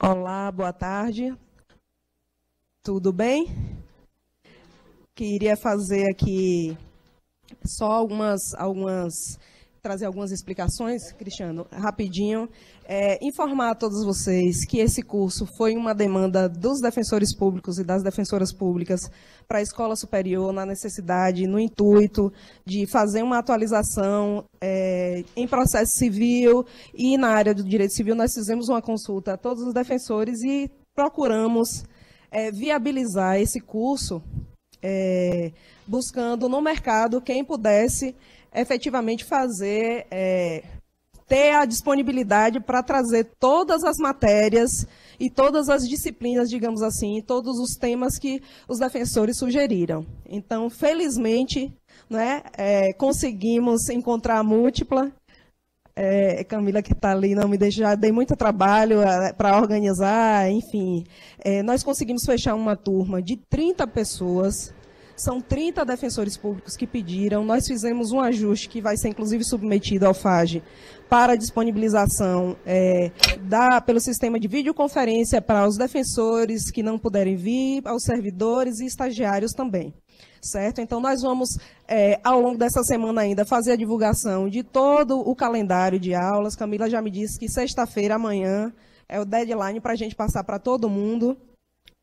Olá, boa tarde. Tudo bem? Queria fazer aqui só algumas algumas trazer algumas explicações, Cristiano, rapidinho. É, informar a todos vocês que esse curso foi uma demanda dos defensores públicos e das defensoras públicas para a escola superior, na necessidade, no intuito de fazer uma atualização é, em processo civil e na área do direito civil. Nós fizemos uma consulta a todos os defensores e procuramos é, viabilizar esse curso, é, buscando no mercado quem pudesse efetivamente fazer, é, ter a disponibilidade para trazer todas as matérias e todas as disciplinas, digamos assim, todos os temas que os defensores sugeriram. Então, felizmente, né, é, conseguimos encontrar a múltipla. É, Camila que está ali não me deixa, já dei muito trabalho é, para organizar, enfim. É, nós conseguimos fechar uma turma de 30 pessoas, são 30 defensores públicos que pediram. Nós fizemos um ajuste que vai ser, inclusive, submetido ao FAGE para disponibilização é, da, pelo sistema de videoconferência para os defensores que não puderem vir, aos servidores e estagiários também. Certo? Então, nós vamos, é, ao longo dessa semana ainda, fazer a divulgação de todo o calendário de aulas. Camila já me disse que sexta-feira, amanhã, é o deadline para a gente passar para todo mundo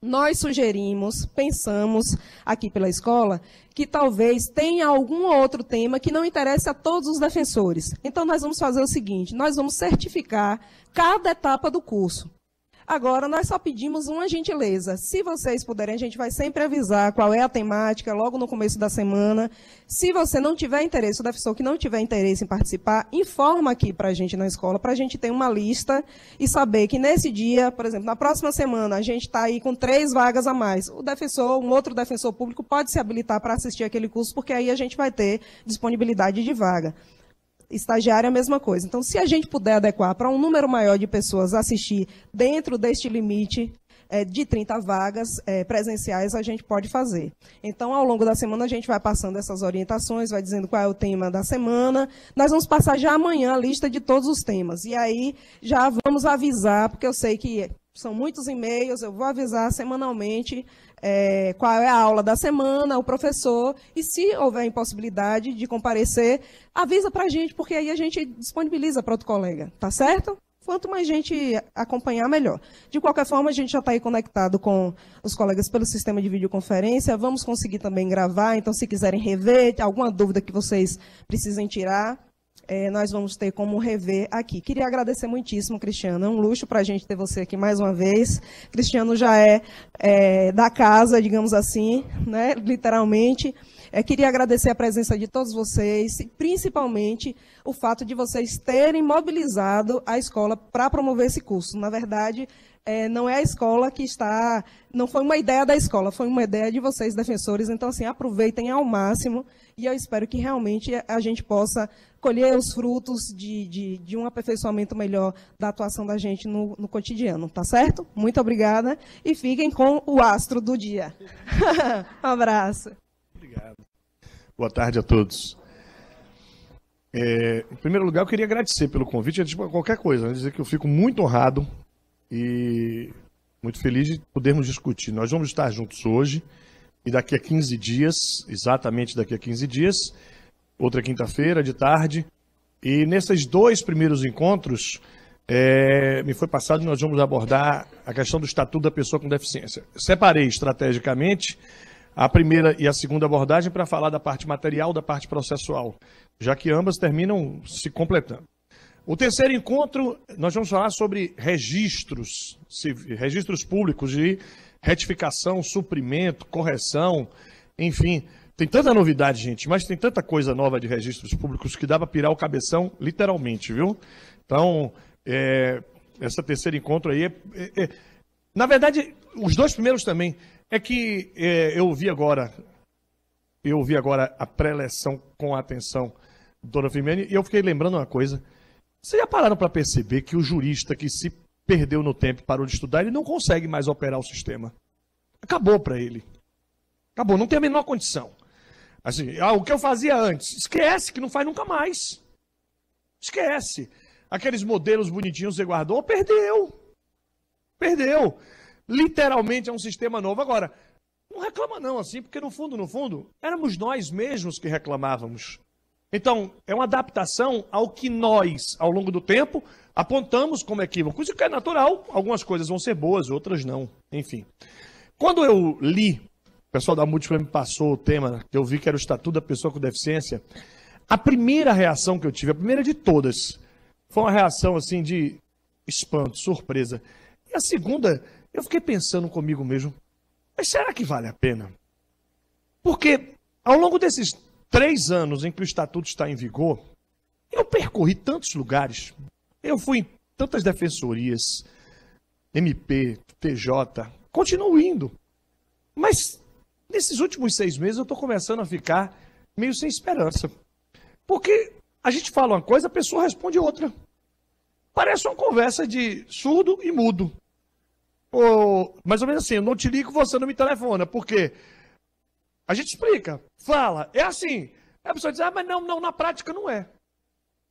nós sugerimos, pensamos aqui pela escola, que talvez tenha algum outro tema que não interesse a todos os defensores. Então, nós vamos fazer o seguinte: nós vamos certificar cada etapa do curso. Agora, nós só pedimos uma gentileza. Se vocês puderem, a gente vai sempre avisar qual é a temática logo no começo da semana. Se você não tiver interesse, o defensor que não tiver interesse em participar, informa aqui para a gente na escola, para a gente ter uma lista e saber que nesse dia, por exemplo, na próxima semana, a gente está aí com três vagas a mais. O defensor, um outro defensor público, pode se habilitar para assistir aquele curso, porque aí a gente vai ter disponibilidade de vaga estagiário é a mesma coisa. Então, se a gente puder adequar para um número maior de pessoas assistir dentro deste limite é, de 30 vagas é, presenciais, a gente pode fazer. Então, ao longo da semana, a gente vai passando essas orientações, vai dizendo qual é o tema da semana. Nós vamos passar já amanhã a lista de todos os temas. E aí, já vamos avisar, porque eu sei que são muitos e-mails, eu vou avisar semanalmente é, qual é a aula da semana, o professor, e se houver impossibilidade de comparecer, avisa para a gente, porque aí a gente disponibiliza para outro colega, tá certo? Quanto mais gente acompanhar, melhor. De qualquer forma, a gente já está aí conectado com os colegas pelo sistema de videoconferência. Vamos conseguir também gravar, então se quiserem rever, alguma dúvida que vocês precisem tirar, é, nós vamos ter como rever aqui. Queria agradecer muitíssimo, Cristiano. É um luxo para a gente ter você aqui mais uma vez. Cristiano já é, é da casa, digamos assim, né, literalmente. É, queria agradecer a presença de todos vocês, e principalmente o fato de vocês terem mobilizado a escola para promover esse curso. Na verdade, é, não é a escola que está. Não foi uma ideia da escola, foi uma ideia de vocês, defensores. Então, assim, aproveitem ao máximo e eu espero que realmente a gente possa colher os frutos de, de, de um aperfeiçoamento melhor da atuação da gente no, no, cotidiano, tá certo? Muito obrigada e fiquem com o astro do dia. um abraço. Obrigado. Boa tarde a todos. É, em primeiro lugar, eu queria agradecer pelo convite, antes de qualquer coisa, né? dizer que eu fico muito honrado e muito feliz de podermos discutir. Nós vamos estar juntos hoje e daqui a 15 dias, exatamente daqui a 15 dias, outra quinta-feira de tarde. E nesses dois primeiros encontros, é, me foi passado que nós vamos abordar a questão do estatuto da pessoa com deficiência. Separei estrategicamente a primeira e a segunda abordagem para falar da parte material, da parte processual, já que ambas terminam se completando. O terceiro encontro, nós vamos falar sobre registros, registros públicos de retificação, suprimento, correção, enfim. Tem tanta novidade, gente, mas tem tanta coisa nova de registros públicos que dá para pirar o cabeção, literalmente, viu? Então, é, esse terceiro encontro aí. É, é, é, na verdade, os dois primeiros também. É que é, eu vi agora, eu vi agora a pré-eleção com a atenção, dona Firmiani, e eu fiquei lembrando uma coisa. Vocês já pararam para perceber que o jurista que se perdeu no tempo e parou de estudar, ele não consegue mais operar o sistema. Acabou para ele. Acabou, não tem a menor condição. Assim, ah, o que eu fazia antes, esquece que não faz nunca mais. Esquece. Aqueles modelos bonitinhos que você guardou, perdeu. Perdeu. Literalmente é um sistema novo. Agora, não reclama não assim, porque no fundo, no fundo, éramos nós mesmos que reclamávamos. Então, é uma adaptação ao que nós, ao longo do tempo, apontamos como equívoco. Isso que é natural, algumas coisas vão ser boas, outras não. Enfim. Quando eu li, o pessoal da Múltipla me passou o tema, que eu vi que era o Estatuto da Pessoa com Deficiência, a primeira reação que eu tive, a primeira de todas, foi uma reação assim de espanto, surpresa. E a segunda, eu fiquei pensando comigo mesmo, mas será que vale a pena? Porque ao longo desses três anos em que o estatuto está em vigor, eu percorri tantos lugares, eu fui em tantas defensorias, MP, TJ, continuo indo. Mas nesses últimos seis meses eu estou começando a ficar meio sem esperança. Porque a gente fala uma coisa, a pessoa responde outra. Parece uma conversa de surdo e mudo. Ou, mais ou menos assim, eu não te ligo, você não me telefona. Por quê? A gente explica, fala, é assim. A pessoa diz, ah, mas não, não, na prática não é.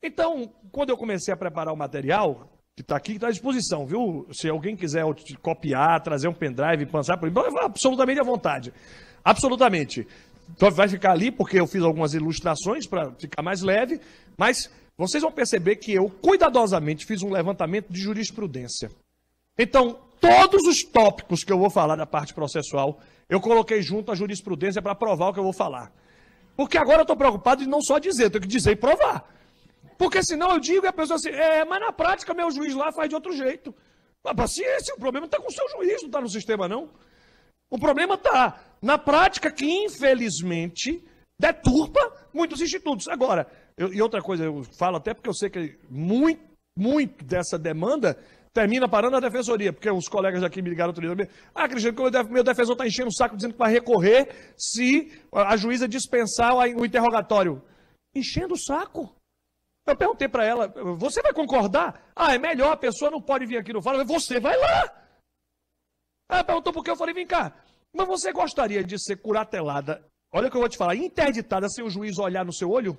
Então, quando eu comecei a preparar o material, que está aqui, que está à disposição, viu? Se alguém quiser copiar, trazer um pendrive, passar por mim, absolutamente à vontade. Absolutamente. Então, vai ficar ali, porque eu fiz algumas ilustrações para ficar mais leve, mas vocês vão perceber que eu cuidadosamente fiz um levantamento de jurisprudência. Então, todos os tópicos que eu vou falar da parte processual eu coloquei junto a jurisprudência para provar o que eu vou falar. Porque agora eu estou preocupado de não só dizer, tenho que dizer e provar. Porque senão eu digo e a pessoa assim, é, mas na prática meu juiz lá faz de outro jeito. Ah, mas paciência, o problema está com o seu juiz, não está no sistema, não. O problema está na prática que, infelizmente, deturpa muitos institutos. Agora, eu, e outra coisa, eu falo até porque eu sei que muito, muito dessa demanda termina parando a defensoria, porque uns colegas aqui me ligaram outro dia também. Ah, Cristiano, meu defensor está enchendo o saco dizendo que vai recorrer se a juíza dispensar o interrogatório. Enchendo o saco. Eu perguntei para ela, você vai concordar? Ah, é melhor, a pessoa não pode vir aqui no fórum. Você vai lá! Ela perguntou por que eu falei, vem cá. Mas você gostaria de ser curatelada, olha o que eu vou te falar, interditada sem o juiz olhar no seu olho?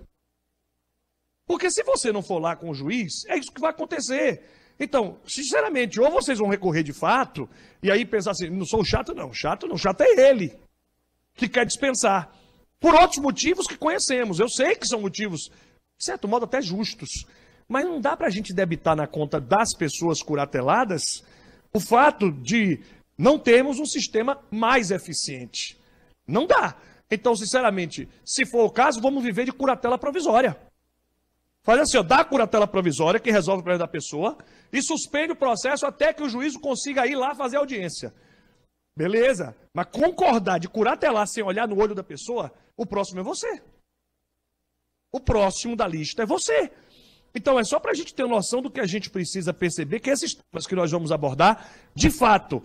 Porque se você não for lá com o juiz, é isso que vai acontecer. Então, sinceramente, ou vocês vão recorrer de fato, e aí pensar assim, não sou chato, não. Chato não, chato é ele que quer dispensar. Por outros motivos que conhecemos. Eu sei que são motivos, de certo modo, até justos. Mas não dá para a gente debitar na conta das pessoas curateladas o fato de não termos um sistema mais eficiente. Não dá. Então, sinceramente, se for o caso, vamos viver de curatela provisória. Faz assim, ó, dá a curatela provisória, que resolve o problema da pessoa, e suspende o processo até que o juízo consiga ir lá fazer audiência. Beleza? Mas concordar de curatelar sem olhar no olho da pessoa, o próximo é você. O próximo da lista é você. Então é só para a gente ter noção do que a gente precisa perceber que esses temas que nós vamos abordar, de fato,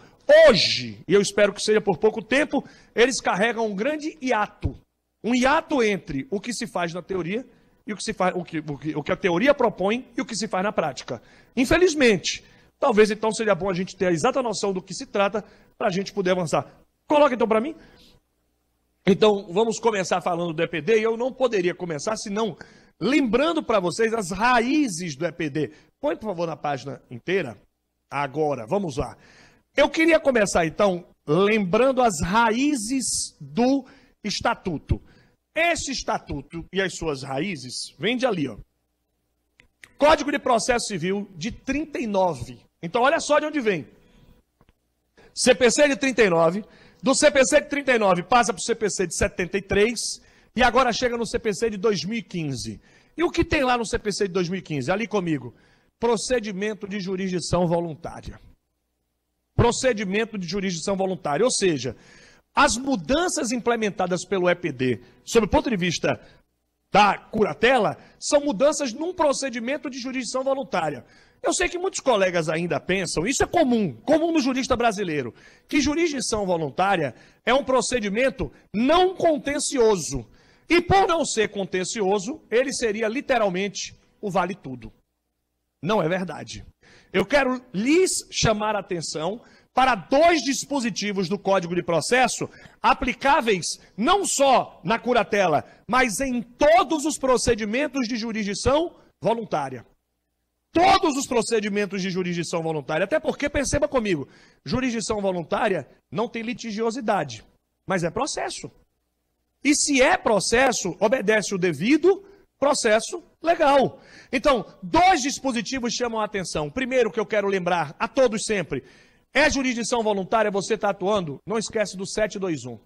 hoje, e eu espero que seja por pouco tempo, eles carregam um grande hiato. Um hiato entre o que se faz na teoria e o que, se faz, o, que, o, que, o que a teoria propõe e o que se faz na prática. Infelizmente, talvez então seria bom a gente ter a exata noção do que se trata para a gente poder avançar. Coloca então para mim. Então, vamos começar falando do EPD e eu não poderia começar senão lembrando para vocês as raízes do EPD. Põe, por favor, na página inteira. Agora, vamos lá. Eu queria começar então lembrando as raízes do estatuto. Esse estatuto e as suas raízes vem de ali, ó. Código de Processo Civil de 39. Então olha só de onde vem. CPC de 39, do CPC de 39 passa para o CPC de 73 e agora chega no CPC de 2015. E o que tem lá no CPC de 2015? Ali comigo. Procedimento de jurisdição voluntária. Procedimento de jurisdição voluntária. Ou seja, as mudanças implementadas pelo EPD, sob o ponto de vista da curatela, são mudanças num procedimento de jurisdição voluntária. Eu sei que muitos colegas ainda pensam, isso é comum, comum no jurista brasileiro, que jurisdição voluntária é um procedimento não contencioso. E por não ser contencioso, ele seria literalmente o vale tudo. Não é verdade. Eu quero lhes chamar a atenção para dois dispositivos do Código de Processo aplicáveis não só na curatela, mas em todos os procedimentos de jurisdição voluntária. Todos os procedimentos de jurisdição voluntária, até porque, perceba comigo, jurisdição voluntária não tem litigiosidade, mas é processo. E se é processo, obedece o devido processo legal. Então, dois dispositivos chamam a atenção. Primeiro, que eu quero lembrar a todos sempre, é jurisdição voluntária, você está atuando? Não esquece do 721.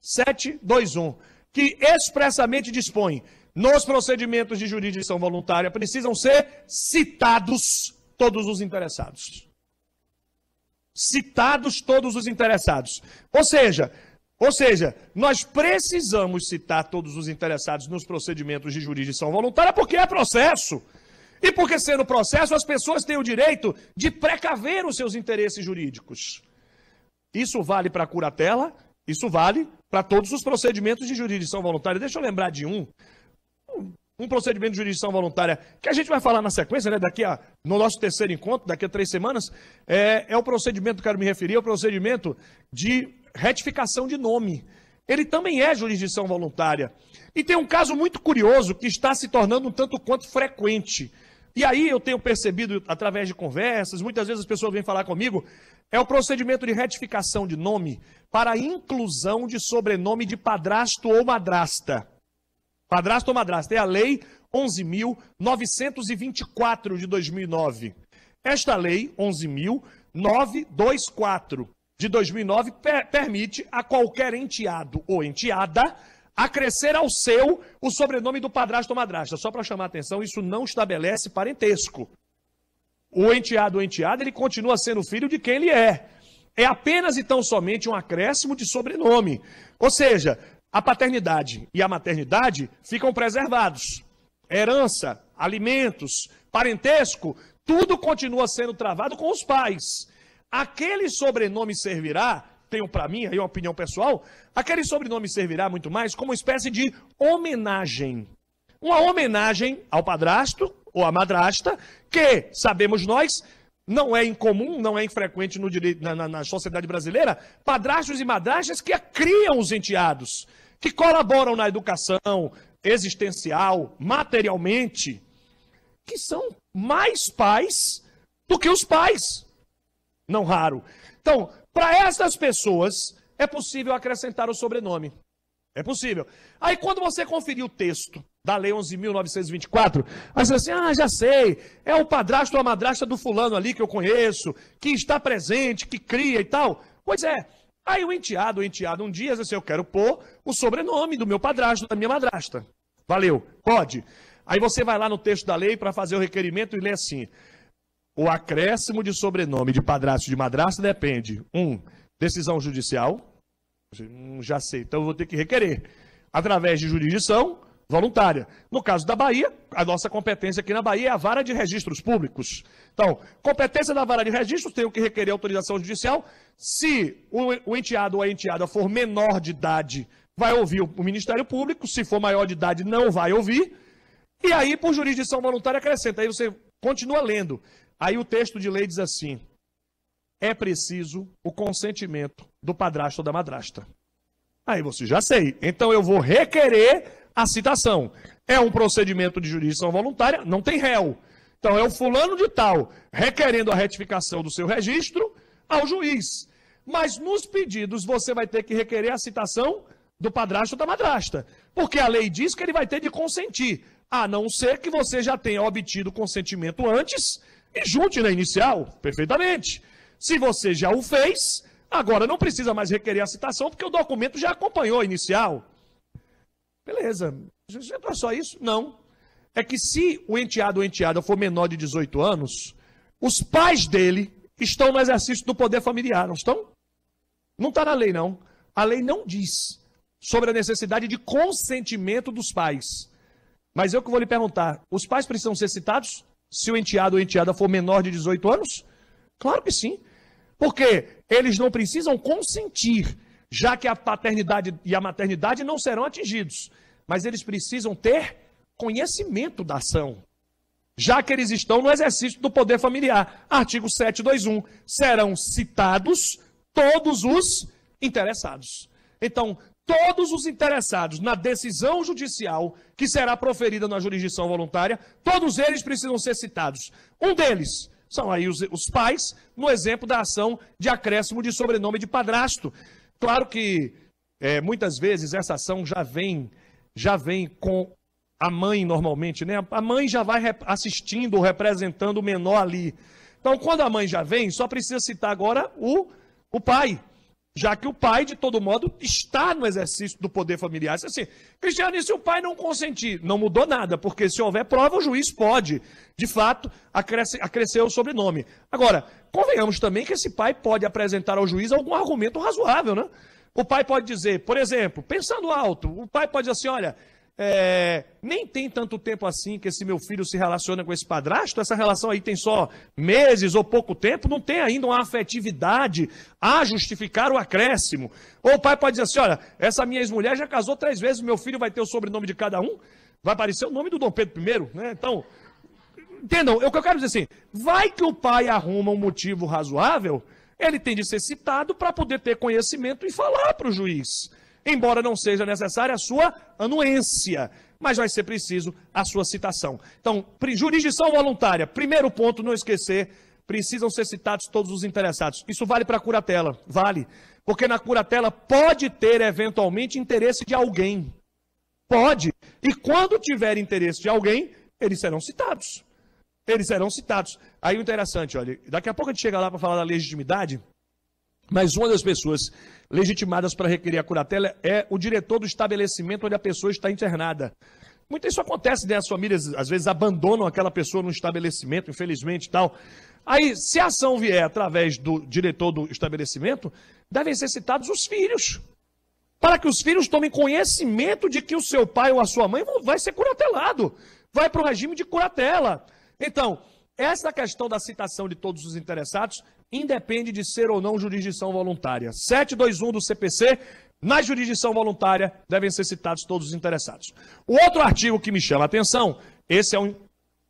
721, que expressamente dispõe nos procedimentos de jurisdição voluntária precisam ser citados todos os interessados. Citados todos os interessados. Ou seja, ou seja, nós precisamos citar todos os interessados nos procedimentos de jurisdição voluntária porque é processo. E porque sendo processo, as pessoas têm o direito de precaver os seus interesses jurídicos. Isso vale para a curatela, isso vale para todos os procedimentos de jurisdição voluntária. Deixa eu lembrar de um. Um procedimento de jurisdição voluntária que a gente vai falar na sequência, né? Daqui a, no nosso terceiro encontro, daqui a três semanas, é, é o procedimento que eu quero me referir, é o procedimento de retificação de nome. Ele também é jurisdição voluntária. E tem um caso muito curioso que está se tornando um tanto quanto frequente. E aí eu tenho percebido através de conversas, muitas vezes as pessoas vêm falar comigo, é o procedimento de retificação de nome para inclusão de sobrenome de padrasto ou madrasta. Padrasto ou madrasta é a lei 11.924 de 2009. Esta lei 11.924 de 2009 per permite a qualquer enteado ou enteada acrescer ao seu o sobrenome do padrasto ou madrasta. Só para chamar a atenção, isso não estabelece parentesco. O enteado ou enteada, ele continua sendo filho de quem ele é. É apenas e tão somente um acréscimo de sobrenome. Ou seja, a paternidade e a maternidade ficam preservados. Herança, alimentos, parentesco, tudo continua sendo travado com os pais. Aquele sobrenome servirá tenho para mim, aí é uma opinião pessoal, aquele sobrenome servirá muito mais como uma espécie de homenagem. Uma homenagem ao padrasto ou à madrasta, que, sabemos nós, não é incomum, não é infrequente no direito, na, na, na sociedade brasileira, padrastos e madrastas que criam os enteados, que colaboram na educação existencial, materialmente, que são mais pais do que os pais. Não raro. Então, para essas pessoas, é possível acrescentar o sobrenome. É possível. Aí quando você conferir o texto da Lei 11.924, aí você assim, ah, já sei, é o padrasto ou a madrasta do fulano ali que eu conheço, que está presente, que cria e tal. Pois é. Aí o enteado, o enteado um dia, diz assim, eu quero pôr o sobrenome do meu padrasto, da minha madrasta. Valeu, pode. Aí você vai lá no texto da lei para fazer o requerimento e lê assim, o acréscimo de sobrenome de padrasto de madrasta depende, um, decisão judicial, hum, já sei, então eu vou ter que requerer, através de jurisdição voluntária. No caso da Bahia, a nossa competência aqui na Bahia é a vara de registros públicos. Então, competência da vara de registros, tenho que requerer autorização judicial. Se o enteado ou a enteada for menor de idade, vai ouvir o Ministério Público, se for maior de idade, não vai ouvir. E aí, por jurisdição voluntária, acrescenta. Aí você continua lendo. Aí o texto de lei diz assim: é preciso o consentimento do padrasto ou da madrasta. Aí você já sei. Então eu vou requerer a citação. É um procedimento de jurisdição voluntária, não tem réu. Então é o fulano de tal requerendo a retificação do seu registro ao juiz. Mas nos pedidos você vai ter que requerer a citação do padrasto ou da madrasta. Porque a lei diz que ele vai ter de consentir, a não ser que você já tenha obtido consentimento antes e junte na inicial, perfeitamente. Se você já o fez, agora não precisa mais requerer a citação, porque o documento já acompanhou a inicial. Beleza. É só isso? Não. É que se o enteado ou enteada for menor de 18 anos, os pais dele estão no exercício do poder familiar, não estão? Não está na lei, não. A lei não diz sobre a necessidade de consentimento dos pais. Mas eu que vou lhe perguntar: os pais precisam ser citados? se o enteado ou enteada for menor de 18 anos? Claro que sim. Porque eles não precisam consentir, já que a paternidade e a maternidade não serão atingidos. Mas eles precisam ter conhecimento da ação, já que eles estão no exercício do poder familiar. Artigo 721. Serão citados todos os interessados. Então, todos os interessados na decisão judicial que será proferida na jurisdição voluntária, todos eles precisam ser citados. Um deles são aí os, os pais, no exemplo da ação de acréscimo de sobrenome de padrasto. Claro que é, muitas vezes essa ação já vem, já vem com a mãe normalmente, né? A mãe já vai assistindo ou representando o menor ali. Então, quando a mãe já vem, só precisa citar agora o, o pai já que o pai, de todo modo, está no exercício do poder familiar. É assim, Cristiano, e se o pai não consentir? Não mudou nada, porque se houver prova, o juiz pode, de fato, acrescer, acrescer o sobrenome. Agora, convenhamos também que esse pai pode apresentar ao juiz algum argumento razoável, né? O pai pode dizer, por exemplo, pensando alto, o pai pode dizer assim, olha, é, nem tem tanto tempo assim que esse meu filho se relaciona com esse padrasto, essa relação aí tem só meses ou pouco tempo, não tem ainda uma afetividade a justificar o acréscimo. Ou o pai pode dizer assim: olha, essa minha ex-mulher já casou três vezes, meu filho vai ter o sobrenome de cada um, vai aparecer o nome do Dom Pedro I, né? Então, entendam, o que eu quero dizer assim: vai que o pai arruma um motivo razoável, ele tem de ser citado para poder ter conhecimento e falar para o juiz embora não seja necessária a sua anuência, mas vai ser preciso a sua citação. Então, jurisdição voluntária, primeiro ponto, não esquecer, precisam ser citados todos os interessados. Isso vale para a curatela, vale, porque na curatela pode ter eventualmente interesse de alguém. Pode. E quando tiver interesse de alguém, eles serão citados. Eles serão citados. Aí o interessante, olha, daqui a pouco a gente chega lá para falar da legitimidade, mas uma das pessoas legitimadas para requerer a curatela é o diretor do estabelecimento onde a pessoa está internada. Muito isso acontece, né? As famílias às vezes abandonam aquela pessoa no estabelecimento, infelizmente tal. Aí, se a ação vier através do diretor do estabelecimento, devem ser citados os filhos. Para que os filhos tomem conhecimento de que o seu pai ou a sua mãe vai ser curatelado. Vai para o regime de curatela. Então, essa questão da citação de todos os interessados independe de ser ou não jurisdição voluntária. 721 do CPC, na jurisdição voluntária, devem ser citados todos os interessados. O outro artigo que me chama a atenção, esse é um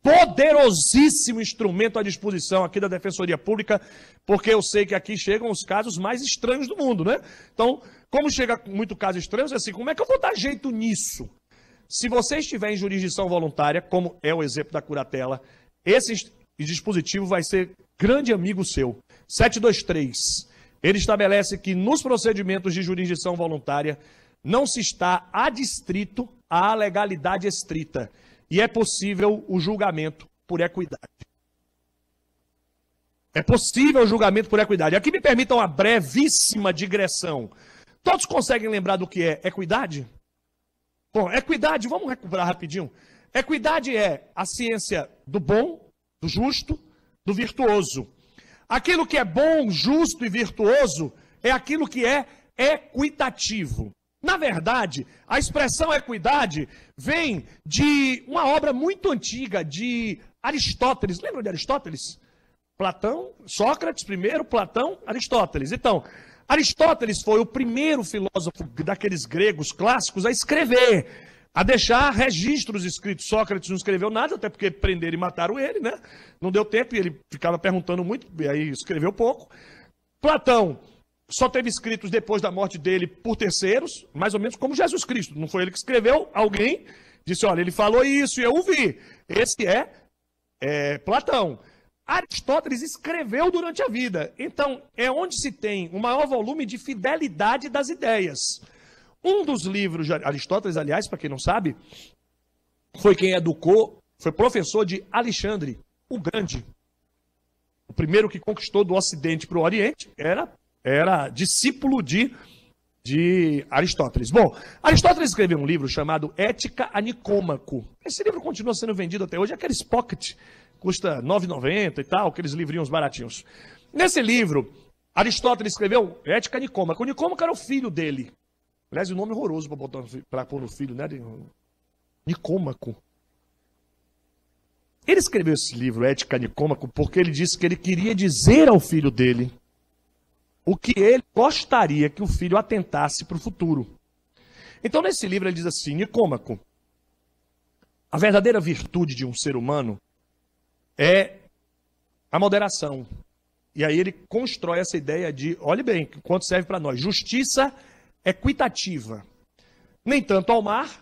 poderosíssimo instrumento à disposição aqui da Defensoria Pública, porque eu sei que aqui chegam os casos mais estranhos do mundo, né? Então, como chega muito caso estranho, é assim, como é que eu vou dar jeito nisso? Se você estiver em jurisdição voluntária, como é o exemplo da curatela, esse dispositivo vai ser grande amigo seu. 723, ele estabelece que nos procedimentos de jurisdição voluntária não se está adstrito à legalidade estrita e é possível o julgamento por equidade. É possível o julgamento por equidade. Aqui me permita uma brevíssima digressão. Todos conseguem lembrar do que é equidade? Bom, equidade, vamos recuperar rapidinho. Equidade é a ciência do bom, do justo, do virtuoso. Aquilo que é bom, justo e virtuoso é aquilo que é equitativo. Na verdade, a expressão equidade vem de uma obra muito antiga de Aristóteles. Lembra de Aristóteles? Platão, Sócrates primeiro, Platão, Aristóteles. Então, Aristóteles foi o primeiro filósofo daqueles gregos clássicos a escrever a deixar registros escritos. Sócrates não escreveu nada, até porque prenderam e mataram ele, né? Não deu tempo e ele ficava perguntando muito, e aí escreveu pouco. Platão só teve escritos depois da morte dele por terceiros, mais ou menos como Jesus Cristo. Não foi ele que escreveu, alguém disse: olha, ele falou isso e eu ouvi. Esse é, é Platão. Aristóteles escreveu durante a vida. Então, é onde se tem o maior volume de fidelidade das ideias. Um dos livros de Aristóteles, aliás, para quem não sabe, foi quem educou, foi professor de Alexandre, o Grande. O primeiro que conquistou do Ocidente para o Oriente era, era discípulo de, de Aristóteles. Bom, Aristóteles escreveu um livro chamado Ética a Nicômaco. Esse livro continua sendo vendido até hoje, aqueles pocket, custa R$ 9,90 e tal, aqueles livrinhos baratinhos. Nesse livro, Aristóteles escreveu Ética a Nicômaco. O Nicômaco era o filho dele. Aliás, o um nome horroroso para botar para pôr no filho, né? Nicômaco. Ele escreveu esse livro, Ética Nicômaco, porque ele disse que ele queria dizer ao filho dele o que ele gostaria que o filho atentasse para o futuro. Então, nesse livro, ele diz assim: Nicômaco, a verdadeira virtude de um ser humano é a moderação. E aí ele constrói essa ideia de, olhe bem, quanto serve para nós: justiça equitativa, é nem tanto ao mar,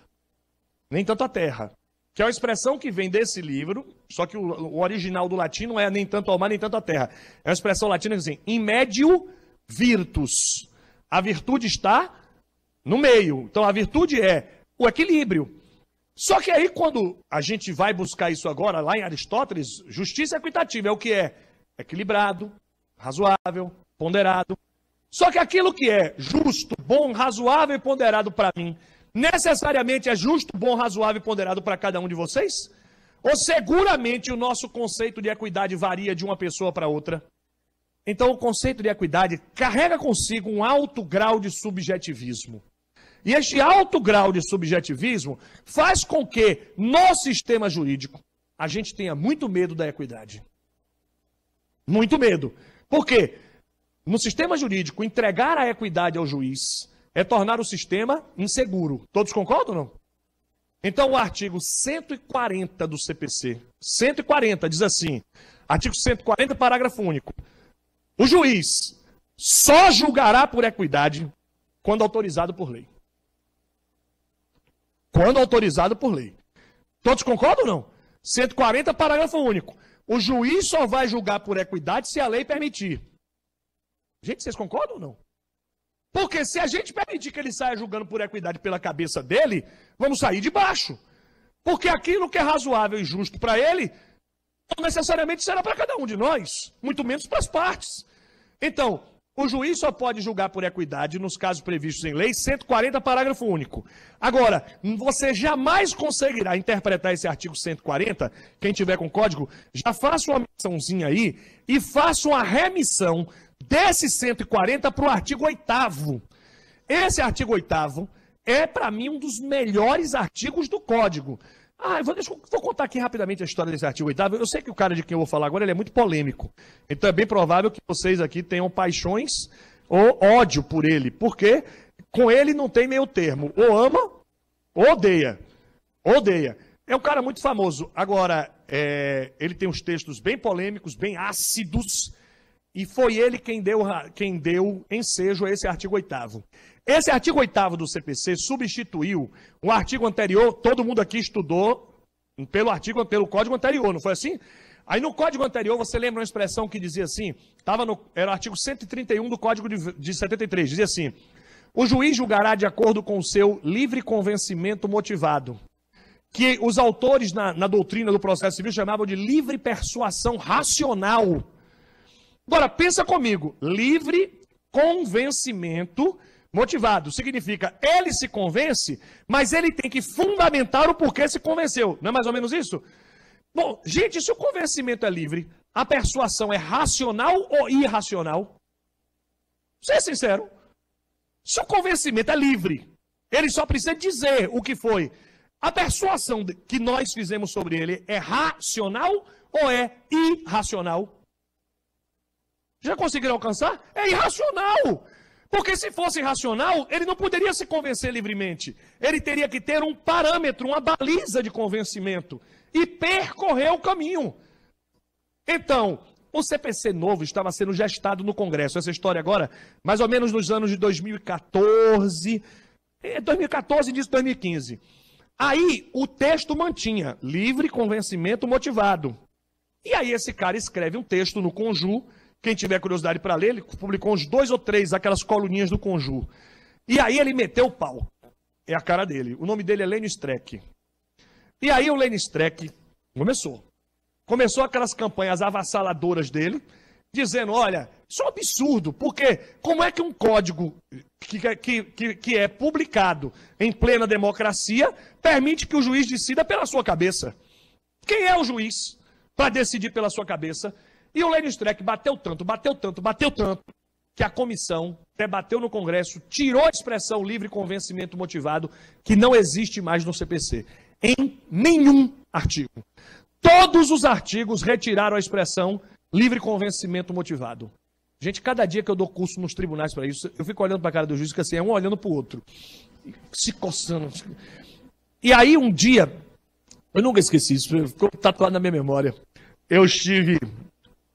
nem tanto à terra. Que é uma expressão que vem desse livro, só que o, o original do latim não é nem tanto ao mar, nem tanto à terra. É uma expressão latina que diz assim, in medio virtus. A virtude está no meio. Então a virtude é o equilíbrio. Só que aí quando a gente vai buscar isso agora, lá em Aristóteles, justiça equitativa é, é o que é equilibrado, razoável, ponderado. Só que aquilo que é justo, bom, razoável e ponderado para mim, necessariamente é justo, bom, razoável e ponderado para cada um de vocês? Ou seguramente o nosso conceito de equidade varia de uma pessoa para outra? Então, o conceito de equidade carrega consigo um alto grau de subjetivismo. E este alto grau de subjetivismo faz com que, no sistema jurídico, a gente tenha muito medo da equidade. Muito medo. Por quê? No sistema jurídico, entregar a equidade ao juiz é tornar o sistema inseguro. Todos concordam ou não? Então, o artigo 140 do CPC, 140 diz assim: artigo 140, parágrafo único. O juiz só julgará por equidade quando autorizado por lei. Quando autorizado por lei. Todos concordam ou não? 140, parágrafo único. O juiz só vai julgar por equidade se a lei permitir. Gente, vocês concordam ou não? Porque se a gente permitir que ele saia julgando por equidade pela cabeça dele, vamos sair de baixo. Porque aquilo que é razoável e justo para ele, não necessariamente será para cada um de nós, muito menos para as partes. Então, o juiz só pode julgar por equidade nos casos previstos em lei 140, parágrafo único. Agora, você jamais conseguirá interpretar esse artigo 140. Quem tiver com código, já faça uma missãozinha aí e faça uma remissão desse 140 para o artigo 8. Esse artigo 8 é, para mim, um dos melhores artigos do Código. Ah, vou, deixa, vou contar aqui rapidamente a história desse artigo 8. Eu sei que o cara de quem eu vou falar agora é muito polêmico. Então é bem provável que vocês aqui tenham paixões ou ódio por ele. Porque com ele não tem meio termo. Ou ama, ou odeia. Odeia. É um cara muito famoso. Agora, é, ele tem uns textos bem polêmicos, bem ácidos e foi ele quem deu, quem deu ensejo a esse artigo 8. Esse artigo 8 do CPC substituiu o artigo anterior, todo mundo aqui estudou pelo artigo, pelo código anterior, não foi assim? Aí no código anterior, você lembra uma expressão que dizia assim, tava no, era o artigo 131 do código de, de 73, dizia assim, o juiz julgará de acordo com o seu livre convencimento motivado, que os autores na, na doutrina do processo civil chamavam de livre persuasão racional, Agora, pensa comigo. Livre convencimento motivado. Significa, ele se convence, mas ele tem que fundamentar o porquê se convenceu. Não é mais ou menos isso? Bom, gente, se o convencimento é livre, a persuasão é racional ou irracional? Ser sincero. Se o convencimento é livre, ele só precisa dizer o que foi. A persuasão que nós fizemos sobre ele é racional ou é irracional? Já conseguiram alcançar? É irracional! Porque se fosse irracional, ele não poderia se convencer livremente. Ele teria que ter um parâmetro, uma baliza de convencimento e percorrer o caminho. Então, o CPC novo estava sendo gestado no Congresso. Essa história agora, mais ou menos nos anos de 2014, 2014 diz 2015. Aí o texto mantinha livre convencimento motivado. E aí esse cara escreve um texto no Conju quem tiver curiosidade para ler, ele publicou uns dois ou três aquelas coluninhas do Conjur. E aí ele meteu o pau. É a cara dele. O nome dele é Lênio Streck. E aí o Lênio Streck começou. Começou aquelas campanhas avassaladoras dele, dizendo, olha, isso é um absurdo, porque como é que um código que, que, que, que é publicado em plena democracia permite que o juiz decida pela sua cabeça? Quem é o juiz para decidir pela sua cabeça? E o Lênin Streck bateu tanto, bateu tanto, bateu tanto, que a comissão debateu no Congresso, tirou a expressão livre convencimento motivado, que não existe mais no CPC, em nenhum artigo. Todos os artigos retiraram a expressão livre convencimento motivado. Gente, cada dia que eu dou curso nos tribunais para isso, eu fico olhando para a cara do juiz, que assim, é um olhando para o outro, se coçando. E aí um dia, eu nunca esqueci isso, ficou tatuado na minha memória. Eu estive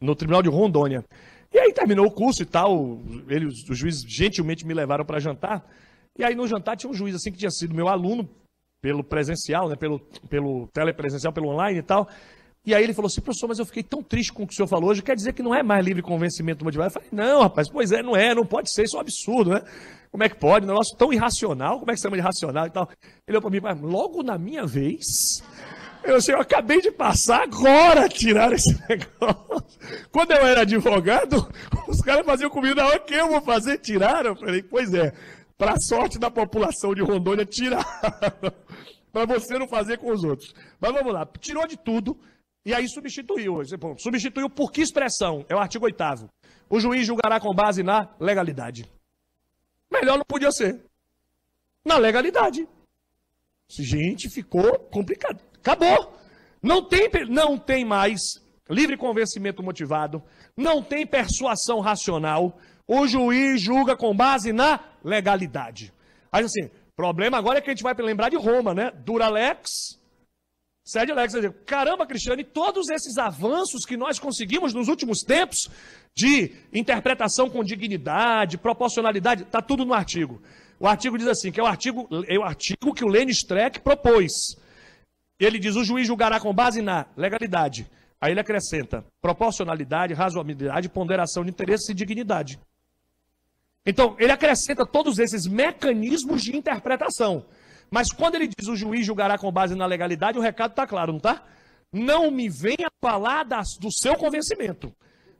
no Tribunal de Rondônia. E aí terminou o curso e tal, ele, os juízes gentilmente me levaram para jantar. E aí no jantar tinha um juiz assim que tinha sido meu aluno pelo presencial, né, pelo, pelo telepresencial, pelo online e tal. E aí ele falou assim, professor, mas eu fiquei tão triste com o que o senhor falou hoje, quer dizer que não é mais livre convencimento do motivado? Eu falei, não, rapaz, pois é, não é, não pode ser, isso é um absurdo, né? Como é que pode? Um negócio tão irracional, como é que se chama de irracional e tal? Ele olhou para mim, mas logo na minha vez, eu, assim, eu acabei de passar, agora tirar esse negócio. Quando eu era advogado, os caras faziam comigo, da hora ah, que eu vou fazer, tiraram. Eu falei, pois é, para sorte da população de Rondônia, tiraram. para você não fazer com os outros. Mas vamos lá, tirou de tudo e aí substituiu. É substituiu por que expressão? É o artigo 8 O juiz julgará com base na legalidade. Melhor não podia ser. Na legalidade. Gente, ficou complicado. Acabou. Não tem, não tem mais livre convencimento motivado, não tem persuasão racional. O juiz julga com base na legalidade. Aí assim, problema agora é que a gente vai lembrar de Roma, né? Duralex, Sede Alex, caramba, Cristiane, todos esses avanços que nós conseguimos nos últimos tempos de interpretação com dignidade, proporcionalidade, está tudo no artigo. O artigo diz assim, que é o artigo, é o artigo que o Lênin Streck propôs. Ele diz: o juiz julgará com base na legalidade. Aí ele acrescenta proporcionalidade, razoabilidade, ponderação de interesses e dignidade. Então, ele acrescenta todos esses mecanismos de interpretação. Mas quando ele diz o juiz julgará com base na legalidade, o recado está claro, não está? Não me venha falar das, do seu convencimento.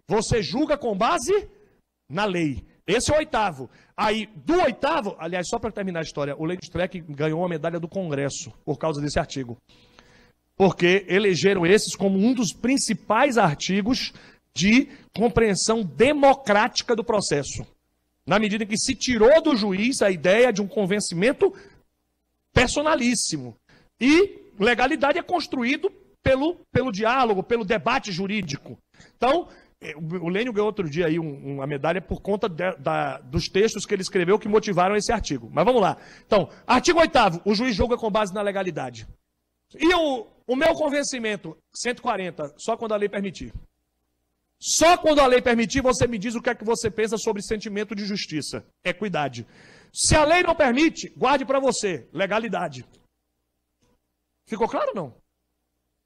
Você julga com base na lei. Esse é o oitavo. Aí, do oitavo, aliás, só para terminar a história, o Lady Streck ganhou a medalha do Congresso por causa desse artigo porque elegeram esses como um dos principais artigos de compreensão democrática do processo. Na medida em que se tirou do juiz a ideia de um convencimento personalíssimo. E legalidade é construído pelo, pelo diálogo, pelo debate jurídico. Então, eh, o Lênio ganhou outro dia aí uma medalha por conta de, da, dos textos que ele escreveu que motivaram esse artigo. Mas vamos lá. Então, artigo 8 o juiz julga com base na legalidade. E o o meu convencimento, 140, só quando a lei permitir. Só quando a lei permitir, você me diz o que é que você pensa sobre sentimento de justiça, equidade. Se a lei não permite, guarde para você, legalidade. Ficou claro não?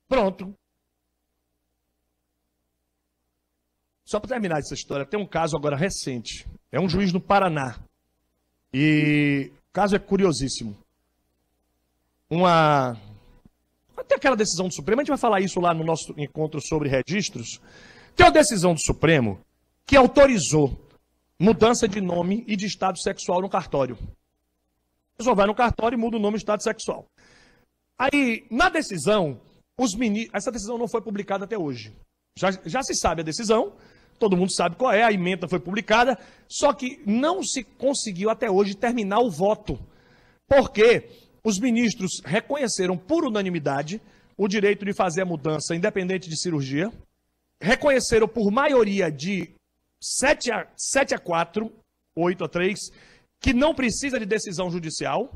Pronto. Só para terminar essa história, tem um caso agora recente. É um juiz no Paraná. E o caso é curiosíssimo. Uma até aquela decisão do Supremo, a gente vai falar isso lá no nosso encontro sobre registros. Tem a decisão do Supremo que autorizou mudança de nome e de estado sexual no cartório. A pessoa vai no cartório e muda o nome e estado sexual. Aí, na decisão, os ministros. Essa decisão não foi publicada até hoje. Já, já se sabe a decisão, todo mundo sabe qual é, a emenda foi publicada, só que não se conseguiu até hoje terminar o voto. Por quê? Os ministros reconheceram por unanimidade o direito de fazer a mudança independente de cirurgia, reconheceram por maioria de 7 a, 7 a 4, 8 a 3, que não precisa de decisão judicial,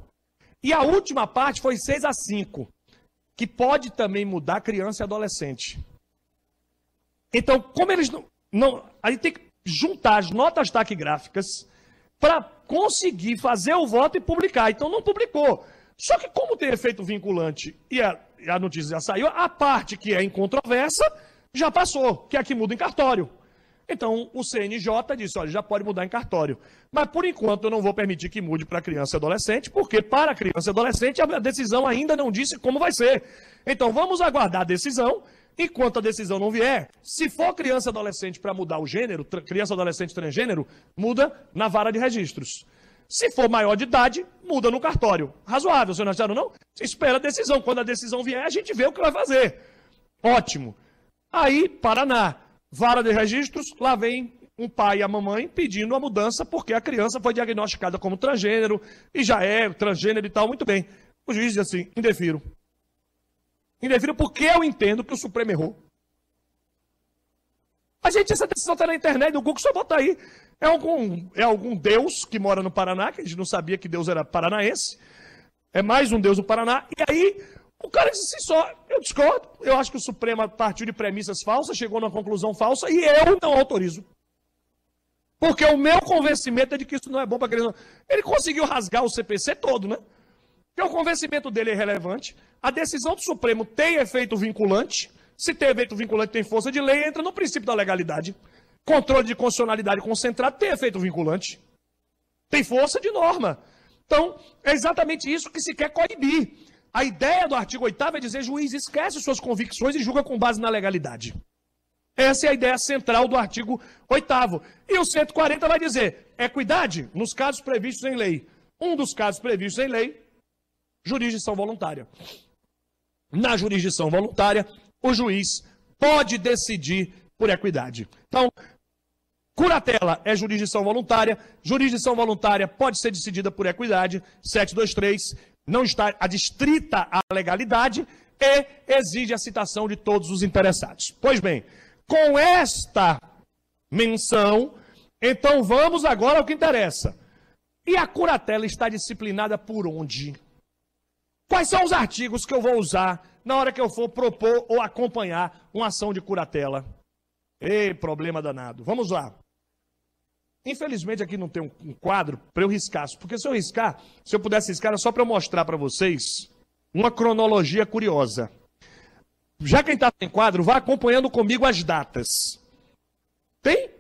e a última parte foi 6 a 5, que pode também mudar criança e adolescente. Então, como eles não. não aí tem que juntar as notas taquigráficas para conseguir fazer o voto e publicar. Então, não publicou. Só que como tem efeito vinculante e a, e a notícia já saiu, a parte que é incontroversa já passou, que é a que muda em cartório. Então, o CNJ disse, olha, já pode mudar em cartório. Mas, por enquanto, eu não vou permitir que mude para criança e adolescente, porque para criança e adolescente a decisão ainda não disse como vai ser. Então, vamos aguardar a decisão. Enquanto a decisão não vier, se for criança e adolescente para mudar o gênero, criança e adolescente transgênero, muda na vara de registros. Se for maior de idade, muda no cartório. Razoável, senhor senhores, não? Você espera a decisão. Quando a decisão vier, a gente vê o que vai fazer. Ótimo. Aí, Paraná, vara de registros, lá vem um pai e a mamãe pedindo a mudança porque a criança foi diagnosticada como transgênero e já é transgênero e tal, muito bem. O juiz diz assim: indefiro. Indefiro porque eu entendo que o Supremo errou. A gente, essa decisão está na internet, o Google só bota aí. É algum, é algum deus que mora no Paraná, que a gente não sabia que Deus era paranaense. É mais um deus do Paraná. E aí, o cara disse assim só, eu discordo, eu acho que o Supremo partiu de premissas falsas, chegou numa conclusão falsa e eu não autorizo. Porque o meu convencimento é de que isso não é bom para criança. Ele conseguiu rasgar o CPC todo, né? Porque o convencimento dele é relevante. A decisão do Supremo tem efeito vinculante. Se tem efeito vinculante, tem força de lei, entra no princípio da legalidade. Controle de constitucionalidade concentrado tem efeito vinculante. Tem força de norma. Então, é exatamente isso que se quer coibir. A ideia do artigo 8 é dizer: juiz, esquece suas convicções e julga com base na legalidade. Essa é a ideia central do artigo 8. E o 140 vai dizer: equidade nos casos previstos em lei. Um dos casos previstos em lei, jurisdição voluntária. Na jurisdição voluntária, o juiz pode decidir por equidade. Então, curatela é jurisdição voluntária, jurisdição voluntária pode ser decidida por equidade, 723 não está adstrita à legalidade e exige a citação de todos os interessados. Pois bem, com esta menção, então vamos agora ao que interessa. E a curatela está disciplinada por onde? Quais são os artigos que eu vou usar na hora que eu for propor ou acompanhar uma ação de curatela. Ei, problema danado. Vamos lá. Infelizmente aqui não tem um quadro para eu riscar, porque se eu riscar, se eu pudesse riscar, era só para eu mostrar para vocês uma cronologia curiosa. Já quem está sem quadro, vá acompanhando comigo as datas. Tem?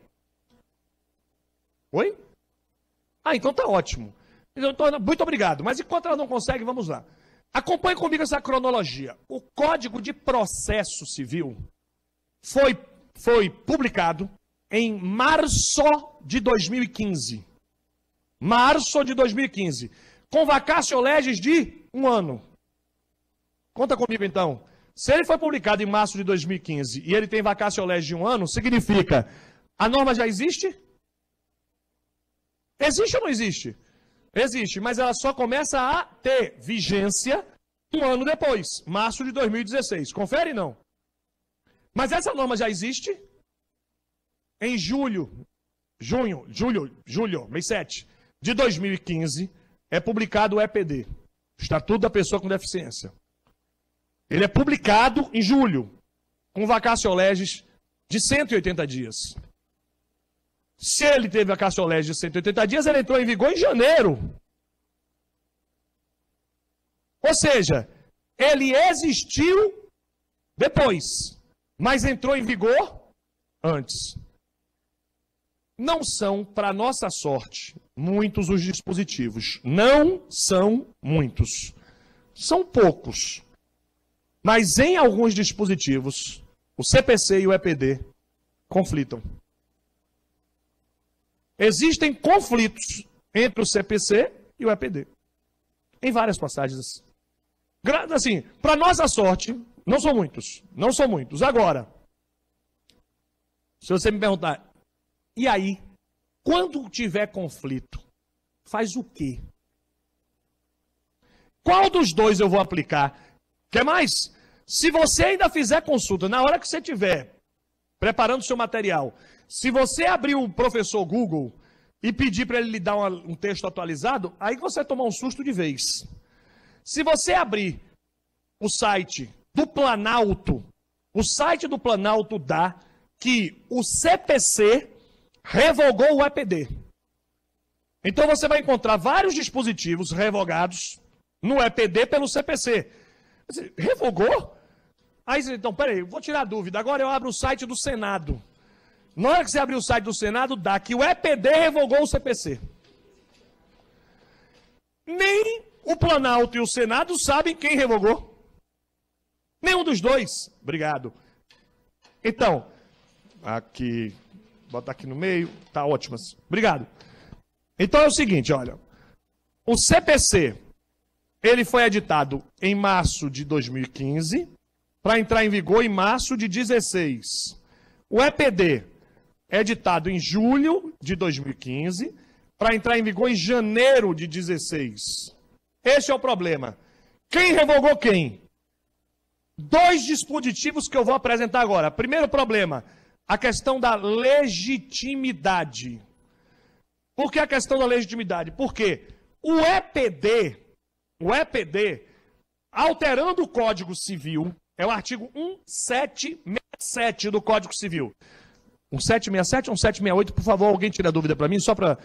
Oi? Ah, então tá ótimo. Então, então, muito obrigado. Mas enquanto ela não consegue, vamos lá. Acompanhe comigo essa cronologia. O Código de Processo Civil foi, foi publicado em março de 2015. Março de 2015. Com vacácio legis de um ano. Conta comigo então. Se ele foi publicado em março de 2015 e ele tem vacácio legis de um ano, significa a norma já existe? Existe ou não existe? Existe, mas ela só começa a ter vigência um ano depois, março de 2016. Confere não? Mas essa norma já existe? Em julho, junho, julho, julho, mês 7 de 2015, é publicado o EPD, Estatuto da Pessoa com Deficiência. Ele é publicado em julho, com vacácio legis de 180 dias. Se ele teve a caçolégio de 180 dias, ele entrou em vigor em janeiro. Ou seja, ele existiu depois, mas entrou em vigor antes. Não são, para nossa sorte, muitos os dispositivos. Não são muitos. São poucos. Mas em alguns dispositivos, o CPC e o EPD conflitam. Existem conflitos entre o CPC e o EPD. Em várias passagens. Assim, para nossa sorte, não são muitos. Não são muitos. Agora, se você me perguntar, e aí? Quando tiver conflito, faz o quê? Qual dos dois eu vou aplicar? Quer mais? Se você ainda fizer consulta, na hora que você tiver preparando seu material. Se você abrir o professor Google e pedir para ele lhe dar uma, um texto atualizado, aí você vai tomar um susto de vez. Se você abrir o site do Planalto, o site do Planalto dá que o CPC revogou o EPD. Então você vai encontrar vários dispositivos revogados no EPD pelo CPC. Revogou? Aí você, então, peraí, vou tirar a dúvida. Agora eu abro o site do Senado. Na hora que você abrir o site do Senado, dá que o EPD revogou o CPC. Nem o Planalto e o Senado sabem quem revogou. Nenhum dos dois. Obrigado. Então, aqui, botar aqui no meio, tá ótimas. Obrigado. Então é o seguinte, olha. O CPC, ele foi editado em março de 2015 para entrar em vigor em março de 16. O EPD é editado em julho de 2015 para entrar em vigor em janeiro de 16. Este é o problema. Quem revogou quem? Dois dispositivos que eu vou apresentar agora. Primeiro problema, a questão da legitimidade. Por que a questão da legitimidade? Porque o EPD, o EPD, alterando o Código Civil, é o artigo 1767 do Código Civil. 1767 ou 1768, por favor, alguém tira a dúvida para mim, só para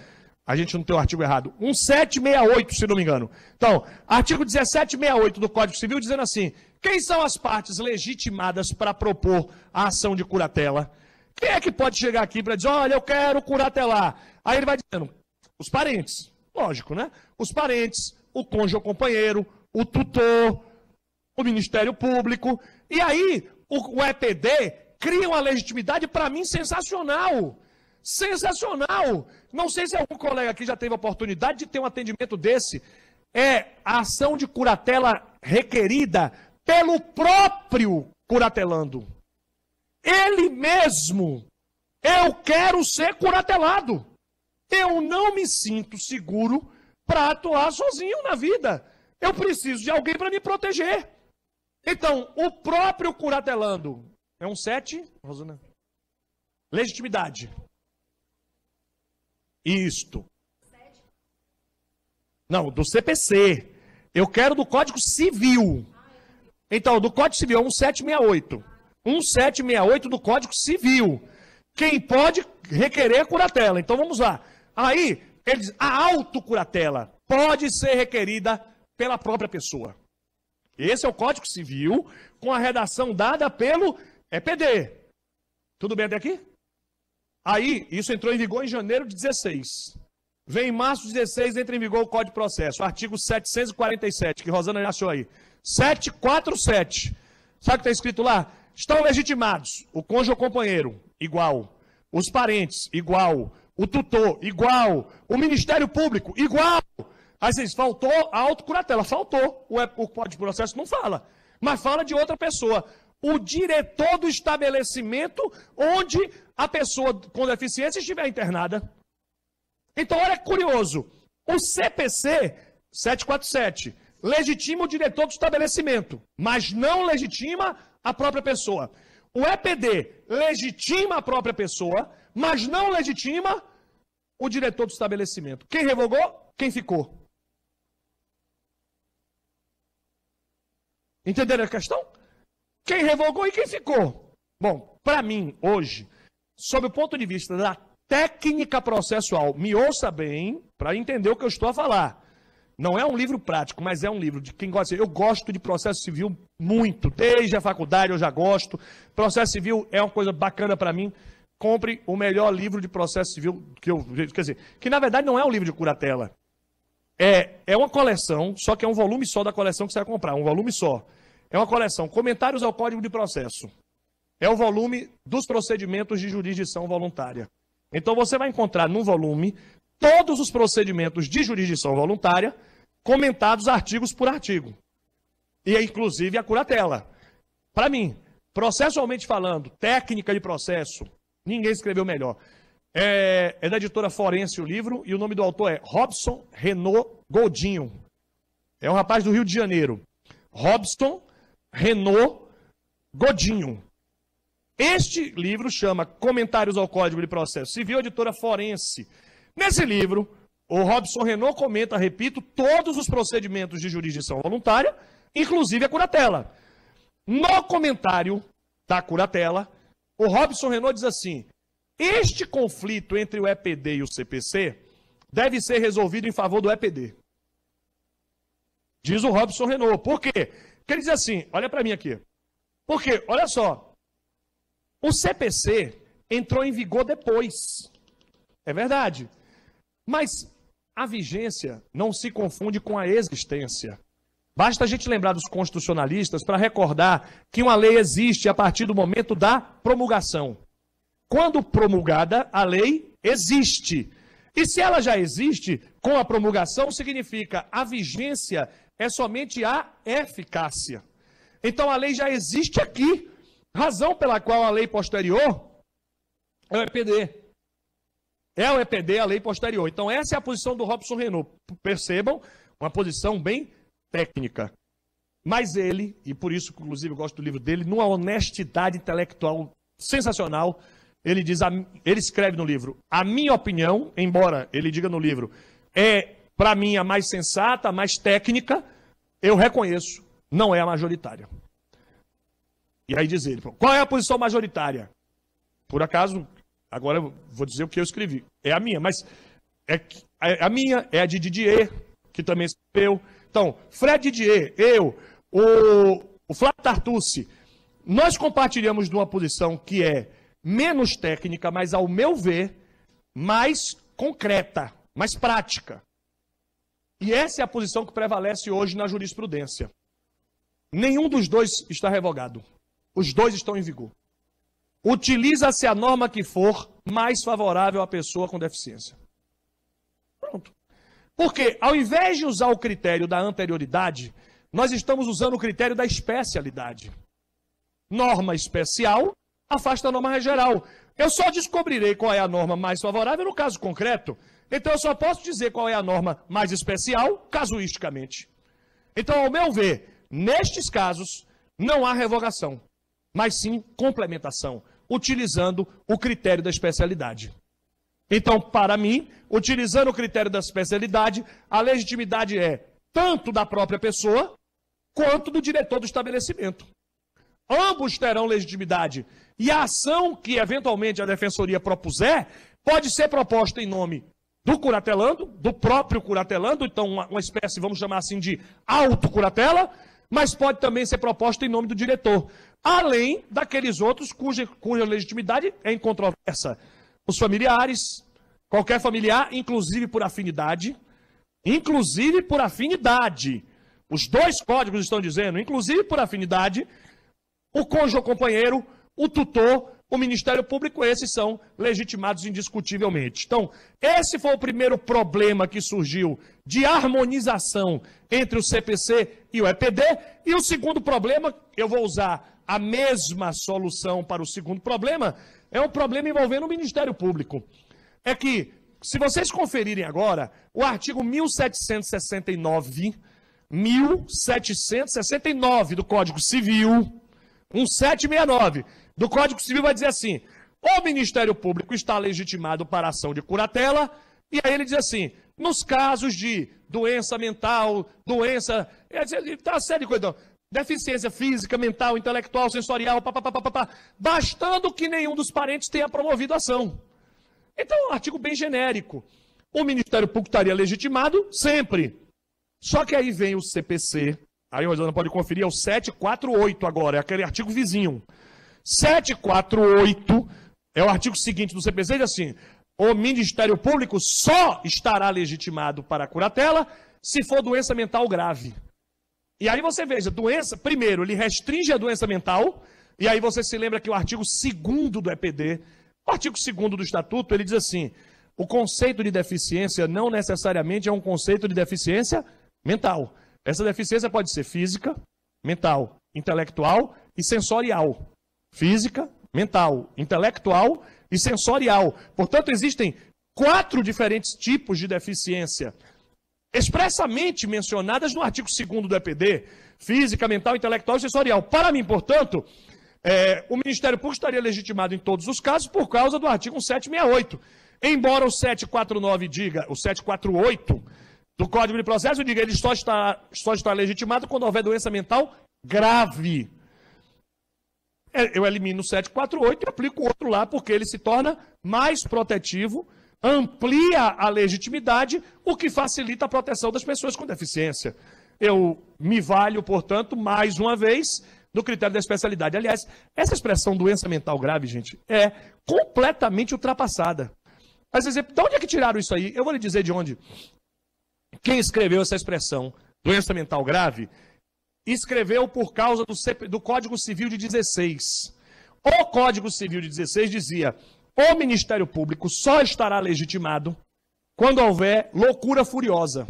a gente não ter o artigo errado. 1768, se não me engano. Então, artigo 1768 do Código Civil dizendo assim: quem são as partes legitimadas para propor a ação de curatela? Quem é que pode chegar aqui para dizer, olha, eu quero curatelar? Aí ele vai dizendo, os parentes, lógico, né? Os parentes, o cônjuge ou companheiro, o tutor, o Ministério Público. E aí, o, o EPD cria uma legitimidade, para mim, sensacional. Sensacional! Não sei se algum colega aqui já teve a oportunidade de ter um atendimento desse. É a ação de curatela requerida pelo próprio curatelando. Ele mesmo. Eu quero ser curatelado. Eu não me sinto seguro para atuar sozinho na vida. Eu preciso de alguém para me proteger. Então, o próprio curatelando é um 7, Rosana? Né? Legitimidade. Isto. Não, do CPC. Eu quero do Código Civil. Então, do Código Civil é 1768. 1768 do Código Civil. Quem pode requerer curatela. Então vamos lá. Aí, eles, a autocuratela pode ser requerida pela própria pessoa. Esse é o Código Civil com a redação dada pelo EPD. Tudo bem até aqui? Aí, isso entrou em vigor em janeiro de 16. Vem em março de 16, entra em vigor o Código de Processo, artigo 747, que Rosana já achou aí. 747. Sabe o que está escrito lá? Estão legitimados o cônjuge ou companheiro, igual. Os parentes, igual. O tutor, igual. O Ministério Público, igual. Aí vocês, faltou a autocuratela, faltou. O, é, o Código de Processo não fala, mas fala de outra pessoa. O diretor do estabelecimento onde a pessoa com deficiência estiver internada. Então, olha que curioso. O CPC 747 legitima o diretor do estabelecimento, mas não legitima a própria pessoa. O EPD legitima a própria pessoa, mas não legitima o diretor do estabelecimento. Quem revogou? Quem ficou? Entenderam a questão? Quem revogou e quem ficou? Bom, para mim, hoje, sob o ponto de vista da técnica processual, me ouça bem para entender o que eu estou a falar. Não é um livro prático, mas é um livro de quem gosta. Eu gosto de processo civil muito, desde a faculdade eu já gosto. Processo civil é uma coisa bacana para mim. Compre o melhor livro de processo civil que eu. Quer dizer, que na verdade não é um livro de curatela. É, é uma coleção, só que é um volume só da coleção que você vai comprar, um volume só. É uma coleção, comentários ao Código de Processo. É o volume dos procedimentos de jurisdição voluntária. Então você vai encontrar num volume todos os procedimentos de jurisdição voluntária, comentados artigos por artigo. E inclusive a curatela. Para mim, processualmente falando, técnica de processo, ninguém escreveu melhor. É, é da editora Forense o livro, e o nome do autor é Robson Renault Goldinho. É um rapaz do Rio de Janeiro. Robson Renault Godinho. Este livro chama Comentários ao Código de Processo Civil, editora Forense. Nesse livro, o Robson Renault comenta, repito, todos os procedimentos de jurisdição voluntária, inclusive a curatela. No comentário da curatela, o Robson Renault diz assim: este conflito entre o EPD e o CPC deve ser resolvido em favor do EPD. Diz o Robson Renault. Por quê? Porque ele diz assim: olha para mim aqui. Porque, olha só, o CPC entrou em vigor depois. É verdade. Mas a vigência não se confunde com a existência. Basta a gente lembrar dos constitucionalistas para recordar que uma lei existe a partir do momento da promulgação quando promulgada, a lei existe. E se ela já existe, com a promulgação, significa a vigência é somente a eficácia. Então a lei já existe aqui, razão pela qual a lei posterior é o EPD. É o EPD a lei posterior. Então essa é a posição do Robson Renault. Percebam, uma posição bem técnica. Mas ele, e por isso, inclusive, eu gosto do livro dele, numa honestidade intelectual sensacional, ele diz, ele escreve no livro, a minha opinião, embora ele diga no livro, é para mim a mais sensata, a mais técnica, eu reconheço, não é a majoritária. E aí diz ele, qual é a posição majoritária? Por acaso, agora eu vou dizer o que eu escrevi. É a minha, mas é, é a minha é a de Didier, que também escreveu. Então, Fred Didier, eu, o, o Flávio Tartucci, nós compartilhamos de uma posição que é menos técnica, mas ao meu ver, mais concreta, mais prática. E essa é a posição que prevalece hoje na jurisprudência. Nenhum dos dois está revogado. Os dois estão em vigor. Utiliza-se a norma que for mais favorável à pessoa com deficiência. Pronto. Porque, ao invés de usar o critério da anterioridade, nós estamos usando o critério da especialidade. Norma especial afasta da norma geral. Eu só descobrirei qual é a norma mais favorável no caso concreto. Então eu só posso dizer qual é a norma mais especial, casuisticamente. Então, ao meu ver, nestes casos, não há revogação, mas sim complementação, utilizando o critério da especialidade. Então, para mim, utilizando o critério da especialidade, a legitimidade é tanto da própria pessoa quanto do diretor do estabelecimento. Ambos terão legitimidade e a ação que eventualmente a defensoria propuser pode ser proposta em nome do curatelando, do próprio curatelando, então uma, uma espécie, vamos chamar assim, de autocuratela, mas pode também ser proposta em nome do diretor, além daqueles outros cuja, cuja legitimidade é incontroversa. Os familiares, qualquer familiar, inclusive por afinidade, inclusive por afinidade. Os dois códigos estão dizendo, inclusive por afinidade, o cônjuge ou companheiro o tutor, o Ministério Público, esses são legitimados indiscutivelmente. Então, esse foi o primeiro problema que surgiu de harmonização entre o CPC e o EPD. E o segundo problema, eu vou usar a mesma solução para o segundo problema, é um problema envolvendo o Ministério Público. É que, se vocês conferirem agora, o artigo 1769, 1769 do Código Civil, 1769, do Código Civil vai dizer assim: o Ministério Público está legitimado para ação de curatela, e aí ele diz assim: nos casos de doença mental, doença. Tá uma série de coisas. Deficiência física, mental, intelectual, sensorial, papapá, bastando que nenhum dos parentes tenha promovido a ação. Então, é um artigo bem genérico. O Ministério Público estaria legitimado sempre. Só que aí vem o CPC, aí o Rosana pode conferir, é o 748 agora, é aquele artigo vizinho. 748 é o artigo seguinte do CPC, diz assim: o Ministério Público só estará legitimado para a curatela se for doença mental grave. E aí você veja, doença, primeiro, ele restringe a doença mental, e aí você se lembra que o artigo 2 do EPD, o artigo 2 do Estatuto, ele diz assim: o conceito de deficiência não necessariamente é um conceito de deficiência mental. Essa deficiência pode ser física, mental, intelectual e sensorial física, mental, intelectual e sensorial. Portanto, existem quatro diferentes tipos de deficiência expressamente mencionadas no artigo 2 do EPD, física, mental, intelectual e sensorial. Para mim, portanto, é, o Ministério Público estaria legitimado em todos os casos por causa do artigo 768. Embora o 749 diga, o 748 do Código de Processo diga, ele só está, só está legitimado quando houver doença mental grave. É, eu elimino o 748 e aplico outro lá, porque ele se torna mais protetivo, amplia a legitimidade, o que facilita a proteção das pessoas com deficiência. Eu me valho, portanto, mais uma vez, do critério da especialidade. Aliás, essa expressão doença mental grave, gente, é completamente ultrapassada. Mas, exemplo, de onde é que tiraram isso aí? Eu vou lhe dizer de onde. Quem escreveu essa expressão, doença mental grave, escreveu por causa do, CP, do Código Civil de 16. O Código Civil de 16 dizia: o Ministério Público só estará legitimado quando houver loucura furiosa.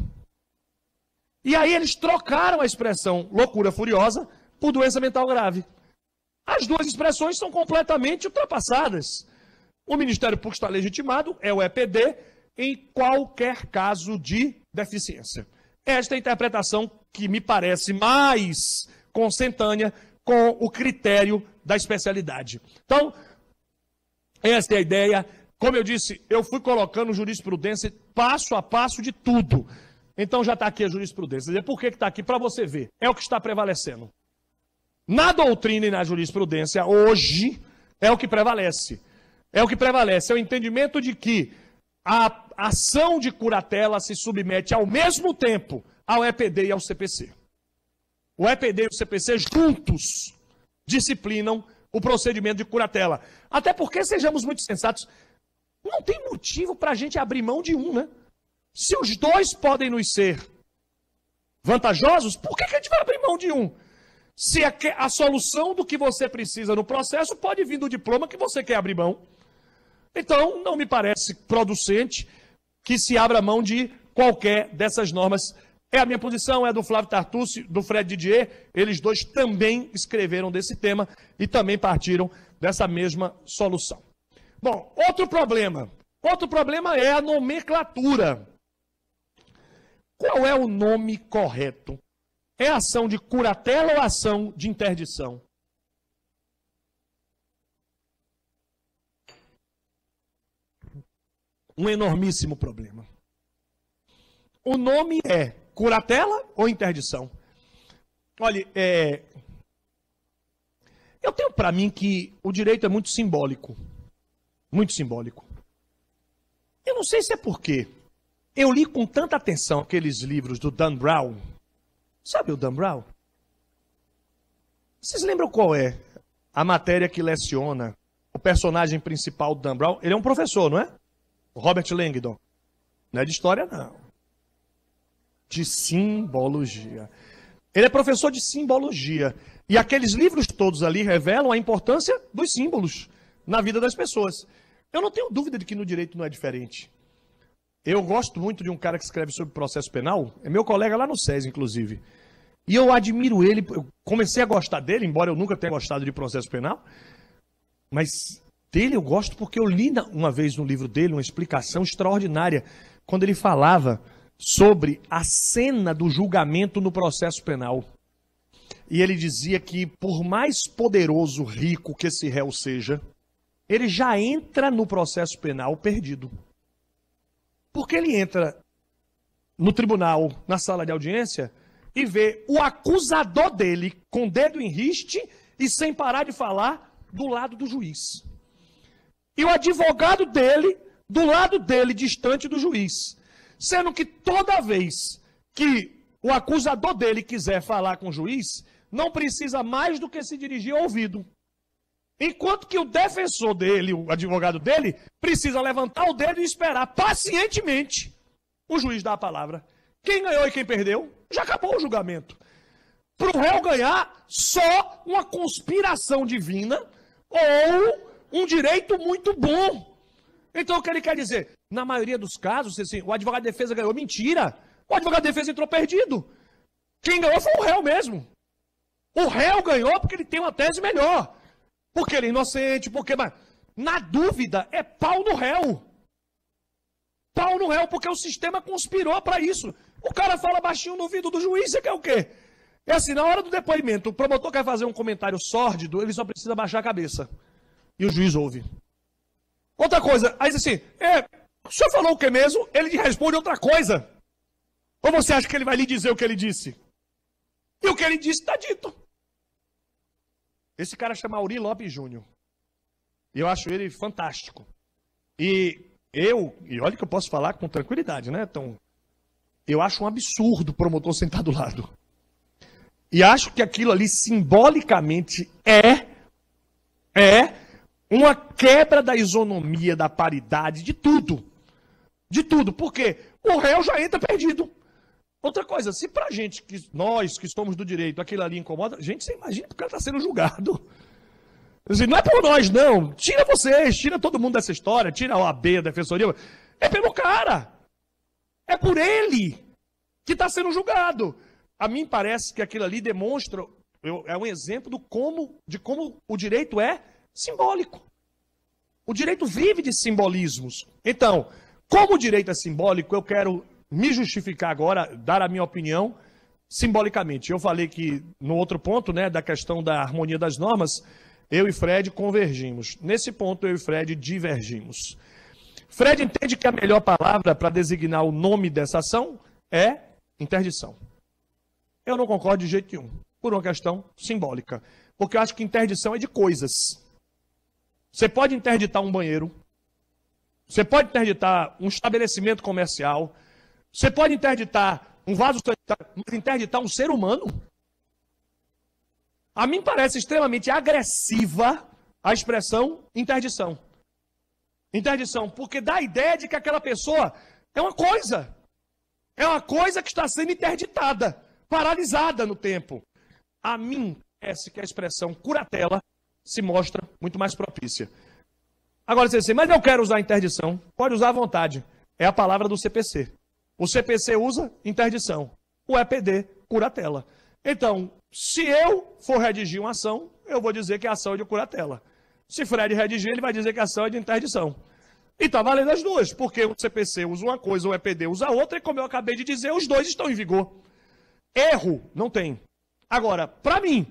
E aí eles trocaram a expressão loucura furiosa por doença mental grave. As duas expressões são completamente ultrapassadas. O Ministério Público está legitimado, é o EPD, em qualquer caso de deficiência. Esta é a interpretação que me parece mais consentânea com o critério da especialidade. Então, essa é a ideia. Como eu disse, eu fui colocando jurisprudência passo a passo de tudo. Então já está aqui a jurisprudência. Por que está aqui? Para você ver. É o que está prevalecendo. Na doutrina e na jurisprudência, hoje, é o que prevalece. É o que prevalece. É o entendimento de que a ação de curatela se submete ao mesmo tempo ao EPD e ao CPC. O EPD e o CPC juntos disciplinam o procedimento de curatela. Até porque, sejamos muito sensatos, não tem motivo para a gente abrir mão de um, né? Se os dois podem nos ser vantajosos, por que, que a gente vai abrir mão de um? Se a, é a solução do que você precisa no processo pode vir do diploma que você quer abrir mão. Então, não me parece producente que se abra mão de qualquer dessas normas é a minha posição, é a do Flávio Tartucci, do Fred Didier. Eles dois também escreveram desse tema e também partiram dessa mesma solução. Bom, outro problema. Outro problema é a nomenclatura. Qual é o nome correto? É ação de curatela ou ação de interdição? Um enormíssimo problema. O nome é curatela ou interdição. Olha, é... eu tenho para mim que o direito é muito simbólico. Muito simbólico. Eu não sei se é porque Eu li com tanta atenção aqueles livros do Dan Brown. Sabe o Dan Brown? Vocês lembram qual é a matéria que leciona o personagem principal do Dan Brown? Ele é um professor, não é? Robert Langdon. Não é de história, não de simbologia. Ele é professor de simbologia. E aqueles livros todos ali revelam a importância dos símbolos na vida das pessoas. Eu não tenho dúvida de que no direito não é diferente. Eu gosto muito de um cara que escreve sobre processo penal, é meu colega lá no SES, inclusive. E eu admiro ele, eu comecei a gostar dele, embora eu nunca tenha gostado de processo penal, mas dele eu gosto porque eu li uma vez no livro dele uma explicação extraordinária, quando ele falava sobre a cena do julgamento no processo penal. E ele dizia que, por mais poderoso, rico que esse réu seja, ele já entra no processo penal perdido. Porque ele entra no tribunal, na sala de audiência, e vê o acusador dele com o dedo em riste e sem parar de falar do lado do juiz. E o advogado dele, do lado dele, distante do juiz. Sendo que toda vez que o acusador dele quiser falar com o juiz, não precisa mais do que se dirigir ao ouvido. Enquanto que o defensor dele, o advogado dele, precisa levantar o dedo e esperar pacientemente o juiz dar a palavra. Quem ganhou e quem perdeu? Já acabou o julgamento. Para o réu ganhar, só uma conspiração divina ou um direito muito bom. Então o que ele quer dizer? Na maioria dos casos, assim, o advogado de defesa ganhou. Mentira! O advogado de defesa entrou perdido. Quem ganhou foi o réu mesmo. O réu ganhou porque ele tem uma tese melhor. Porque ele é inocente, porque. Mas, na dúvida, é pau no réu. Pau no réu, porque o sistema conspirou para isso. O cara fala baixinho no ouvido do juiz, você quer o quê? É assim, na hora do depoimento, o promotor quer fazer um comentário sórdido, ele só precisa baixar a cabeça. E o juiz ouve. Outra coisa, aí assim, é, o senhor falou o que mesmo? Ele lhe responde outra coisa. Ou você acha que ele vai lhe dizer o que ele disse? E o que ele disse está dito. Esse cara chama Auri Lopes Júnior. E eu acho ele fantástico. E eu, e olha que eu posso falar com tranquilidade, né? Então, eu acho um absurdo o promotor sentar do lado. E acho que aquilo ali simbolicamente é é uma quebra da isonomia, da paridade, de tudo de tudo. Por quê? O réu já entra perdido. Outra coisa, se pra gente, que nós que somos do direito, aquilo ali incomoda, gente, você imagina porque o cara está sendo julgado. não é por nós, não. Tira vocês, tira todo mundo dessa história, tira a OAB, a defensoria. É pelo cara. É por ele que está sendo julgado. A mim parece que aquilo ali demonstra, eu, é um exemplo do como, de como o direito é simbólico. O direito vive de simbolismos. Então, como direito é simbólico, eu quero me justificar agora, dar a minha opinião simbolicamente. Eu falei que no outro ponto, né, da questão da harmonia das normas, eu e Fred convergimos. Nesse ponto, eu e Fred divergimos. Fred entende que a melhor palavra para designar o nome dessa ação é interdição. Eu não concordo de jeito nenhum, por uma questão simbólica. Porque eu acho que interdição é de coisas. Você pode interditar um banheiro, você pode interditar um estabelecimento comercial, você pode interditar um vaso sanitário, mas interditar um ser humano? A mim parece extremamente agressiva a expressão interdição. Interdição, porque dá a ideia de que aquela pessoa é uma coisa. É uma coisa que está sendo interditada, paralisada no tempo. A mim parece que a expressão curatela se mostra muito mais propícia. Agora você diz assim, mas eu quero usar interdição. Pode usar à vontade. É a palavra do CPC. O CPC usa interdição. O EPD, curatela. Então, se eu for redigir uma ação, eu vou dizer que a é ação é de curatela. Se Fred redigir, ele vai dizer que a é ação é de interdição. E está valendo as duas, porque o CPC usa uma coisa, o EPD usa outra, e como eu acabei de dizer, os dois estão em vigor. Erro não tem. Agora, para mim,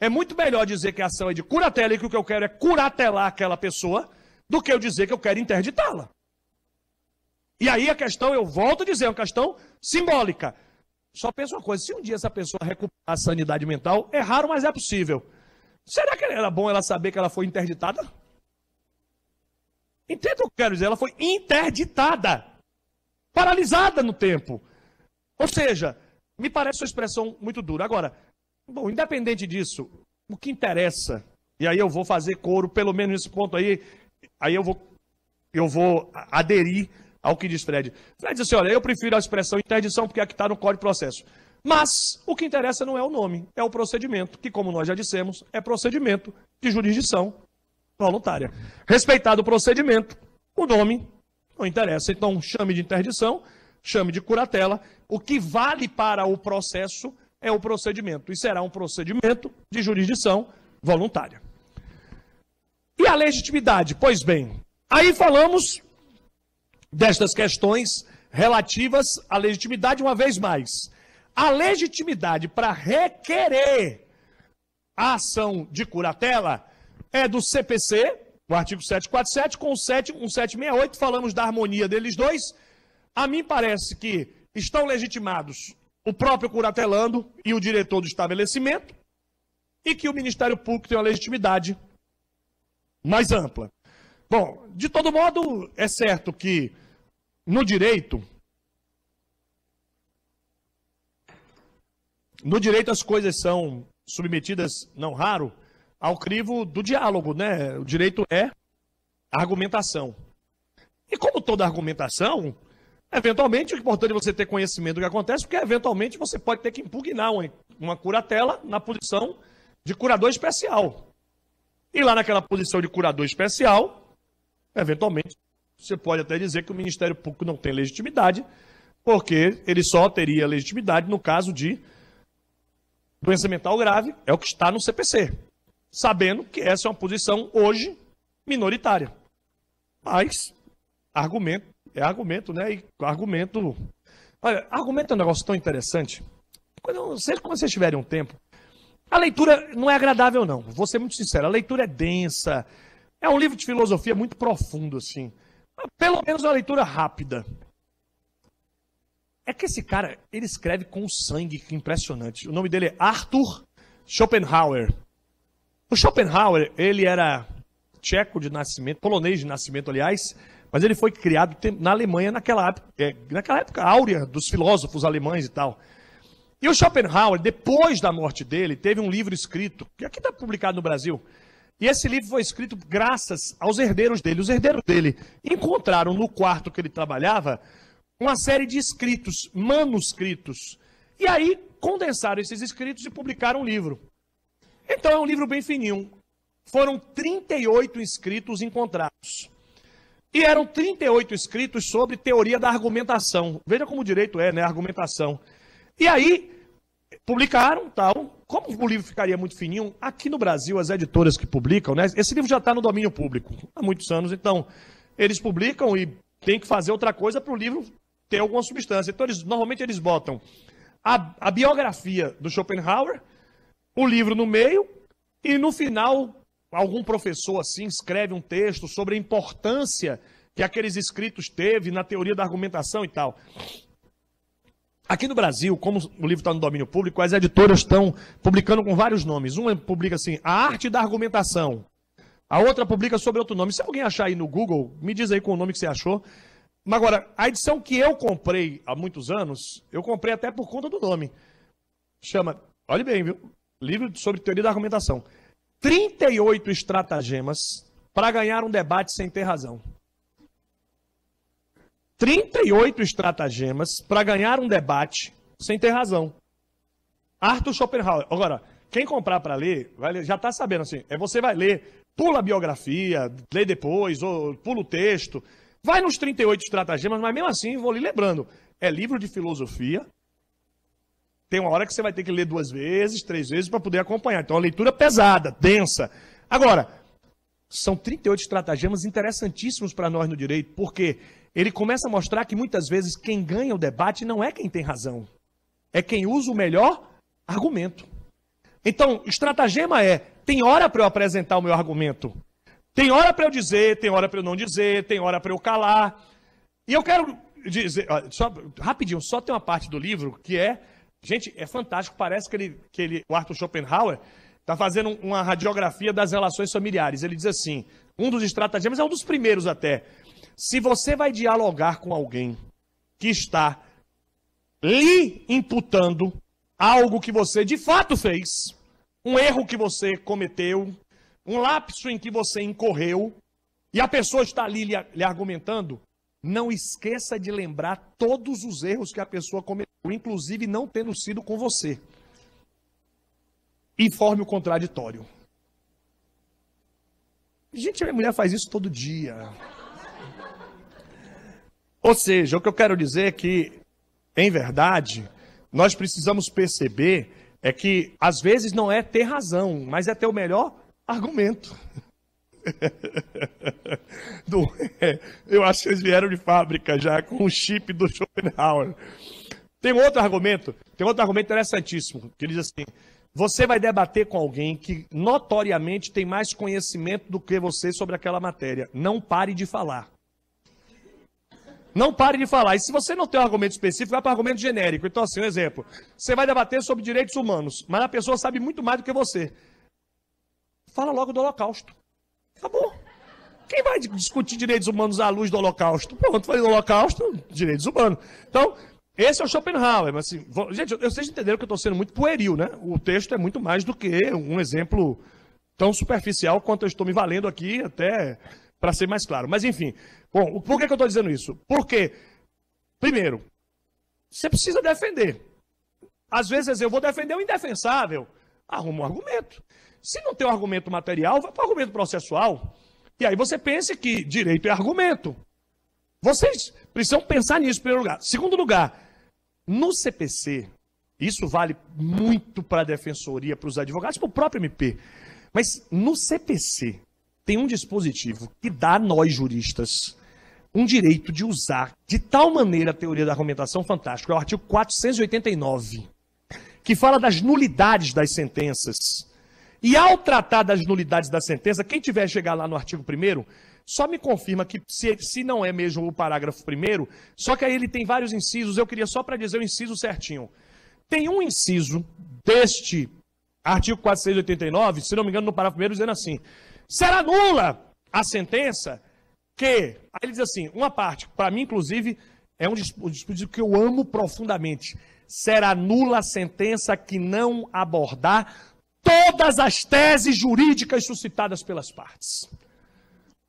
é muito melhor dizer que a ação é de curatela e que o que eu quero é curatelar aquela pessoa do que eu dizer que eu quero interditá-la. E aí a questão, eu volto a dizer, é uma questão simbólica. Só pensa uma coisa: se um dia essa pessoa recuperar a sanidade mental, é raro, mas é possível. Será que era bom ela saber que ela foi interditada? Entenda o que eu quero dizer, ela foi interditada, paralisada no tempo. Ou seja, me parece uma expressão muito dura. Agora, bom, independente disso, o que interessa, e aí eu vou fazer coro, pelo menos nesse ponto aí, Aí eu vou, eu vou aderir ao que diz Fred. Fred diz assim: olha, eu prefiro a expressão interdição porque é que está no Código de Processo. Mas o que interessa não é o nome, é o procedimento, que, como nós já dissemos, é procedimento de jurisdição voluntária. Respeitado o procedimento, o nome não interessa. Então, chame de interdição, chame de curatela. O que vale para o processo é o procedimento, e será um procedimento de jurisdição voluntária. E a legitimidade? Pois bem, aí falamos destas questões relativas à legitimidade uma vez mais. A legitimidade para requerer a ação de curatela é do CPC, o artigo 747, com o 1768, falamos da harmonia deles dois. A mim parece que estão legitimados o próprio curatelando e o diretor do estabelecimento, e que o Ministério Público tem a legitimidade mais ampla. Bom, de todo modo, é certo que no direito, no direito as coisas são submetidas, não raro, ao crivo do diálogo, né? O direito é argumentação. E como toda argumentação, eventualmente o é importante é você ter conhecimento do que acontece, porque eventualmente você pode ter que impugnar uma, uma curatela na posição de curador especial. E lá naquela posição de curador especial, eventualmente, você pode até dizer que o Ministério Público não tem legitimidade, porque ele só teria legitimidade no caso de doença mental grave, é o que está no CPC. Sabendo que essa é uma posição hoje minoritária. Mas, argumento, é argumento, né? E argumento. Olha, argumento é um negócio tão interessante. Quando, quando vocês tiverem um tempo, a leitura não é agradável, não. Vou ser muito sincero. A leitura é densa. É um livro de filosofia muito profundo, assim. Pelo menos uma leitura rápida. É que esse cara, ele escreve com sangue, que impressionante. O nome dele é Arthur Schopenhauer. O Schopenhauer, ele era tcheco de nascimento, polonês de nascimento, aliás, mas ele foi criado na Alemanha naquela, é, naquela época áurea dos filósofos alemães e tal. E o Schopenhauer, depois da morte dele, teve um livro escrito, que aqui está publicado no Brasil. E esse livro foi escrito graças aos herdeiros dele. Os herdeiros dele encontraram no quarto que ele trabalhava uma série de escritos, manuscritos. E aí condensaram esses escritos e publicaram um livro. Então é um livro bem fininho. Foram 38 escritos encontrados. E eram 38 escritos sobre teoria da argumentação. Veja como o direito é, né? Argumentação. E aí, publicaram tal. Como o livro ficaria muito fininho, aqui no Brasil, as editoras que publicam, né? Esse livro já está no domínio público há muitos anos, então eles publicam e tem que fazer outra coisa para o livro ter alguma substância. Então, eles, normalmente eles botam a, a biografia do Schopenhauer, o livro no meio, e no final, algum professor assim escreve um texto sobre a importância que aqueles escritos teve na teoria da argumentação e tal. Aqui no Brasil, como o livro está no domínio público, as editoras estão publicando com vários nomes. Uma publica assim, A Arte da Argumentação. A outra publica sobre outro nome. Se alguém achar aí no Google, me diz aí com o nome que você achou. Mas agora, a edição que eu comprei há muitos anos, eu comprei até por conta do nome. Chama, olhe bem, viu? Livro sobre teoria da argumentação. 38 estratagemas para ganhar um debate sem ter razão. 38 estratagemas para ganhar um debate sem ter razão. Arthur Schopenhauer. Agora, quem comprar para ler, ler, já está sabendo assim. É você vai ler, pula a biografia, lê depois, ou pula o texto. Vai nos 38 estratagemas, mas mesmo assim, vou lhe lembrando. É livro de filosofia. Tem uma hora que você vai ter que ler duas vezes, três vezes para poder acompanhar. Então, é uma leitura pesada, densa. Agora, são 38 estratagemas interessantíssimos para nós no direito, porque ele começa a mostrar que muitas vezes quem ganha o debate não é quem tem razão, é quem usa o melhor argumento. Então, estratagema é: tem hora para eu apresentar o meu argumento, tem hora para eu dizer, tem hora para eu não dizer, tem hora para eu calar. E eu quero dizer, só, rapidinho, só tem uma parte do livro que é, gente, é fantástico, parece que ele, que ele o Arthur Schopenhauer está fazendo uma radiografia das relações familiares. Ele diz assim: um dos estratagemas, é um dos primeiros até. Se você vai dialogar com alguém que está lhe imputando algo que você de fato fez, um erro que você cometeu, um lapso em que você incorreu, e a pessoa está ali lhe, lhe argumentando, não esqueça de lembrar todos os erros que a pessoa cometeu, inclusive não tendo sido com você. Informe o contraditório. Gente, a minha mulher faz isso todo dia. Ou seja, o que eu quero dizer é que, em verdade, nós precisamos perceber é que às vezes não é ter razão, mas é ter o melhor argumento. eu acho que eles vieram de fábrica já com o chip do Schopenhauer. Tem outro argumento, tem outro argumento interessantíssimo, que diz assim: você vai debater com alguém que notoriamente tem mais conhecimento do que você sobre aquela matéria. Não pare de falar. Não pare de falar. E se você não tem um argumento específico, vai para um argumento genérico. Então, assim, um exemplo. Você vai debater sobre direitos humanos, mas a pessoa sabe muito mais do que você. Fala logo do Holocausto. Acabou. Quem vai discutir direitos humanos à luz do Holocausto? Pronto, falei do Holocausto, direitos humanos. Então, esse é o Schopenhauer. Mas, assim, vou... gente, vocês entenderam que eu estou sendo muito pueril, né? O texto é muito mais do que um exemplo tão superficial quanto eu estou me valendo aqui, até para ser mais claro. Mas, enfim, Bom, por que, que eu estou dizendo isso? Porque, primeiro, você precisa defender. Às vezes eu vou defender o indefensável. Arruma um argumento. Se não tem um argumento material, vai para o argumento processual. E aí você pensa que direito é argumento. Vocês precisam pensar nisso, em primeiro lugar. Segundo lugar, no CPC, isso vale muito para a defensoria, para os advogados, para o próprio MP. Mas no CPC, tem um dispositivo que dá a nós juristas um direito de usar de tal maneira a teoria da argumentação fantástica, é o artigo 489, que fala das nulidades das sentenças. E ao tratar das nulidades da sentença, quem tiver chegar lá no artigo 1 só me confirma que se, se não é mesmo o parágrafo 1 só que aí ele tem vários incisos, eu queria só para dizer o inciso certinho. Tem um inciso deste artigo 489, se não me engano, no parágrafo 1 dizendo assim: será nula a sentença que. Aí ele diz assim: uma parte, para mim, inclusive, é um dispositivo que eu amo profundamente. Será nula a sentença que não abordar todas as teses jurídicas suscitadas pelas partes.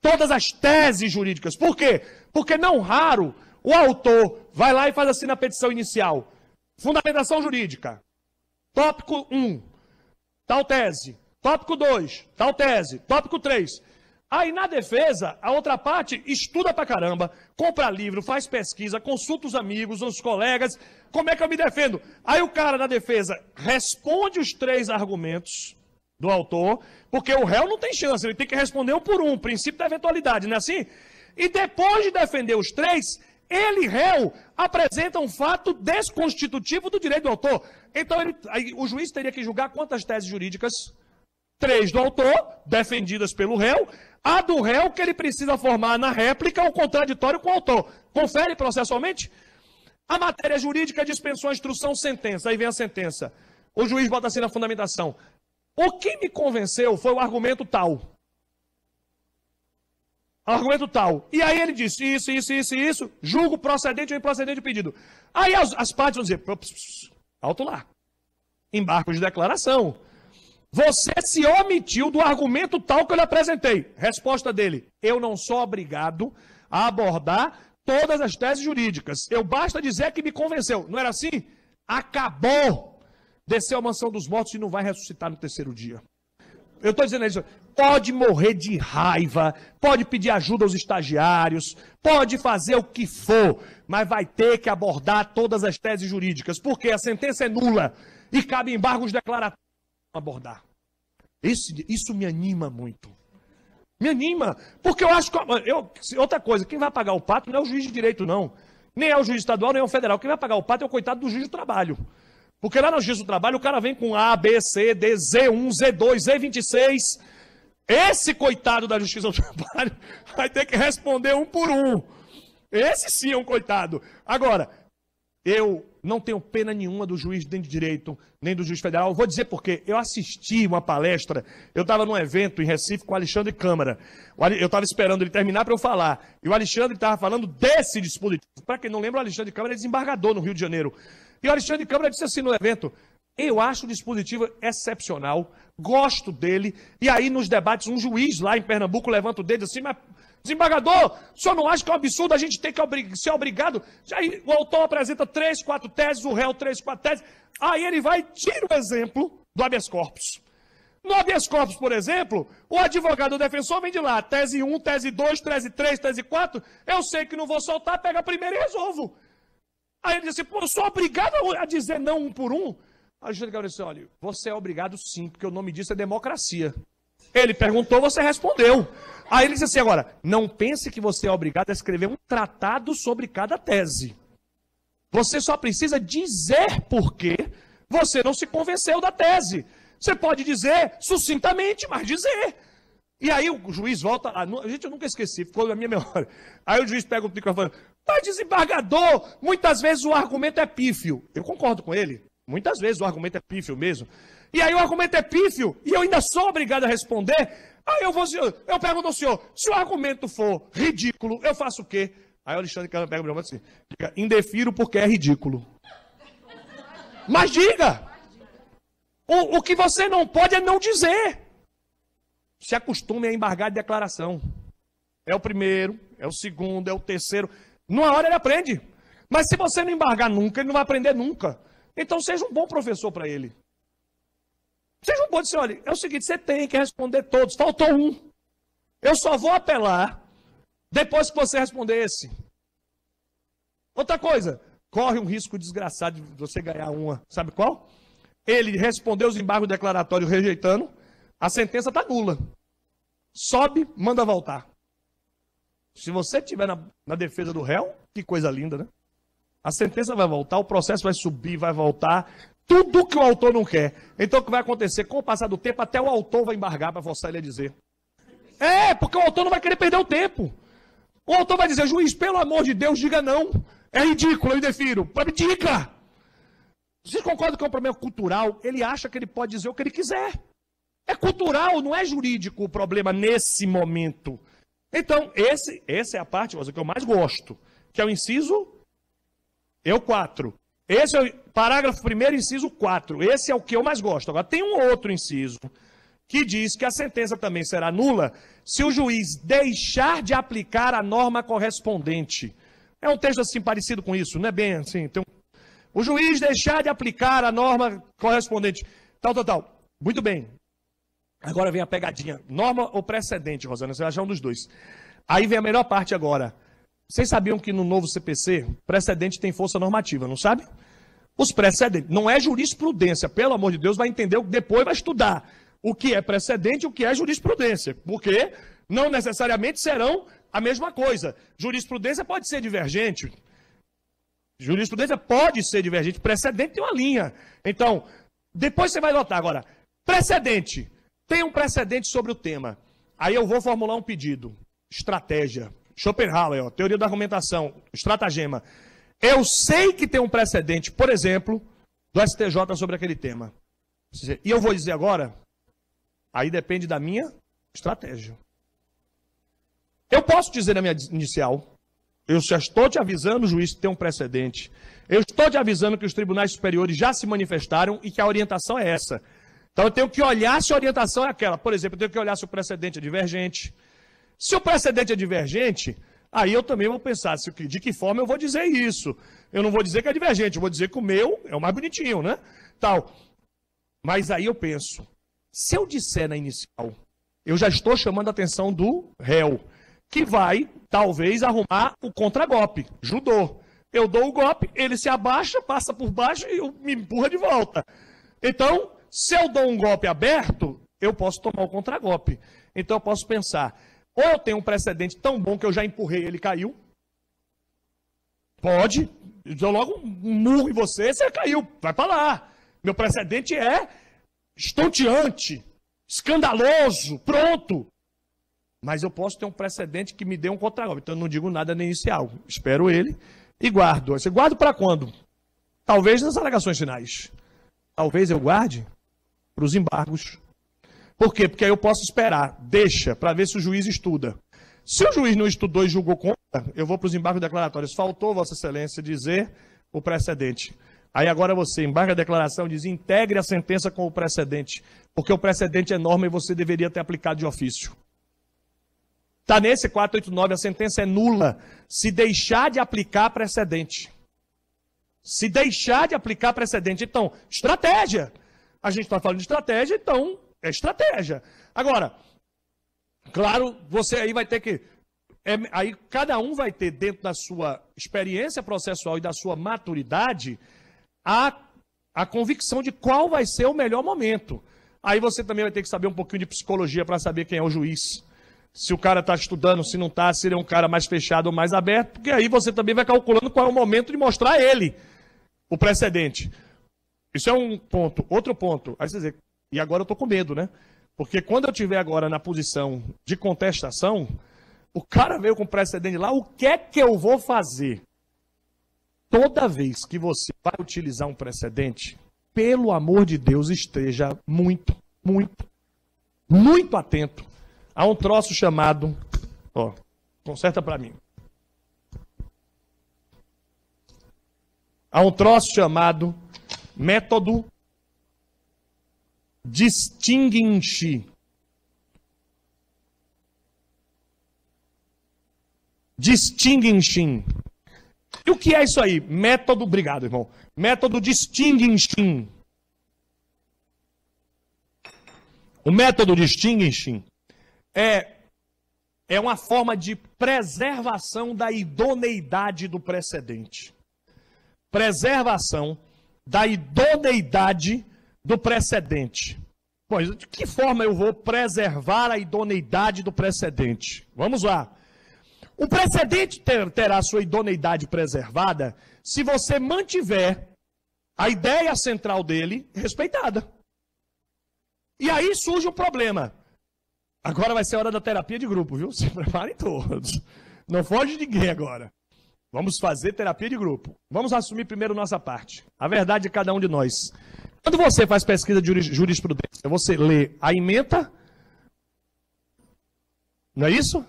Todas as teses jurídicas. Por quê? Porque não raro o autor vai lá e faz assim na petição inicial: fundamentação jurídica, tópico 1, tal tese. Tópico 2, tal tese. Tópico 3. Aí na defesa, a outra parte estuda pra caramba, compra livro, faz pesquisa, consulta os amigos, os colegas. Como é que eu me defendo? Aí o cara na defesa responde os três argumentos do autor, porque o réu não tem chance, ele tem que responder um por um, princípio da eventualidade, não é assim? E depois de defender os três, ele, réu, apresenta um fato desconstitutivo do direito do autor. Então, ele, aí, o juiz teria que julgar quantas teses jurídicas? três do autor, defendidas pelo réu, a do réu que ele precisa formar na réplica o contraditório com o autor. Confere processualmente? A matéria jurídica dispensou a instrução, sentença. Aí vem a sentença. O juiz bota assim na fundamentação. O que me convenceu foi o argumento tal. Argumento tal. E aí ele disse isso, isso, isso, isso. Julgo procedente ou improcedente o pedido. Aí as, as partes vão dizer, alto lá. Embargo de declaração. Você se omitiu do argumento tal que eu lhe apresentei. Resposta dele: Eu não sou obrigado a abordar todas as teses jurídicas. Eu basta dizer que me convenceu. Não era assim? Acabou. Desceu a mansão dos mortos e não vai ressuscitar no terceiro dia. Eu estou dizendo isso. Pode morrer de raiva, pode pedir ajuda aos estagiários, pode fazer o que for, mas vai ter que abordar todas as teses jurídicas, porque a sentença é nula e cabe embargos declaratórios abordar. Isso, isso me anima muito. Me anima, porque eu acho que. Eu, outra coisa, quem vai pagar o pato não é o juiz de direito, não. Nem é o juiz estadual, nem é o federal. Quem vai pagar o pato é o coitado do juiz do trabalho. Porque lá no juiz do trabalho o cara vem com A, B, C, D, Z1, Z2, Z26. Esse coitado da justiça do trabalho vai ter que responder um por um. Esse sim é um coitado. Agora, eu não tenho pena nenhuma do juiz de direito, nem do juiz federal. Vou dizer por quê. Eu assisti uma palestra, eu estava num evento em Recife com o Alexandre Câmara. Eu estava esperando ele terminar para eu falar. E o Alexandre estava falando desse dispositivo. Para quem não lembra, o Alexandre Câmara é desembargador no Rio de Janeiro. E o Alexandre Câmara disse assim no evento: eu acho o dispositivo excepcional, gosto dele. E aí, nos debates, um juiz lá em Pernambuco levanta o dedo assim, mas Desembargador, o senhor não acha que é um absurdo a gente ter que ser obrigado? Aí o autor apresenta três, quatro teses, o réu três, quatro teses. Aí ele vai tira o exemplo do habeas corpus. No habeas corpus, por exemplo, o advogado o defensor vem de lá, tese 1, tese 2, tese 3, tese 4, eu sei que não vou soltar, pega a primeira e resolvo. Aí ele disse, assim, pô, eu sou obrigado a dizer não um por um? Aí o juiz disse, assim, olha, você é obrigado sim, porque o nome disso é democracia. Ele perguntou, você respondeu. Aí ele disse assim agora, não pense que você é obrigado a escrever um tratado sobre cada tese. Você só precisa dizer por que você não se convenceu da tese. Você pode dizer sucintamente, mas dizer. E aí o juiz volta, a gente eu nunca esqueci, ficou na minha memória. Aí o juiz pega o microfone, mas tá desembargador, muitas vezes o argumento é pífio. Eu concordo com ele, muitas vezes o argumento é pífio mesmo. E aí o argumento é pífio, e eu ainda sou obrigado a responder. Aí eu vou, eu pergunto ao senhor, se o argumento for ridículo, eu faço o quê? Aí o Alexandre Carlos pega o meu e diz assim, indefiro porque é ridículo. Mas diga! O, o que você não pode é não dizer. Se acostume a embargar a declaração. É o primeiro, é o segundo, é o terceiro. Numa hora ele aprende. Mas se você não embargar nunca, ele não vai aprender nunca. Então seja um bom professor para ele. Você não podem dizer, olha, é o seguinte, você tem que responder todos, faltou um. Eu só vou apelar depois que você responder esse. Outra coisa, corre um risco desgraçado de você ganhar uma. Sabe qual? Ele respondeu os embargos declaratórios rejeitando, a sentença está nula. Sobe, manda voltar. Se você estiver na, na, defesa do réu, que coisa linda, né? A sentença vai voltar, o processo vai subir, vai voltar, tudo que o autor não quer. Então o que vai acontecer? Com o passar do tempo, até o autor vai embargar para forçar ele a dizer. É, porque o autor não vai querer perder o tempo. O autor vai dizer, juiz, pelo amor de Deus, diga não. É ridículo, eu me Diga! Vocês concordam que é um problema cultural? Ele acha que ele pode dizer o que ele quiser. É cultural, não é jurídico o problema nesse momento. Então, esse, essa é a parte que eu mais gosto, que é o inciso eu 4. Esse é o parágrafo 1, inciso 4. Esse é o que eu mais gosto. Agora, tem um outro inciso que diz que a sentença também será nula se o juiz deixar de aplicar a norma correspondente. É um texto assim parecido com isso, não é bem assim? Então, o juiz deixar de aplicar a norma correspondente. Tal, tal, tal. Muito bem. Agora vem a pegadinha. Norma ou precedente, Rosana? Você vai achar um dos dois. Aí vem a melhor parte agora. Vocês sabiam que no novo CPC, precedente tem força normativa, não sabe? Os precedentes. Não é jurisprudência, pelo amor de Deus, vai entender, depois vai estudar o que é precedente e o que é jurisprudência. Porque não necessariamente serão a mesma coisa. Jurisprudência pode ser divergente. Jurisprudência pode ser divergente. Precedente tem uma linha. Então, depois você vai notar. Agora, precedente. Tem um precedente sobre o tema. Aí eu vou formular um pedido. Estratégia. Schopenhauer, ó, teoria da argumentação, estratagema. Eu sei que tem um precedente, por exemplo, do STJ sobre aquele tema. E eu vou dizer agora, aí depende da minha estratégia. Eu posso dizer na minha inicial, eu já estou te avisando, juiz, que tem um precedente. Eu estou te avisando que os tribunais superiores já se manifestaram e que a orientação é essa. Então eu tenho que olhar se a orientação é aquela. Por exemplo, eu tenho que olhar se o precedente é divergente. Se o precedente é divergente, aí eu também vou pensar de que forma eu vou dizer isso. Eu não vou dizer que é divergente, eu vou dizer que o meu é o mais bonitinho, né? Tal. Mas aí eu penso, se eu disser na inicial, eu já estou chamando a atenção do réu, que vai, talvez, arrumar o contragolpe, judô. Eu dou o golpe, ele se abaixa, passa por baixo e me empurra de volta. Então, se eu dou um golpe aberto, eu posso tomar o contragolpe. Então eu posso pensar, ou eu tenho um precedente tão bom que eu já empurrei ele caiu. Pode. Eu logo um murro em você, você caiu. Vai para lá. Meu precedente é estonteante, escandaloso, pronto. Mas eu posso ter um precedente que me dê um contragolpe. Então eu não digo nada nem inicial. É Espero ele e guardo. Você guarda para quando? Talvez nas alegações finais. Talvez eu guarde para os embargos por quê? Porque aí eu posso esperar, deixa, para ver se o juiz estuda. Se o juiz não estudou e julgou contra, eu vou para os embargos declaratórios. Faltou, Vossa Excelência, dizer o precedente. Aí agora você embarga a declaração diz: integre a sentença com o precedente, porque o precedente é norma e você deveria ter aplicado de ofício. Está nesse 489, a sentença é nula se deixar de aplicar precedente. Se deixar de aplicar precedente. Então, estratégia. A gente está falando de estratégia, então é estratégia. Agora, claro, você aí vai ter que. É, aí cada um vai ter, dentro da sua experiência processual e da sua maturidade, a, a convicção de qual vai ser o melhor momento. Aí você também vai ter que saber um pouquinho de psicologia para saber quem é o juiz. Se o cara está estudando, se não está, se ele é um cara mais fechado ou mais aberto, porque aí você também vai calculando qual é o momento de mostrar ele o precedente. Isso é um ponto. Outro ponto. Aí você dizer, e agora eu tô com medo, né? Porque quando eu tiver agora na posição de contestação, o cara veio com precedente lá, o que é que eu vou fazer? Toda vez que você vai utilizar um precedente, pelo amor de Deus, esteja muito, muito, muito atento a um troço chamado, ó, conserta para mim. A um troço chamado método distinguem-se. Distinguem-se. E o que é isso aí? Método, obrigado, irmão. Método distinguishing. O método distinguishing é é uma forma de preservação da idoneidade do precedente. Preservação da idoneidade do precedente. Pois, de que forma eu vou preservar a idoneidade do precedente? Vamos lá. O precedente ter, terá sua idoneidade preservada se você mantiver a ideia central dele respeitada. E aí surge o problema. Agora vai ser a hora da terapia de grupo, viu? Se preparem todos. Não foge de ninguém agora. Vamos fazer terapia de grupo. Vamos assumir primeiro nossa parte. A verdade de cada um de nós. Quando você faz pesquisa de jurisprudência, você lê a emenda, não é isso?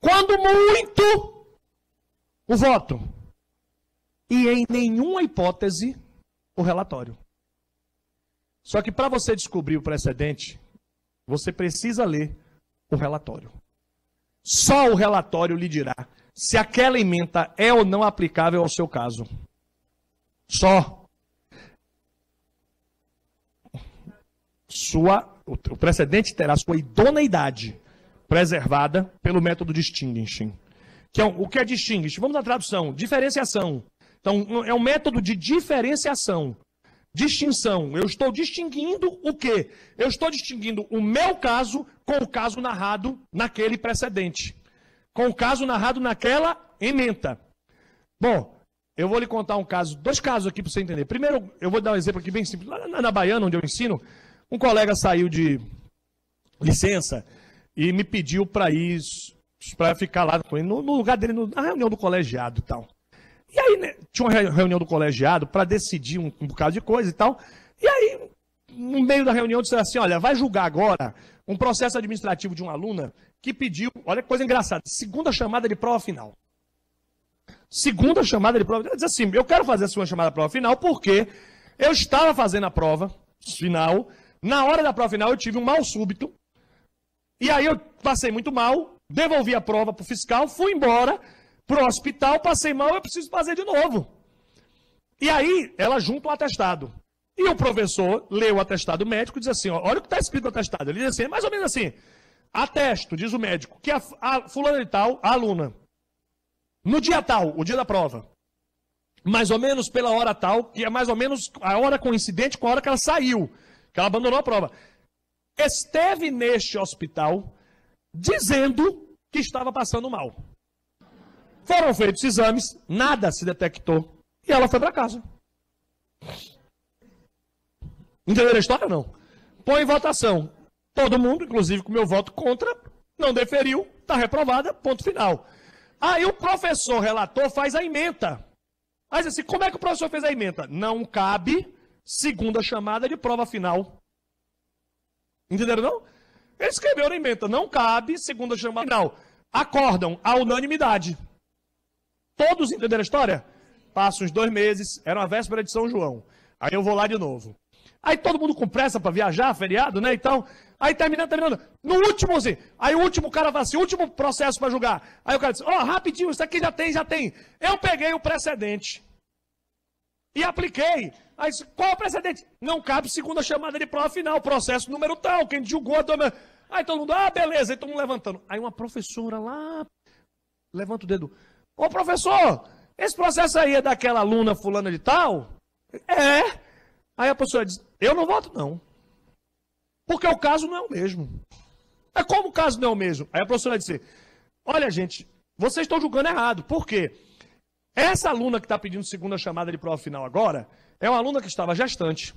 Quando muito, o voto. E em nenhuma hipótese, o relatório. Só que para você descobrir o precedente, você precisa ler o relatório. Só o relatório lhe dirá se aquela emenda é ou não aplicável ao seu caso. Só. sua, o precedente terá sua idoneidade preservada pelo método distinguishing. Que é, o que é distinguish? Vamos na tradução, diferenciação. Então, é um método de diferenciação. Distinção. Eu estou distinguindo o quê? Eu estou distinguindo o meu caso com o caso narrado naquele precedente. Com o caso narrado naquela ementa. Bom, eu vou lhe contar um caso, dois casos aqui para você entender. Primeiro, eu vou dar um exemplo aqui bem simples. Lá na, na Baiana, onde eu ensino, um colega saiu de licença e me pediu para ir, para ficar lá no, lugar dele, na reunião do colegiado e tal. E aí, né, tinha uma reunião do colegiado para decidir um, um bocado de coisa e tal. E aí, no meio da reunião, disseram assim: olha, vai julgar agora um processo administrativo de uma aluna que pediu, olha que coisa engraçada, segunda chamada de prova final. Segunda chamada de prova final. Diz assim: eu quero fazer a sua chamada de prova final porque eu estava fazendo a prova final na hora da prova final, eu tive um mal súbito. E aí eu passei muito mal, devolvi a prova para o fiscal, fui embora para o hospital, passei mal, eu preciso fazer de novo. E aí ela junta o atestado. E o professor lê o atestado médico e diz assim: ó, olha o que está escrito no atestado. Ele diz assim, mais ou menos assim: atesto, diz o médico, que a, a fulana de tal, a aluna, no dia tal, o dia da prova, mais ou menos pela hora tal, que é mais ou menos a hora coincidente com a hora que ela saiu que então, ela abandonou a prova. Esteve neste hospital dizendo que estava passando mal. Foram feitos exames, nada se detectou e ela foi para casa. Entenderam a história ou não? Põe em votação. Todo mundo, inclusive com meu voto contra, não deferiu, está reprovada, ponto final. Aí o professor relator faz a emenda. Mas assim, como é que o professor fez a emenda? Não cabe Segunda chamada de prova final. Entenderam não? Eles escreveram em menta. Não cabe segunda chamada final. Acordam a unanimidade. Todos entenderam a história? Passa uns dois meses, era uma véspera de São João. Aí eu vou lá de novo. Aí todo mundo com pressa para viajar, feriado, né? Então, aí terminando, terminando. No último, assim, aí o último cara fala assim, último processo para julgar. Aí o cara diz, ó, oh, rapidinho, isso aqui já tem, já tem. Eu peguei o precedente. E apliquei. Aí, qual o precedente? Não cabe segunda chamada de prova final, processo número tal, quem julgou a doma... Aí todo mundo, ah, beleza, aí todo mundo levantando. Aí uma professora lá levanta o dedo. Ô professor, esse processo aí é daquela aluna fulana de tal? É. Aí a professora diz, eu não voto não. Porque o caso não é o mesmo. É como o caso não é o mesmo? Aí a professora diz olha gente, vocês estão julgando errado. Por quê? Essa aluna que está pedindo segunda chamada de prova final agora é uma aluna que estava gestante,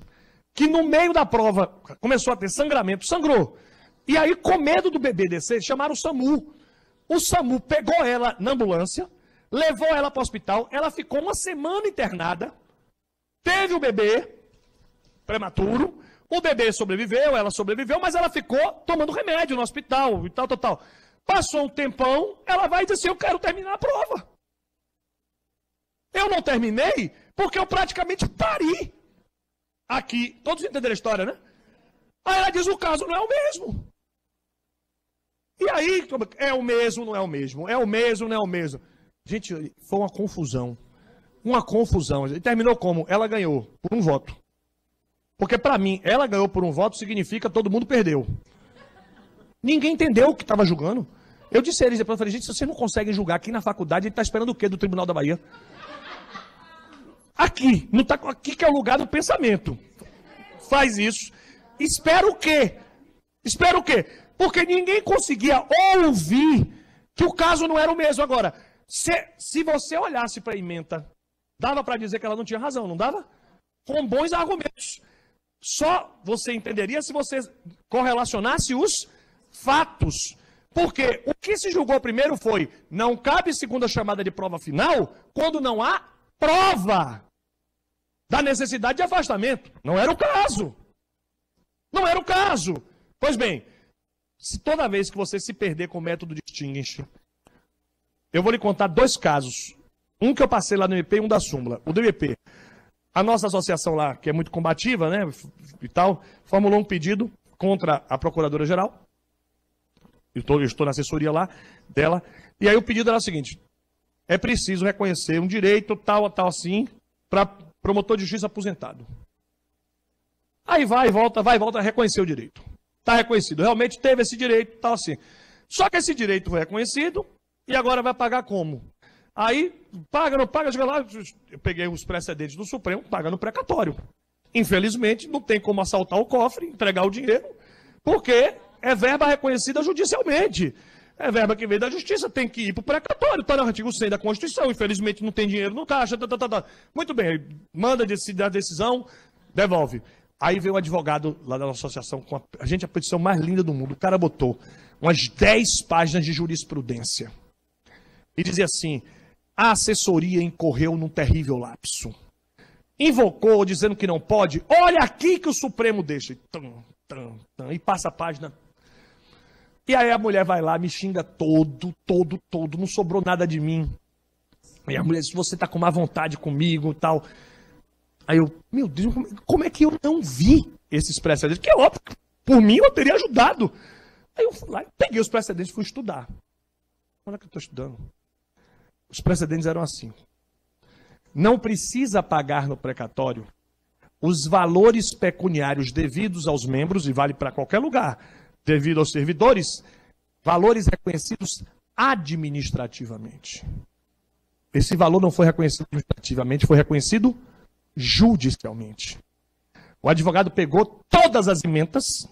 que no meio da prova começou a ter sangramento, sangrou. E aí, com medo do bebê descer, chamaram o SAMU. O SAMU pegou ela na ambulância, levou ela para o hospital, ela ficou uma semana internada, teve o bebê prematuro, o bebê sobreviveu, ela sobreviveu, mas ela ficou tomando remédio no hospital e tal, tal, tal. Passou um tempão, ela vai dizer assim, eu quero terminar a prova. Eu não terminei porque eu praticamente pari. Aqui, todos entenderam a história, né? Aí ela diz: o caso não é o mesmo. E aí, é, é o mesmo, não é o mesmo. É o mesmo, não é o mesmo. Gente, foi uma confusão. Uma confusão. E terminou como? Ela ganhou por um voto. Porque para mim, ela ganhou por um voto significa todo mundo perdeu. Ninguém entendeu o que estava julgando. Eu disse a eles depois, eu falei, gente, se vocês não conseguem julgar aqui na faculdade, ele está esperando o quê do Tribunal da Bahia? Aqui, não tá, aqui que é o lugar do pensamento. Faz isso. Espera o quê? Espera o quê? Porque ninguém conseguia ouvir que o caso não era o mesmo. Agora, se, se você olhasse para a emenda, dava para dizer que ela não tinha razão, não dava? Com bons argumentos. Só você entenderia se você correlacionasse os fatos. Porque o que se julgou primeiro foi: não cabe segunda chamada de prova final quando não há prova da necessidade de afastamento. Não era o caso. Não era o caso. Pois bem, se toda vez que você se perder com o método de Stingens, eu vou lhe contar dois casos. Um que eu passei lá no IP e um da súmula. O do A nossa associação lá, que é muito combativa, né, e tal, formulou um pedido contra a Procuradora-Geral. Eu, eu estou na assessoria lá dela. E aí o pedido era o seguinte: é preciso reconhecer um direito tal, tal, assim, para Promotor de justiça aposentado. Aí vai, volta, vai, volta, reconheceu o direito. Está reconhecido. Realmente teve esse direito, tal tá assim. Só que esse direito foi reconhecido e agora vai pagar como? Aí, paga, não paga, chega lá, eu peguei os precedentes do Supremo, paga no precatório. Infelizmente, não tem como assaltar o cofre, entregar o dinheiro, porque é verba reconhecida judicialmente. É verba que vem da justiça, tem que ir para o precatório, está no artigo 100 da Constituição, infelizmente não tem dinheiro no caixa, tá, tá, tá, tá. Muito bem, manda a decisão, devolve. Aí veio o um advogado lá da nossa associação com a, a gente, a petição mais linda do mundo. O cara botou umas 10 páginas de jurisprudência. E dizia assim: a assessoria incorreu num terrível lapso. Invocou dizendo que não pode. Olha aqui que o Supremo deixa. E, tum, tum, tum, e passa a página e aí a mulher vai lá, me xinga todo, todo, todo, não sobrou nada de mim. E a mulher diz: Você tá com má vontade comigo tal. Aí eu, meu Deus, é, como é que eu não vi esses precedentes? Que é óbvio, por mim eu teria ajudado. Aí eu fui lá, peguei os precedentes e fui estudar. Onde é que eu estou estudando? Os precedentes eram assim. Não precisa pagar no precatório os valores pecuniários devidos aos membros, e vale para qualquer lugar devido aos servidores, valores reconhecidos administrativamente. Esse valor não foi reconhecido administrativamente, foi reconhecido judicialmente. O advogado pegou todas as emendas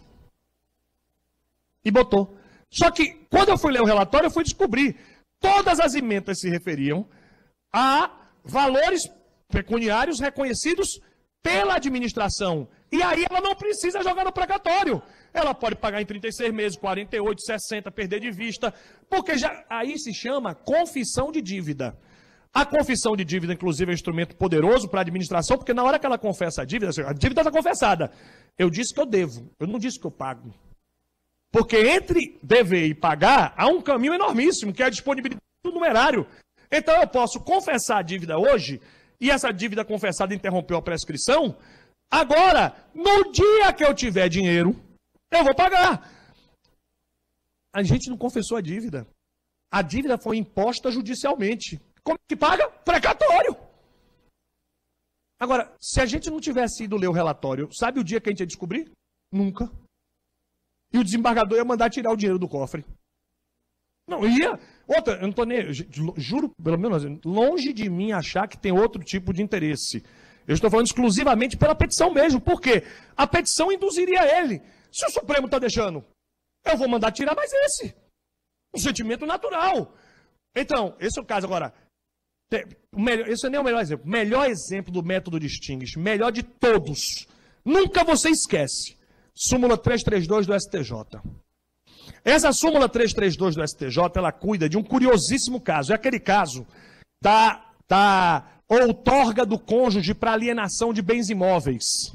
e botou. Só que, quando eu fui ler o relatório, eu fui descobrir. Todas as emendas se referiam a valores pecuniários reconhecidos pela administração. E aí ela não precisa jogar no precatório. Ela pode pagar em 36 meses, 48, 60, perder de vista, porque já aí se chama confissão de dívida. A confissão de dívida, inclusive, é um instrumento poderoso para a administração, porque na hora que ela confessa a dívida, a dívida está confessada. Eu disse que eu devo, eu não disse que eu pago. Porque entre dever e pagar, há um caminho enormíssimo, que é a disponibilidade do numerário. Então eu posso confessar a dívida hoje, e essa dívida confessada interrompeu a prescrição. Agora, no dia que eu tiver dinheiro, eu vou pagar. A gente não confessou a dívida. A dívida foi imposta judicialmente. Como que paga? Precatório. Agora, se a gente não tivesse ido ler o relatório, sabe o dia que a gente ia descobrir? Nunca. E o desembargador ia mandar tirar o dinheiro do cofre. Não ia. Outra, eu não tô nem, juro, pelo menos, longe de mim achar que tem outro tipo de interesse. Eu estou falando exclusivamente pela petição mesmo. Por quê? A petição induziria ele. Se o Supremo está deixando, eu vou mandar tirar mais esse. Um sentimento natural. Então, esse é o caso. Agora, Esse é esse nem é o melhor exemplo. Melhor exemplo do método Distinguish, melhor de todos. Nunca você esquece. Súmula 332 do STJ. Essa súmula 332 do STJ, ela cuida de um curiosíssimo caso. É aquele caso da, da outorga do cônjuge para alienação de bens imóveis.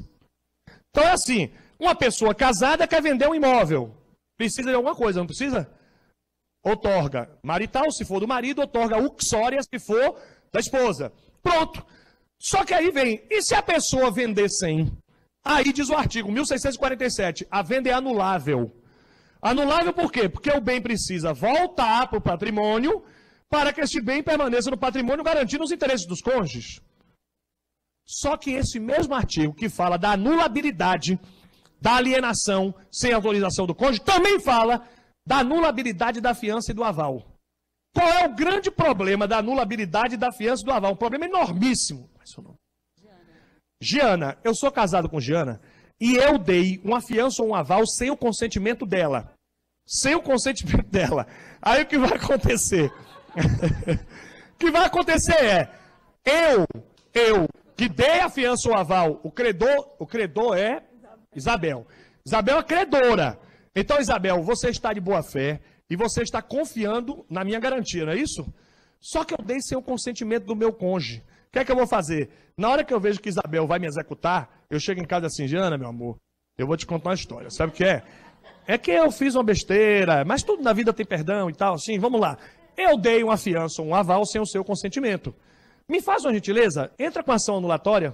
Então é assim, uma pessoa casada quer vender um imóvel. Precisa de alguma coisa, não precisa? Outorga marital, se for do marido, outorga uxória, se for da esposa. Pronto. Só que aí vem, e se a pessoa vender sem? Aí diz o artigo 1647, a venda é anulável. Anulável por quê? Porque o bem precisa voltar para o patrimônio para que este bem permaneça no patrimônio garantindo os interesses dos cônjuges. Só que esse mesmo artigo que fala da anulabilidade da alienação sem autorização do cônjuge, também fala da nulabilidade da fiança e do aval. Qual é o grande problema da nulabilidade da fiança e do aval? Um problema enormíssimo. É Giana, eu sou casado com Giana e eu dei uma fiança ou um aval sem o consentimento dela. Sem o consentimento dela. Aí o que vai acontecer? o que vai acontecer é, eu, eu, que dei a fiança ou aval, o credor, o credor é Isabel. Isabel é credora. Então, Isabel, você está de boa fé e você está confiando na minha garantia, não é isso? Só que eu dei sem o consentimento do meu cônjuge. O que é que eu vou fazer? Na hora que eu vejo que Isabel vai me executar, eu chego em casa assim, Jana, meu amor, eu vou te contar uma história. Sabe o que é? É que eu fiz uma besteira, mas tudo na vida tem perdão e tal, assim, vamos lá. Eu dei uma fiança, um aval sem o seu consentimento. Me faz uma gentileza, entra com ação anulatória.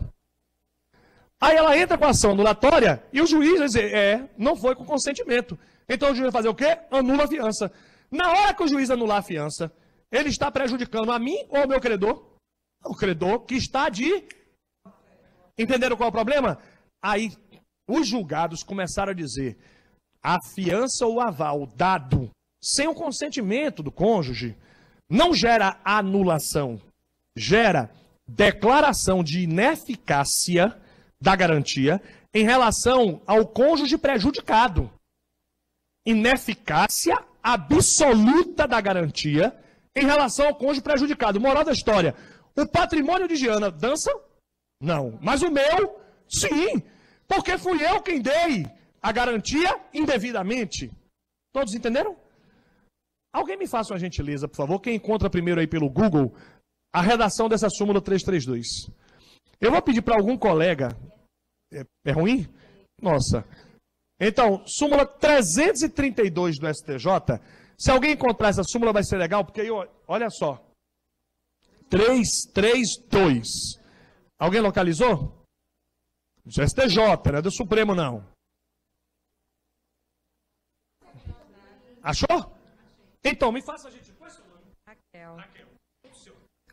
Aí ela entra com a ação anulatória e o juiz vai dizer, é, não foi com consentimento. Então o juiz vai fazer o quê? Anula a fiança. Na hora que o juiz anular a fiança, ele está prejudicando a mim ou ao meu credor? O credor que está de. Entenderam qual é o problema? Aí os julgados começaram a dizer: a fiança ou aval dado sem o consentimento do cônjuge não gera anulação, gera declaração de ineficácia da garantia em relação ao cônjuge prejudicado. Ineficácia absoluta da garantia em relação ao cônjuge prejudicado. Moral da história: o patrimônio de Giana dança? Não. Mas o meu? Sim. Porque fui eu quem dei a garantia indevidamente. Todos entenderam? Alguém me faça uma gentileza, por favor. Quem encontra primeiro aí pelo Google a redação dessa súmula 332. Eu vou pedir para algum colega é, é ruim? Nossa. Então, súmula 332 do STJ. Se alguém encontrar essa súmula, vai ser legal, porque aí, olha só. 332. Alguém localizou? Do é STJ, não é do Supremo, não. Achou? Então, me faça a gente. Qual é o seu nome? Raquel. Raquel.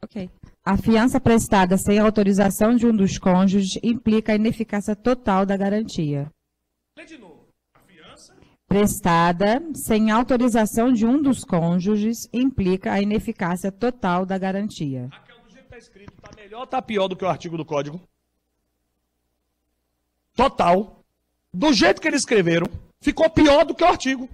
Ok. A fiança prestada sem autorização de um dos cônjuges implica a ineficácia total da garantia. Lê de novo. A fiança prestada sem autorização de um dos cônjuges implica a ineficácia total da garantia. Raquel, do jeito que está escrito, está melhor ou está pior do que o artigo do código? Total. Do jeito que eles escreveram, ficou pior do que o artigo.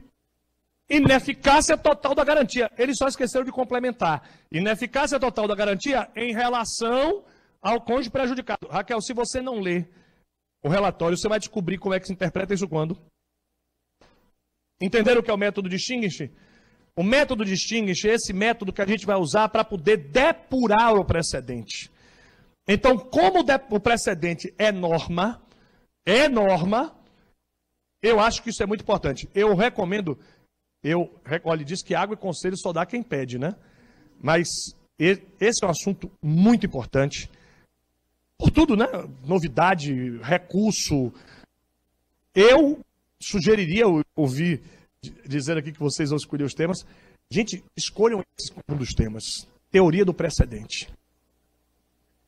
Ineficácia total da garantia. Eles só esqueceram de complementar. Ineficácia total da garantia em relação ao cônjuge prejudicado. Raquel, se você não ler o relatório, você vai descobrir como é que se interpreta isso quando. Entenderam o que é o método de Extinguish? O método de Extinguish é esse método que a gente vai usar para poder depurar o precedente. Então, como o precedente é norma, é norma, eu acho que isso é muito importante. Eu recomendo eu, olha, diz que água e conselho só dá quem pede, né? Mas esse é um assunto muito importante. Por tudo, né? Novidade, recurso. Eu sugeriria ouvir dizer aqui que vocês vão escolher os temas. Gente, escolham esse um dos temas. Teoria do precedente.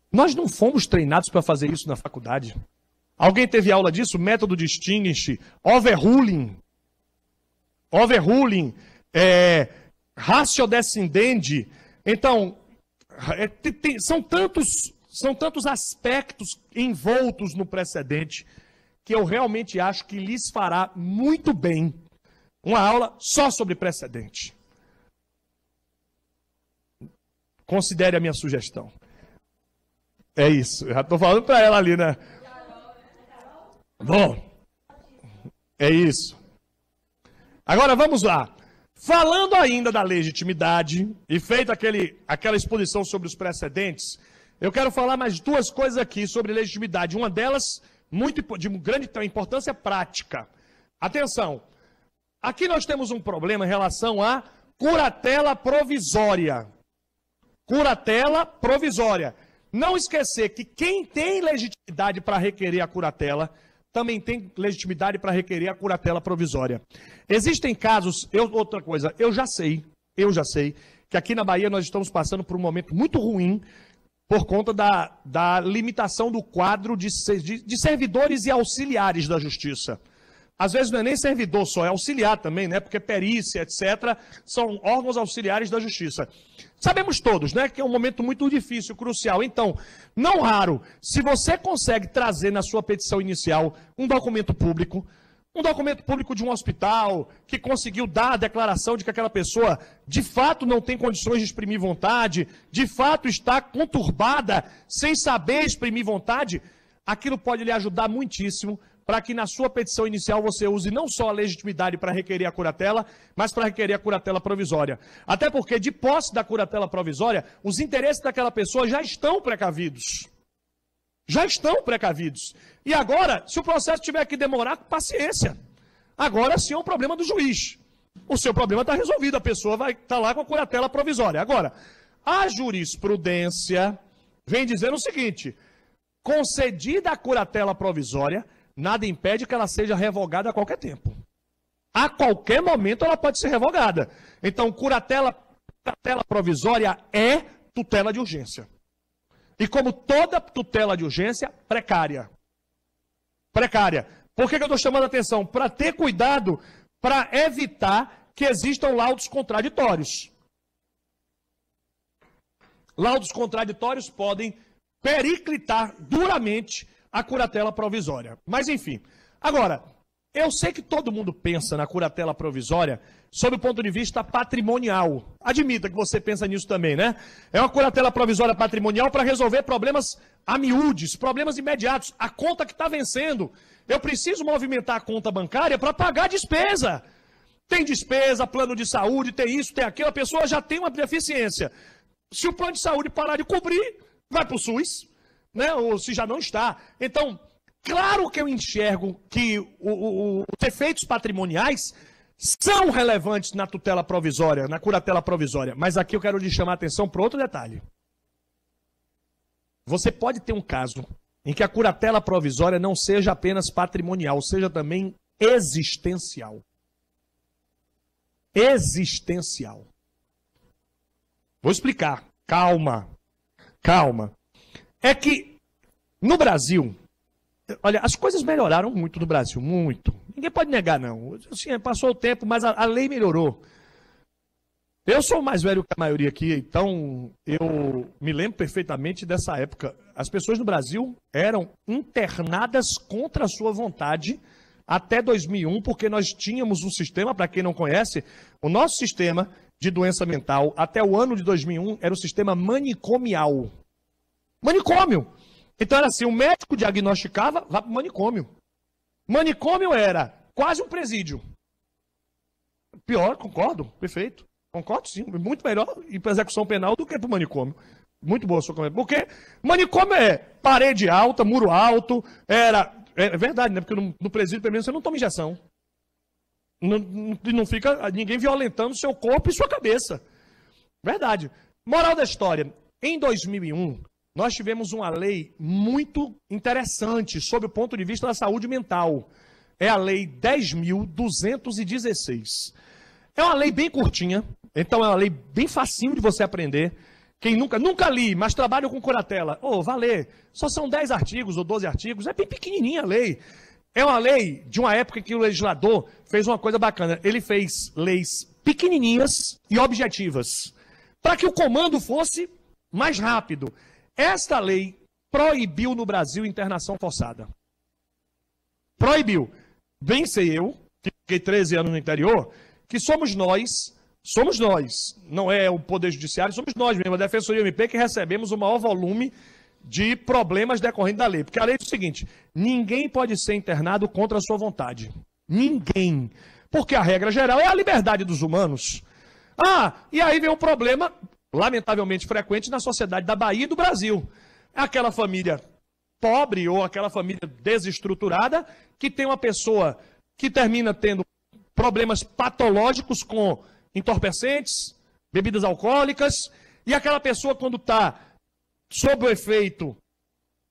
Nós não fomos treinados para fazer isso na faculdade. Alguém teve aula disso? Método distinguish, overruling overruling, é, ratio descendente. Então, é, tem, são, tantos, são tantos aspectos envoltos no precedente que eu realmente acho que lhes fará muito bem uma aula só sobre precedente. Considere a minha sugestão. É isso. já estou falando para ela ali, né? Bom, é isso. Agora vamos lá. Falando ainda da legitimidade e feita aquele, aquela exposição sobre os precedentes, eu quero falar mais duas coisas aqui sobre legitimidade. Uma delas, muito, de grande importância prática. Atenção, aqui nós temos um problema em relação à curatela provisória. Curatela provisória. Não esquecer que quem tem legitimidade para requerer a curatela também tem legitimidade para requerer a curatela provisória. Existem casos, eu, outra coisa, eu já sei, eu já sei, que aqui na Bahia nós estamos passando por um momento muito ruim por conta da, da limitação do quadro de, de, de servidores e auxiliares da justiça. Às vezes não é nem servidor só, é auxiliar também, né? Porque perícia, etc., são órgãos auxiliares da justiça. Sabemos todos, né? Que é um momento muito difícil, crucial. Então, não raro, se você consegue trazer na sua petição inicial um documento público, um documento público de um hospital que conseguiu dar a declaração de que aquela pessoa de fato não tem condições de exprimir vontade, de fato está conturbada, sem saber exprimir vontade, aquilo pode lhe ajudar muitíssimo para que na sua petição inicial você use não só a legitimidade para requerer a curatela, mas para requerer a curatela provisória. Até porque, de posse da curatela provisória, os interesses daquela pessoa já estão precavidos. Já estão precavidos. E agora, se o processo tiver que demorar, paciência. Agora sim é um problema do juiz. O seu problema está resolvido, a pessoa vai estar tá lá com a curatela provisória. Agora, a jurisprudência vem dizendo o seguinte: concedida a curatela provisória, nada impede que ela seja revogada a qualquer tempo. A qualquer momento ela pode ser revogada. Então, curatela, curatela provisória é tutela de urgência. E como toda tutela de urgência, precária. Precária. Por que, que eu estou chamando a atenção? Para ter cuidado, para evitar que existam laudos contraditórios. Laudos contraditórios podem periclitar duramente a curatela provisória. Mas enfim. Agora, eu sei que todo mundo pensa na curatela provisória sob o ponto de vista patrimonial. Admita que você pensa nisso também, né? É uma curatela provisória patrimonial para resolver problemas a miúdes, problemas imediatos, a conta que está vencendo. Eu preciso movimentar a conta bancária para pagar a despesa. Tem despesa, plano de saúde, tem isso, tem aquilo, a pessoa já tem uma deficiência. Se o plano de saúde parar de cobrir, vai para o SUS né? ou se já não está. Então, claro que eu enxergo que o, o, os efeitos patrimoniais são relevantes na tutela provisória, na curatela provisória, mas aqui eu quero lhe chamar a atenção para outro detalhe. Você pode ter um caso em que a curatela provisória não seja apenas patrimonial, seja também existencial. Existencial. Vou explicar. Calma. Calma é que no Brasil, olha, as coisas melhoraram muito no Brasil, muito. Ninguém pode negar, não. Assim, passou o tempo, mas a, a lei melhorou. Eu sou mais velho que a maioria aqui, então eu me lembro perfeitamente dessa época. As pessoas no Brasil eram internadas contra a sua vontade até 2001, porque nós tínhamos um sistema, para quem não conhece, o nosso sistema de doença mental até o ano de 2001 era o sistema manicomial. Manicômio. Então era assim, o médico diagnosticava, vá para o manicômio. Manicômio era quase um presídio. Pior, concordo, perfeito. Concordo sim, muito melhor ir para execução penal do que para o manicômio. Muito boa a sua comentário. Porque manicômio é parede alta, muro alto, era... É, é verdade, né? Porque no, no presídio, pelo menos, você não toma injeção. Não, não fica ninguém violentando seu corpo e sua cabeça. Verdade. Moral da história. Em 2001, nós tivemos uma lei muito interessante sob o ponto de vista da saúde mental. É a Lei 10.216. É uma lei bem curtinha, então é uma lei bem facinho de você aprender. Quem nunca, nunca li, mas trabalho com Coratela. Ô, oh, valer, só são 10 artigos ou 12 artigos, é bem pequenininha a lei. É uma lei de uma época que o legislador fez uma coisa bacana. Ele fez leis pequenininhas e objetivas, para que o comando fosse mais rápido. Esta lei proibiu no Brasil internação forçada. Proibiu. Bem sei eu, fiquei 13 anos no interior, que somos nós, somos nós, não é o Poder Judiciário, somos nós mesmo, a Defensoria MP, que recebemos o maior volume de problemas decorrentes da lei. Porque a lei é o seguinte: ninguém pode ser internado contra a sua vontade. Ninguém. Porque a regra geral é a liberdade dos humanos. Ah, e aí vem o problema lamentavelmente frequente na sociedade da Bahia e do Brasil. Aquela família pobre ou aquela família desestruturada que tem uma pessoa que termina tendo problemas patológicos com entorpecentes, bebidas alcoólicas, e aquela pessoa, quando está sob o efeito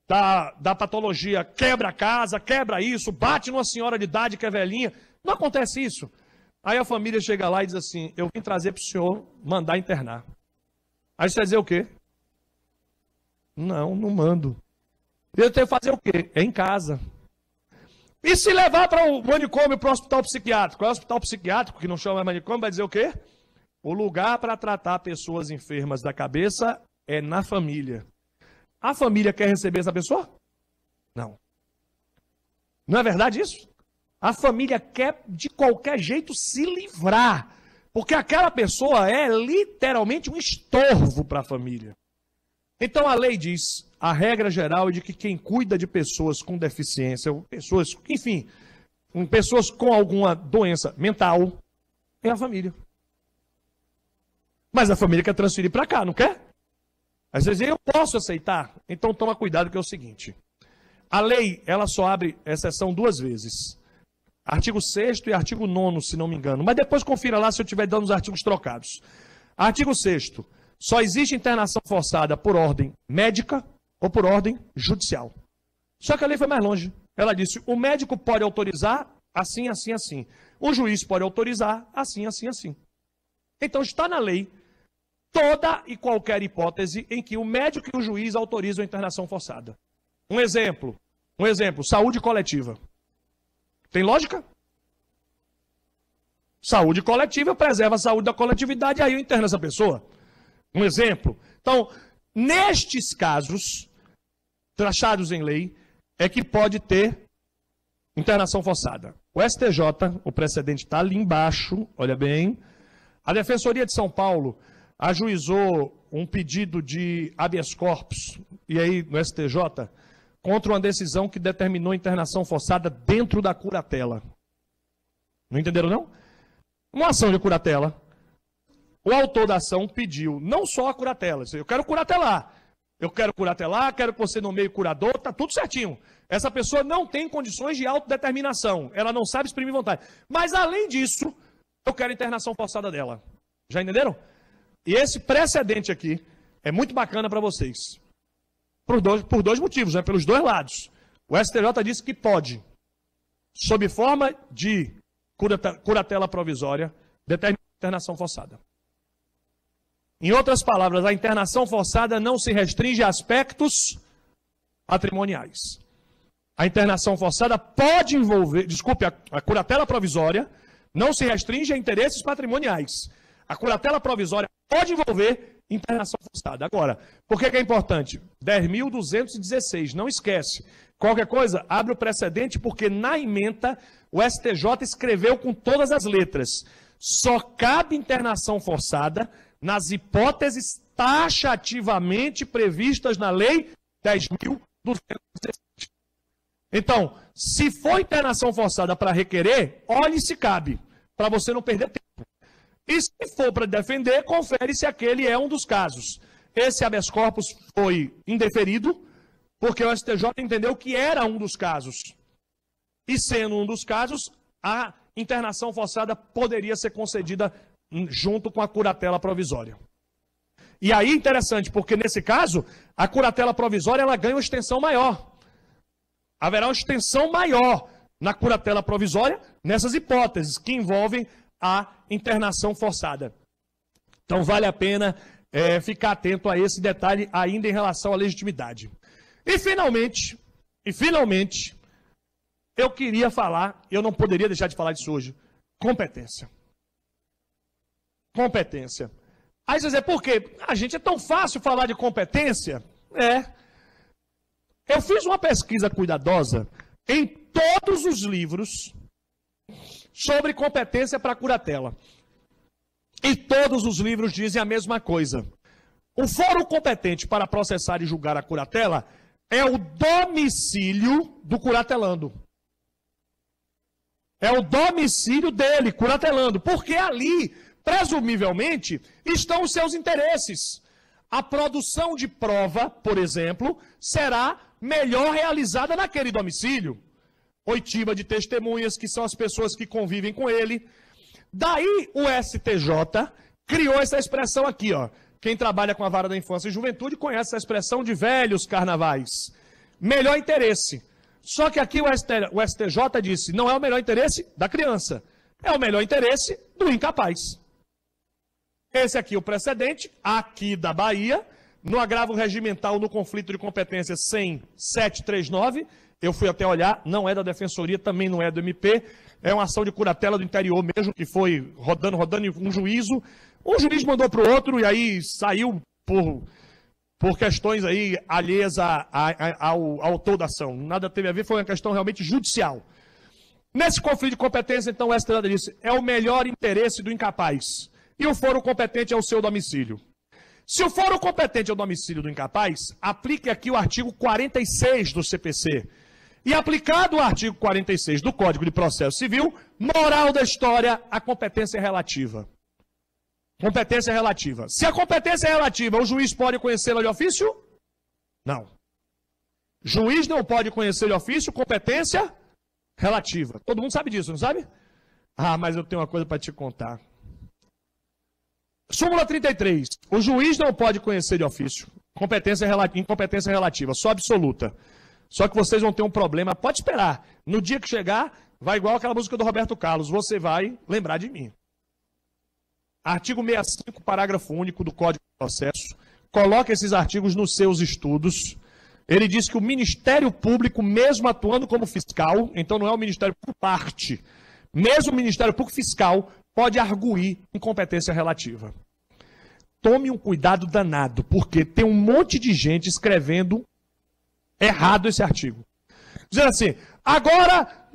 da, da patologia, quebra a casa, quebra isso, bate numa senhora de idade que é velhinha. Não acontece isso. Aí a família chega lá e diz assim: Eu vim trazer para o senhor mandar internar. Aí você vai dizer o quê? Não, não mando. Eu tenho que fazer o quê? É em casa. E se levar para o manicômio, para o hospital psiquiátrico? É o hospital psiquiátrico, que não chama manicômio, vai dizer o quê? O lugar para tratar pessoas enfermas da cabeça é na família. A família quer receber essa pessoa? Não. Não é verdade isso? A família quer, de qualquer jeito, se livrar porque aquela pessoa é literalmente um estorvo para a família. Então a lei diz, a regra geral é de que quem cuida de pessoas com deficiência, pessoas, enfim, pessoas com alguma doença mental, é a família. Mas a família quer transferir para cá, não quer? Às vezes eu posso aceitar. Então toma cuidado que é o seguinte. A lei, ela só abre exceção duas vezes. Artigo 6 e artigo 9, se não me engano. Mas depois confira lá se eu estiver dando os artigos trocados. Artigo 6. Só existe internação forçada por ordem médica ou por ordem judicial. Só que a lei foi mais longe. Ela disse: o médico pode autorizar assim, assim, assim. O juiz pode autorizar assim, assim, assim. Então está na lei toda e qualquer hipótese em que o médico e o juiz autorizam a internação forçada. Um exemplo, um exemplo, saúde coletiva. Tem lógica? Saúde coletiva preserva a saúde da coletividade, aí eu interno essa pessoa. Um exemplo. Então, nestes casos, trachados em lei, é que pode ter internação forçada. O STJ, o precedente está ali embaixo, olha bem. A Defensoria de São Paulo ajuizou um pedido de habeas corpus, e aí no STJ, contra uma decisão que determinou internação forçada dentro da curatela. Não entenderam, não? Uma ação de curatela. O autor da ação pediu não só a curatela, eu quero curatelar. Eu quero curatelar, quero que você nomeie curador, tá tudo certinho. Essa pessoa não tem condições de autodeterminação, ela não sabe exprimir vontade. Mas além disso, eu quero internação forçada dela. Já entenderam? E esse precedente aqui é muito bacana para vocês por dois, por dois motivos, né? pelos dois lados. O STJ disse que pode, sob forma de curatela provisória, determinar a internação forçada. Em outras palavras, a internação forçada não se restringe a aspectos patrimoniais. A internação forçada pode envolver, desculpe, a, a curatela provisória não se restringe a interesses patrimoniais. A curatela provisória pode envolver internação forçada. Agora, por que, que é importante? 10.216, não esquece. Qualquer coisa, abre o precedente, porque na emenda o STJ escreveu com todas as letras. Só cabe internação forçada nas hipóteses taxativamente previstas na Lei 10.216. Então, se for internação forçada para requerer, olhe se cabe, para você não perder tempo. E se for para defender, confere se aquele é um dos casos. Esse habeas corpus foi indeferido, porque o STJ entendeu que era um dos casos. E sendo um dos casos, a internação forçada poderia ser concedida hum, junto com a curatela provisória. E aí interessante, porque nesse caso, a curatela provisória ela ganha uma extensão maior. Haverá uma extensão maior na curatela provisória nessas hipóteses que envolvem a internação forçada. Então vale a pena é, ficar atento a esse detalhe ainda em relação à legitimidade. E finalmente, e finalmente, eu queria falar, eu não poderia deixar de falar disso hoje, competência. Competência. Aí você diz, é, por quê? A ah, gente é tão fácil falar de competência? É. Eu fiz uma pesquisa cuidadosa em todos os livros sobre competência para curatela. E todos os livros dizem a mesma coisa. O fórum competente para processar e julgar a curatela é o domicílio do curatelando. É o domicílio dele, curatelando. Porque ali, presumivelmente, estão os seus interesses. A produção de prova, por exemplo, será melhor realizada naquele domicílio oitiva de testemunhas, que são as pessoas que convivem com ele. Daí o STJ criou essa expressão aqui, ó. Quem trabalha com a vara da infância e juventude conhece essa expressão de velhos carnavais. Melhor interesse. Só que aqui o STJ disse: não é o melhor interesse da criança, é o melhor interesse do incapaz. Esse aqui é o precedente, aqui da Bahia, no agravo regimental no conflito de competência 10739 eu fui até olhar, não é da Defensoria, também não é do MP, é uma ação de curatela do interior mesmo, que foi rodando, rodando, um juízo. Um juiz mandou para o outro e aí saiu por, por questões aí alheias a, a, a, ao, ao autor da ação. Nada teve a ver, foi uma questão realmente judicial. Nesse conflito de competência, então, o STJ disse, é o melhor interesse do incapaz. E o foro competente é o seu domicílio. Se o foro competente é o domicílio do incapaz, aplique aqui o artigo 46 do CPC, e aplicado o artigo 46 do Código de Processo Civil, moral da história, a competência relativa. Competência relativa. Se a competência é relativa, o juiz pode conhecê-la de ofício? Não. Juiz não pode conhecer de ofício competência relativa. Todo mundo sabe disso, não sabe? Ah, mas eu tenho uma coisa para te contar. Súmula 33. O juiz não pode conhecer de ofício competência, incompetência relativa, só absoluta. Só que vocês vão ter um problema, pode esperar. No dia que chegar, vai igual aquela música do Roberto Carlos, você vai lembrar de mim. Artigo 65, parágrafo único do Código de Processo, Coloque esses artigos nos seus estudos. Ele diz que o Ministério Público, mesmo atuando como fiscal, então não é o Ministério Público parte, mesmo o Ministério Público Fiscal pode arguir incompetência relativa. Tome um cuidado danado, porque tem um monte de gente escrevendo errado esse artigo. Dizendo assim, agora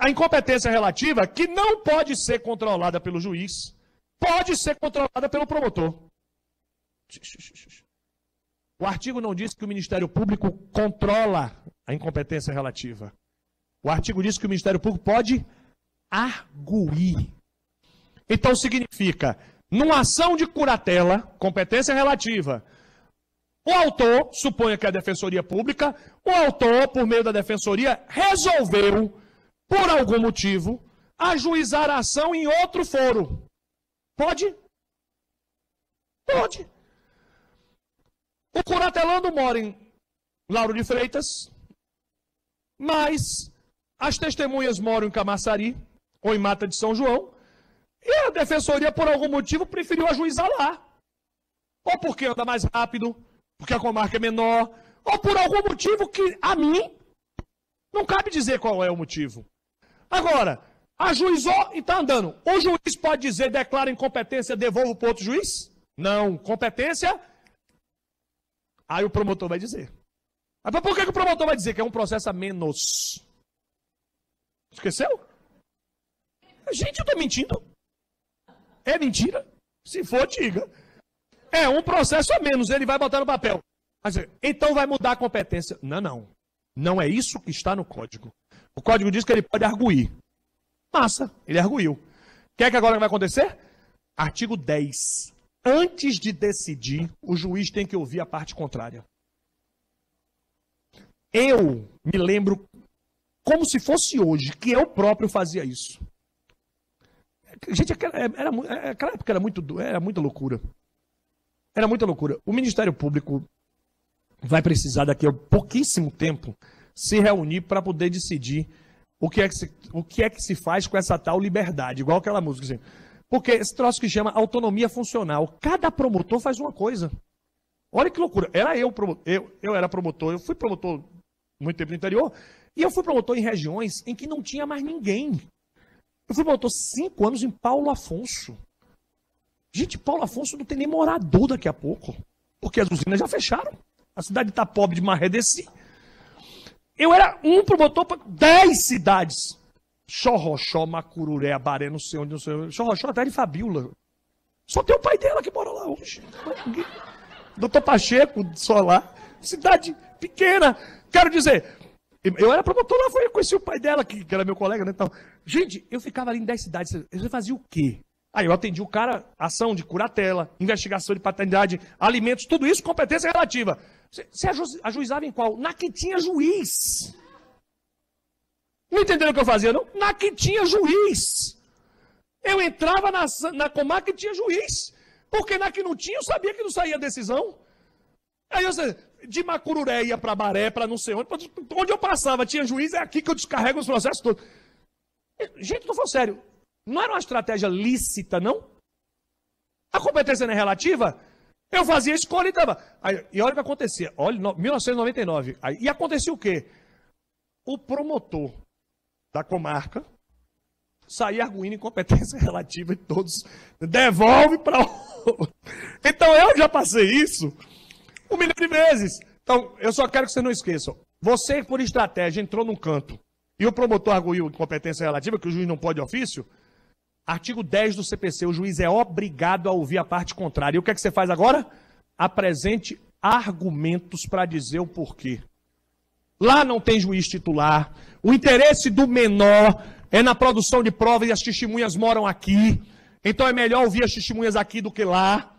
a incompetência relativa, que não pode ser controlada pelo juiz, pode ser controlada pelo promotor. O artigo não diz que o Ministério Público controla a incompetência relativa. O artigo diz que o Ministério Público pode arguir. Então significa, numa ação de curatela, competência relativa, o autor, suponha que é a Defensoria Pública, o autor, por meio da Defensoria, resolveu, por algum motivo, ajuizar a ação em outro foro. Pode? Pode. O curatelando mora em Lauro de Freitas, mas as testemunhas moram em Camaçari, ou em Mata de São João, e a defensoria, por algum motivo, preferiu ajuizar lá. Ou porque anda mais rápido, porque a comarca é menor, ou por algum motivo que a mim não cabe dizer qual é o motivo. Agora, ajuizou e está andando. O juiz pode dizer, declara incompetência, devolvo para outro juiz? Não. Competência? Aí o promotor vai dizer. Mas por que, que o promotor vai dizer que é um processo a menos? Esqueceu? Gente, eu estou mentindo. É mentira? Se for, diga. É um processo a menos, ele vai botar no papel. Então vai mudar a competência. Não, não. Não é isso que está no código. O código diz que ele pode arguir. Massa, ele arguiu. Quer é que agora vai acontecer? Artigo 10. Antes de decidir, o juiz tem que ouvir a parte contrária. Eu me lembro como se fosse hoje, que eu próprio fazia isso. Gente, aquela, é, era, é, aquela época era, muito, era muita loucura. Era muita loucura. O Ministério Público vai precisar daqui a pouquíssimo tempo se reunir para poder decidir o que, é que se, o que é que se faz com essa tal liberdade, igual aquela música assim. Porque esse troço que chama autonomia funcional, cada promotor faz uma coisa. Olha que loucura. Era eu, eu, eu era promotor, eu fui promotor muito tempo no interior, e eu fui promotor em regiões em que não tinha mais ninguém. Eu fui promotor cinco anos em Paulo Afonso. Gente, Paulo Afonso não tem nem morador daqui a pouco, porque as usinas já fecharam. A cidade está pobre de marredeci. Eu era um promotor para dez cidades. Xorroxó, Macururé, Abaré, não sei onde, não sei onde. Chorrochó até tá de Fabiola. Só tem o pai dela que mora lá hoje. Doutor Pacheco, só lá. Cidade pequena. Quero dizer, eu era promotor lá, foi, conheci o pai dela, que, que era meu colega, né? Então, gente, eu ficava ali em 10 cidades. Você fazia o quê? Aí eu atendi o cara, ação de curatela, investigação de paternidade, alimentos, tudo isso competência relativa. Você ajuizava em qual? Na que tinha juiz. Não entenderam o que eu fazia, não? Na que tinha juiz. Eu entrava na, na comarca que tinha juiz. Porque na que não tinha, eu sabia que não saía decisão. Aí eu de Macururé ia para Baré, para não sei onde, onde eu passava, tinha juiz, é aqui que eu descarrego os processos todos. Gente, não foi sério. Não era uma estratégia lícita, não? A competência não é relativa? Eu fazia escolha e estava. E olha o que acontecia. Olha, 1999. Aí, e acontecia o quê? O promotor da comarca saía arguindo incompetência relativa e todos. Devolve para. então eu já passei isso um milhão de vezes. Então eu só quero que vocês não esqueçam. Você, por estratégia, entrou num canto e o promotor arguiu incompetência relativa, que o juiz não pode ofício. Artigo 10 do CPC, o juiz é obrigado a ouvir a parte contrária. E o que é que você faz agora? Apresente argumentos para dizer o porquê. Lá não tem juiz titular. O interesse do menor é na produção de provas e as testemunhas moram aqui. Então é melhor ouvir as testemunhas aqui do que lá.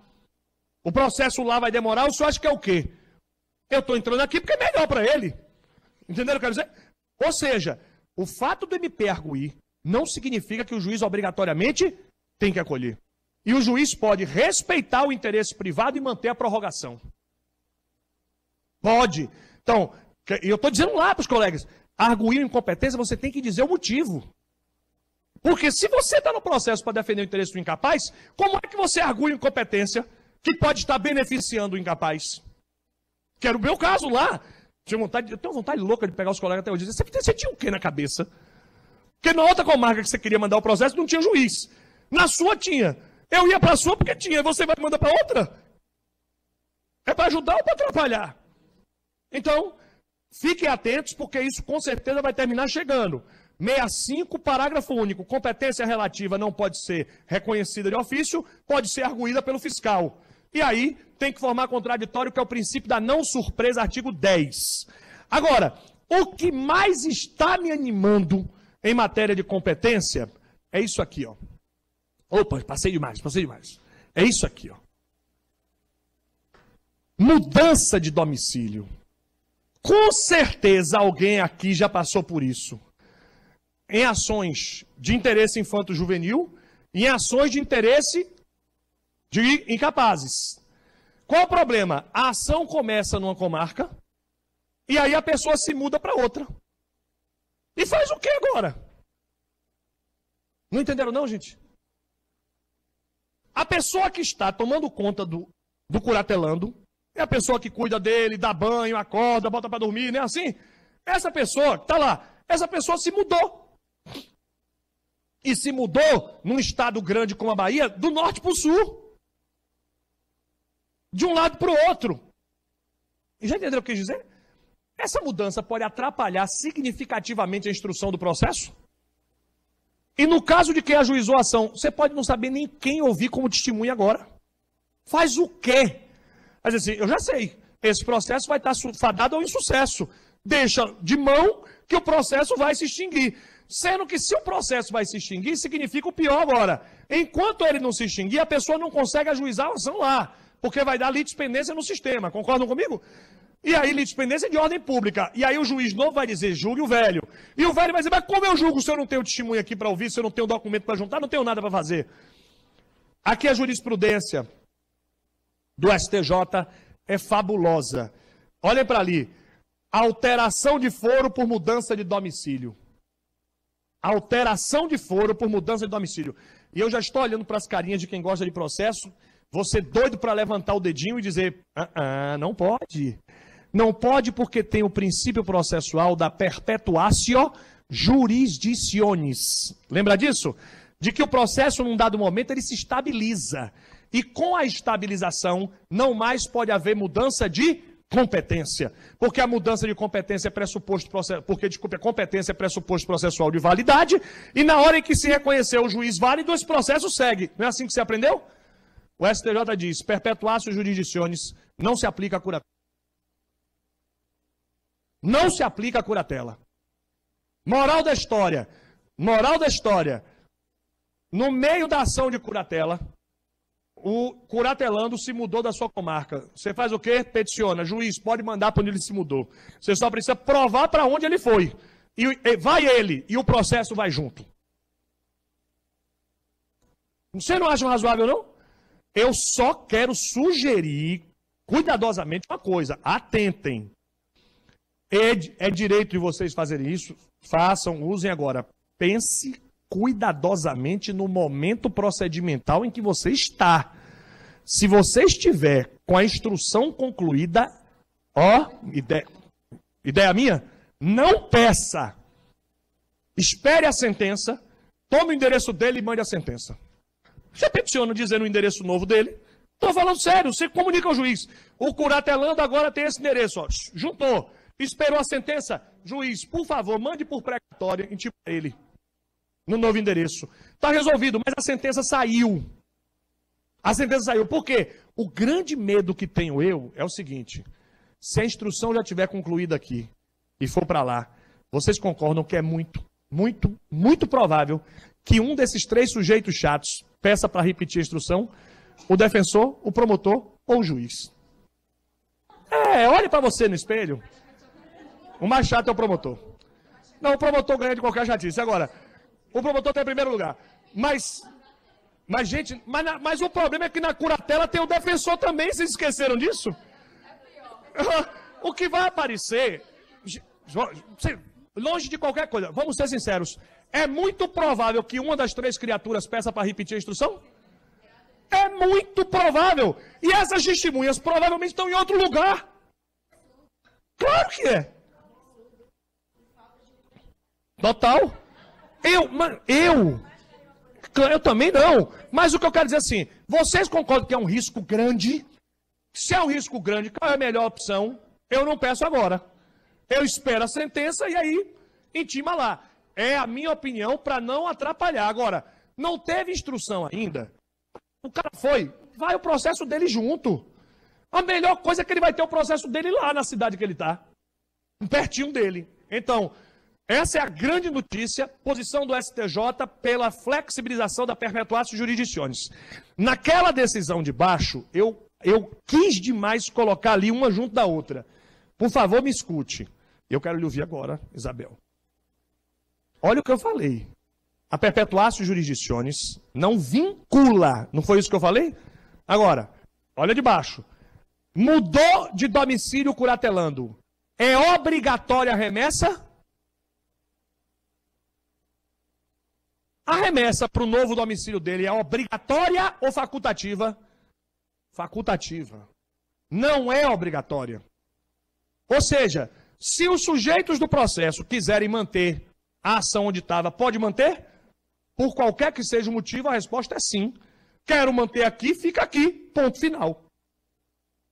O processo lá vai demorar. O senhor acha que é o quê? Eu estou entrando aqui porque é melhor para ele. Entenderam o que eu quero dizer? Ou seja, o fato do MP arguir não significa que o juiz obrigatoriamente tem que acolher. E o juiz pode respeitar o interesse privado e manter a prorrogação. Pode. Então, eu estou dizendo lá para os colegas, arguir incompetência, você tem que dizer o motivo. Porque se você está no processo para defender o interesse do incapaz, como é que você arguiu incompetência que pode estar beneficiando o incapaz? Que era o meu caso lá. Tinha vontade, eu tenho vontade louca de pegar os colegas até hoje e dizer, você tinha o quê na cabeça? Porque na outra comarca que você queria mandar o processo não tinha juiz. Na sua tinha. Eu ia para a sua porque tinha, você vai mandar para outra? É para ajudar ou para atrapalhar? Então, fiquem atentos, porque isso com certeza vai terminar chegando. 65, parágrafo único. Competência relativa não pode ser reconhecida de ofício, pode ser arguída pelo fiscal. E aí, tem que formar contraditório, que é o princípio da não surpresa, artigo 10. Agora, o que mais está me animando em matéria de competência é isso aqui, ó. Opa, passei demais, passei demais. É isso aqui, ó. Mudança de domicílio. Com certeza alguém aqui já passou por isso. Em ações de interesse infanto-juvenil, em ações de interesse de incapazes. Qual o problema? A ação começa numa comarca e aí a pessoa se muda para outra. E faz o que agora? Não entenderam não, gente? A pessoa que está tomando conta do, do curatelando, é a pessoa que cuida dele, dá banho, acorda, bota para dormir, não é assim? Essa pessoa que está lá, essa pessoa se mudou. E se mudou num estado grande como a Bahia, do norte para o sul. De um lado para o outro. Já entenderam o que eu quis dizer? Essa mudança pode atrapalhar significativamente a instrução do processo? E no caso de quem ajuizou a ação, você pode não saber nem quem ouvir como testemunha agora. Faz o quê? Mas assim, eu já sei, esse processo vai estar fadado ao insucesso. Deixa de mão que o processo vai se extinguir. Sendo que se o processo vai se extinguir, significa o pior agora. Enquanto ele não se extinguir, a pessoa não consegue ajuizar a ação lá, porque vai dar litispendência no sistema. Concordam comigo? E aí, litispendência é de ordem pública. E aí o juiz novo vai dizer, julgue o velho. E o velho vai dizer, mas como eu julgo se eu não tenho testemunha aqui para ouvir, se eu não tenho documento para juntar, não tenho nada para fazer? Aqui a jurisprudência do STJ é fabulosa. Olhem para ali. Alteração de foro por mudança de domicílio. Alteração de foro por mudança de domicílio. E eu já estou olhando para as carinhas de quem gosta de processo, você doido para levantar o dedinho e dizer: ah, ah, não pode. Não pode porque tem o princípio processual da perpetuatio jurisdictionis. Lembra disso? De que o processo, num dado momento, ele se estabiliza. E com a estabilização, não mais pode haver mudança de competência. Porque a mudança de competência é pressuposto porque desculpe, a competência é pressuposto processual de validade, e na hora em que se reconheceu o juiz válido, esse processo segue. Não é assim que você aprendeu? O STJ diz: perpetuácio jurisdiciones não se aplica a curatória. Não se aplica a curatela. Moral da história. Moral da história. No meio da ação de curatela, o curatelando se mudou da sua comarca. Você faz o quê? Peticiona. Juiz, pode mandar para onde ele se mudou. Você só precisa provar para onde ele foi. E, e vai ele, e o processo vai junto. Você não acha razoável, não? Eu só quero sugerir cuidadosamente uma coisa. Atentem. É, é direito de vocês fazerem isso. Façam, usem agora. Pense cuidadosamente no momento procedimental em que você está. Se você estiver com a instrução concluída, ó, ideia, ideia minha, não peça. Espere a sentença, tome o endereço dele e mande a sentença. Você peticiona dizendo o endereço novo dele. Estou falando sério, você comunica ao juiz. O curatelando agora tem esse endereço, ó, juntou. Esperou a sentença? Juiz, por favor, mande por precatória e tipo ele. No novo endereço. Está resolvido, mas a sentença saiu. A sentença saiu. Por quê? O grande medo que tenho eu é o seguinte: se a instrução já tiver concluída aqui e for para lá, vocês concordam que é muito, muito, muito provável que um desses três sujeitos chatos peça para repetir a instrução? O defensor, o promotor ou o juiz? É, olhe para você no espelho. O mais chato é o promotor. Não, o promotor ganha de qualquer chatice. Agora, o promotor está em primeiro lugar. Mas, mas gente, mas, na, mas o problema é que na curatela tem o defensor também, vocês esqueceram disso? o que vai aparecer, longe de qualquer coisa, vamos ser sinceros, é muito provável que uma das três criaturas peça para repetir a instrução? É muito provável. E essas testemunhas provavelmente estão em outro lugar. Claro que é. Total. Eu, eu. Eu também não. Mas o que eu quero dizer é assim, vocês concordam que é um risco grande? Se é um risco grande, qual é a melhor opção? Eu não peço agora. Eu espero a sentença e aí intima lá. É a minha opinião para não atrapalhar. Agora, não teve instrução ainda. O cara foi, vai o processo dele junto. A melhor coisa é que ele vai ter o processo dele lá na cidade que ele está. Pertinho dele. Então, essa é a grande notícia, posição do STJ pela flexibilização da perpetuação jurisdiciones. Naquela decisão de baixo, eu, eu quis demais colocar ali uma junto da outra. Por favor, me escute. Eu quero lhe ouvir agora, Isabel. Olha o que eu falei. A perpetuação jurisdiciones não vincula. Não foi isso que eu falei? Agora, olha de baixo. Mudou de domicílio curatelando. É obrigatória a remessa? A remessa para o novo domicílio dele é obrigatória ou facultativa? Facultativa. Não é obrigatória. Ou seja, se os sujeitos do processo quiserem manter a ação onde estava, pode manter? Por qualquer que seja o motivo, a resposta é sim. Quero manter aqui, fica aqui. Ponto final.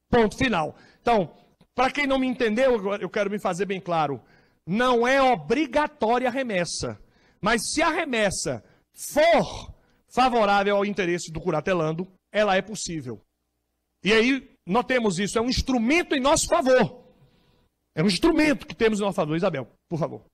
Ponto final. Então, para quem não me entendeu, eu quero me fazer bem claro. Não é obrigatória a remessa. Mas se a remessa for favorável ao interesse do curatelando, ela é possível. E aí, notemos isso, é um instrumento em nosso favor. É um instrumento que temos em nosso favor. Isabel, por favor.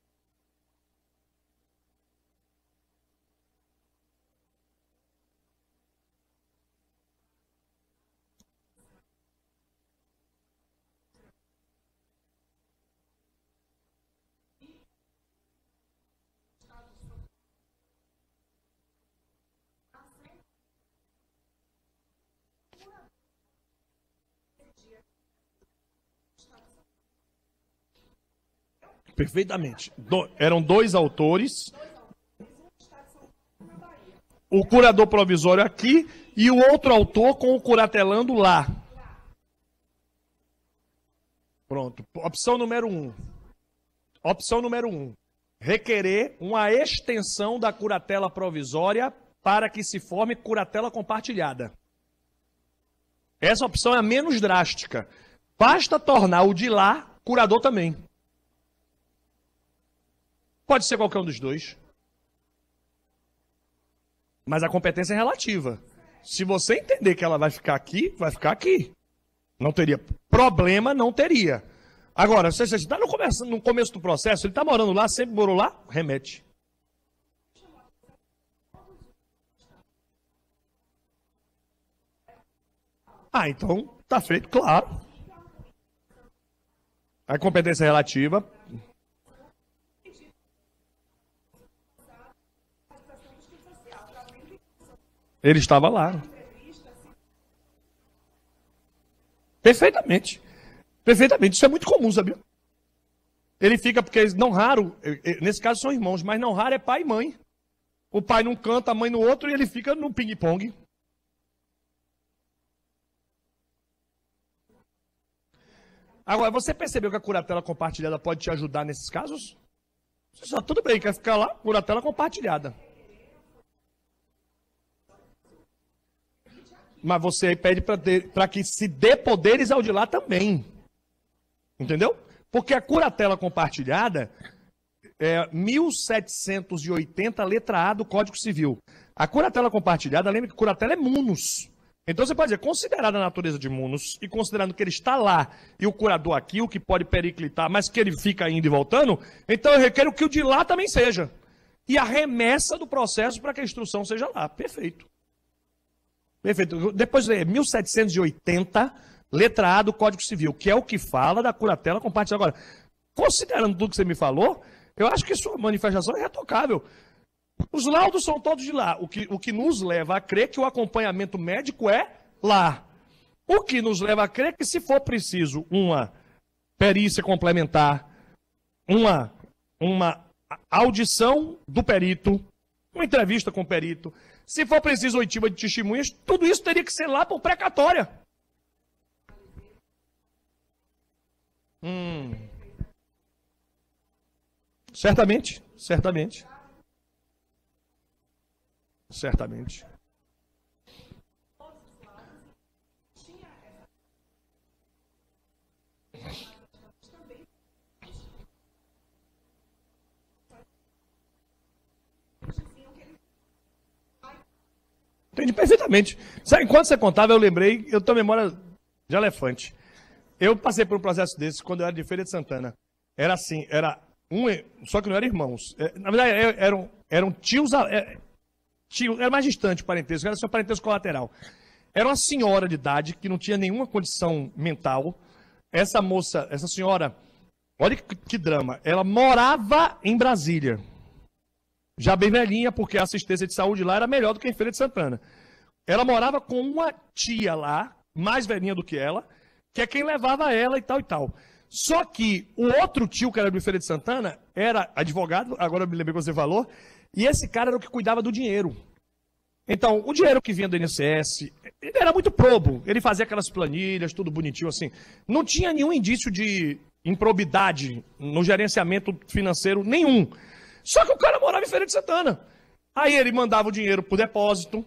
perfeitamente. Do, eram dois autores. O curador provisório aqui e o outro autor com o curatelando lá. Pronto. Opção número um. Opção número um. Requerer uma extensão da curatela provisória para que se forme curatela compartilhada. Essa opção é a menos drástica. Basta tornar o de lá curador também. Pode ser qualquer um dos dois. Mas a competência é relativa. Se você entender que ela vai ficar aqui, vai ficar aqui. Não teria problema, não teria. Agora, se você está no começo, no começo do processo, ele está morando lá, sempre morou lá, remete. Ah, então está feito, claro. A competência é relativa Ele estava lá. Perfeitamente. Perfeitamente. Isso é muito comum, sabia? Ele fica, porque não raro, eh, eh, nesse caso são irmãos, mas não raro é pai e mãe. O pai num canto, a mãe no outro, e ele fica no ping-pong. Agora, você percebeu que a curatela compartilhada pode te ajudar nesses casos? Você só, tudo bem, quer ficar lá? Curatela compartilhada. Mas você pede para que se dê poderes ao de lá também. Entendeu? Porque a curatela compartilhada é 1780, letra A do Código Civil. A curatela compartilhada, lembra que curatela é munus. Então você pode dizer, considerada a natureza de munus e considerando que ele está lá e o curador aqui, o que pode periclitar, mas que ele fica indo e voltando, então eu requero que o de lá também seja. E a remessa do processo para que a instrução seja lá. Perfeito. Perfeito. Depois, 1780, letra A do Código Civil, que é o que fala da curatela compartilhada. Agora, considerando tudo que você me falou, eu acho que sua manifestação é retocável. Os laudos são todos de lá, o que, o que nos leva a crer que o acompanhamento médico é lá. O que nos leva a crer é que, se for preciso, uma perícia complementar, uma, uma audição do perito, uma entrevista com o perito, se for preciso oitiva de testemunhas, tudo isso teria que ser lá por precatória. Hum. Certamente, certamente. Certamente. Entendi perfeitamente. Sabe, enquanto você contava, eu lembrei, eu tenho memória de elefante. Eu passei por um processo desse quando eu era de Feira de Santana. Era assim, era um, só que não eram irmãos. É, na verdade, é, eram, eram tios, é, tio, era mais distante o parentesco, era só parentesco colateral. Era uma senhora de idade que não tinha nenhuma condição mental. Essa moça, essa senhora, olha que, que drama, ela morava em Brasília já bem velhinha, porque a assistência de saúde lá era melhor do que em Feira de Santana. Ela morava com uma tia lá, mais velhinha do que ela, que é quem levava ela e tal e tal. Só que o outro tio, que era do Feira de Santana, era advogado, agora eu me lembrei que você falou, e esse cara era o que cuidava do dinheiro. Então, o dinheiro que vinha do INSS, ele era muito probo. Ele fazia aquelas planilhas, tudo bonitinho assim. Não tinha nenhum indício de improbidade no gerenciamento financeiro nenhum. Só que o cara morava em Feira de Santana. Aí ele mandava o dinheiro para o depósito,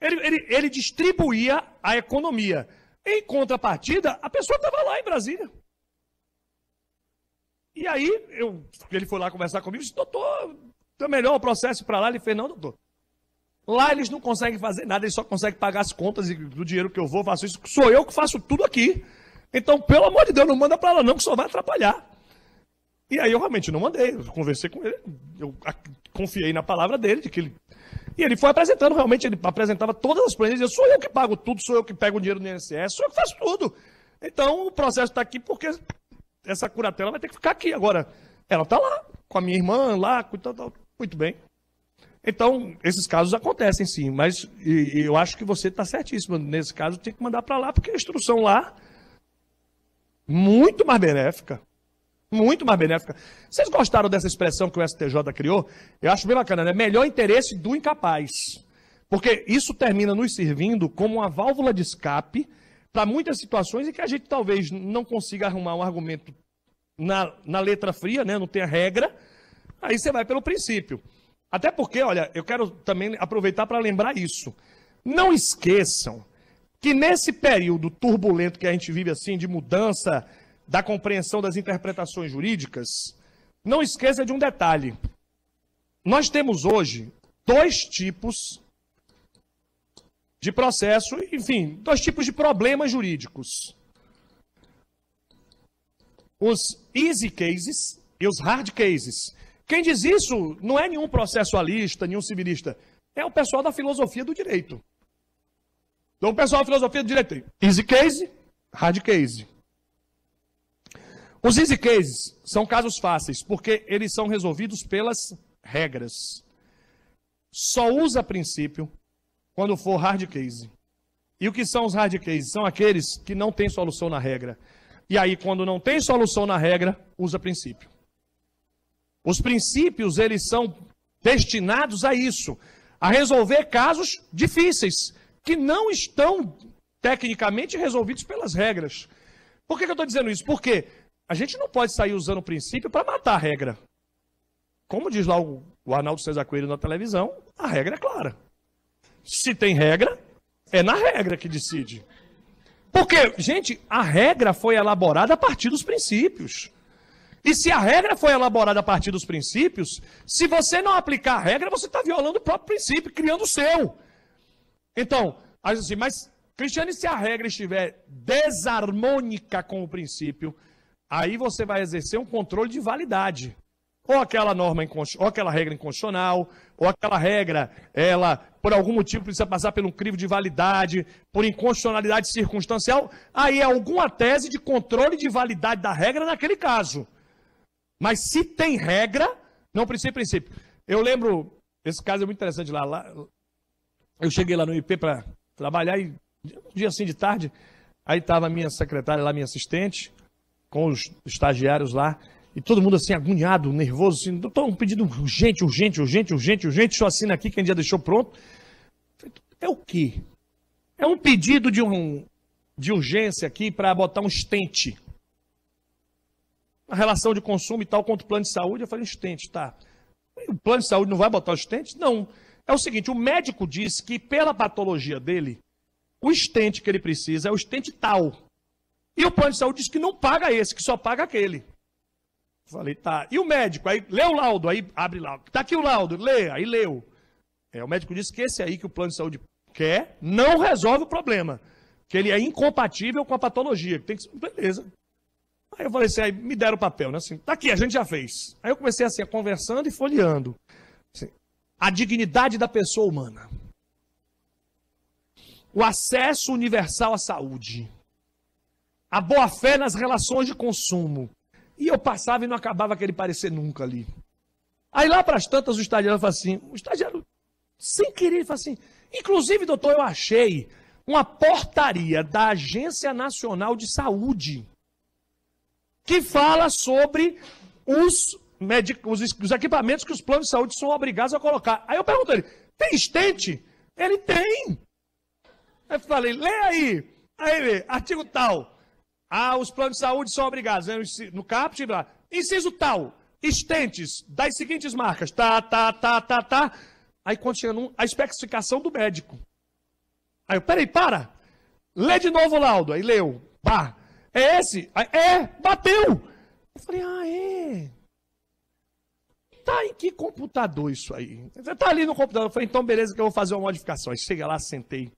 ele, ele, ele, distribuía a economia. Em contrapartida, a pessoa estava lá em Brasília. E aí, eu, ele foi lá conversar comigo e disse, doutor, é melhor o processo para lá? Ele fez, não, doutor. Lá eles não conseguem fazer nada, eles só conseguem pagar as contas e do dinheiro que eu vou, faço isso. Sou eu que faço tudo aqui. Então, pelo amor de Deus, não manda para lá não, que só vai atrapalhar. E aí eu realmente não mandei, eu conversei com ele, eu confiei na palavra dele, de que ele. E ele foi apresentando, realmente, ele apresentava todas as planilhas, sou eu que pago tudo, sou eu que pego o dinheiro do INSS, sou eu que faço tudo. Então o processo está aqui porque essa curatela vai ter que ficar aqui. Agora, ela está lá, com a minha irmã lá, com tal. Muito bem. Então, esses casos acontecem sim, mas e, e eu acho que você está certíssimo. Nesse caso, tem que mandar para lá, porque a instrução lá muito mais benéfica. Muito mais benéfica. Vocês gostaram dessa expressão que o STJ criou? Eu acho bem bacana, né? Melhor interesse do incapaz. Porque isso termina nos servindo como uma válvula de escape para muitas situações em que a gente talvez não consiga arrumar um argumento na, na letra fria, né? não tem a regra, aí você vai pelo princípio. Até porque, olha, eu quero também aproveitar para lembrar isso. Não esqueçam que nesse período turbulento que a gente vive assim, de mudança da compreensão das interpretações jurídicas, não esqueça de um detalhe. Nós temos hoje dois tipos de processo, enfim, dois tipos de problemas jurídicos. Os easy cases e os hard cases. Quem diz isso não é nenhum processualista, nenhum civilista. É o pessoal da filosofia do direito. Então, o pessoal da filosofia do direito tem easy case, hard case. Os easy cases são casos fáceis, porque eles são resolvidos pelas regras. Só usa princípio quando for hard case. E o que são os hard cases? São aqueles que não têm solução na regra. E aí, quando não tem solução na regra, usa princípio. Os princípios, eles são destinados a isso, a resolver casos difíceis, que não estão tecnicamente resolvidos pelas regras. Por que, que eu estou dizendo isso? Porque a gente não pode sair usando o princípio para matar a regra. Como diz lá o, o Arnaldo César Coelho na televisão, a regra é clara. Se tem regra, é na regra que decide. Porque, gente, a regra foi elaborada a partir dos princípios. E se a regra foi elaborada a partir dos princípios, se você não aplicar a regra, você está violando o próprio princípio, criando o seu. Então, assim, mas, Cristiano, se a regra estiver desarmônica com o princípio, Aí você vai exercer um controle de validade. Ou aquela norma, ou aquela regra inconstitucional, ou aquela regra, ela, por algum motivo, precisa passar por um crivo de validade, por inconstitucionalidade circunstancial. Aí é alguma tese de controle de validade da regra naquele caso. Mas se tem regra, não precisa de princípio. Eu lembro, esse caso é muito interessante lá, lá eu cheguei lá no IP para trabalhar e um dia assim de tarde, aí estava a minha secretária lá, minha assistente, com os estagiários lá, e todo mundo assim, agoniado, nervoso, assim, doutor, um pedido urgente, urgente, urgente, urgente, urgente, só assina aqui, quem já deixou pronto. É o quê? É um pedido de, um, de urgência aqui para botar um estente. A relação de consumo e tal contra o plano de saúde, eu falei, estente, tá. O plano de saúde não vai botar o estente? Não. É o seguinte, o médico disse que pela patologia dele, o estente que ele precisa é o estente tal. E o plano de saúde diz que não paga esse, que só paga aquele. Falei, tá. E o médico? Aí lê o laudo, aí abre lá. Tá aqui o laudo, lê, aí leu. É, o médico disse que esse aí que o plano de saúde quer não resolve o problema. Que ele é incompatível com a patologia. Que tem que... Beleza. Aí eu falei assim, aí me deram o papel, né? Assim, tá aqui, a gente já fez. Aí eu comecei assim, conversando e folheando. Assim, a dignidade da pessoa humana. O acesso universal à saúde a boa fé nas relações de consumo. E eu passava e não acabava aquele parecer nunca ali. Aí lá para as tantas o estagiário falou assim, o estagiário, sem querer, ele falou assim, inclusive, doutor, eu achei uma portaria da Agência Nacional de Saúde que fala sobre os, médicos, os equipamentos que os planos de saúde são obrigados a colocar. Aí eu pergunto ele, tem estente? Ele tem. Aí eu falei, lê aí. Aí ele, artigo tal. Ah, os planos de saúde são obrigados. Né? No caput, lá. Inciso tal, estentes das seguintes marcas. Tá, tá, tá, tá, tá. Aí continua a especificação do médico. Aí eu, peraí, para. Lê de novo o laudo. Aí leu. Pá. É esse? é, bateu. Eu falei, ah, é. Tá em que computador isso aí? Tá ali no computador. Eu falei, então beleza que eu vou fazer uma modificação. Aí chega lá, sentei.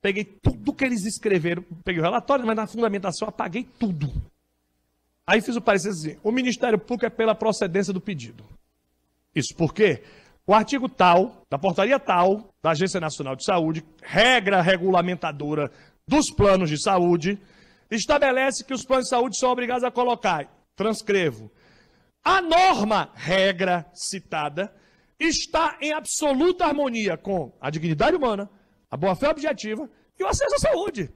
Peguei tudo que eles escreveram, peguei o relatório, mas na fundamentação apaguei tudo. Aí fiz o parecer assim: o Ministério Público é pela procedência do pedido. Isso porque o artigo tal, da portaria tal, da Agência Nacional de Saúde, regra regulamentadora dos planos de saúde, estabelece que os planos de saúde são obrigados a colocar, transcrevo, a norma, regra citada, está em absoluta harmonia com a dignidade humana, a boa-fé é objetiva e o acesso à saúde.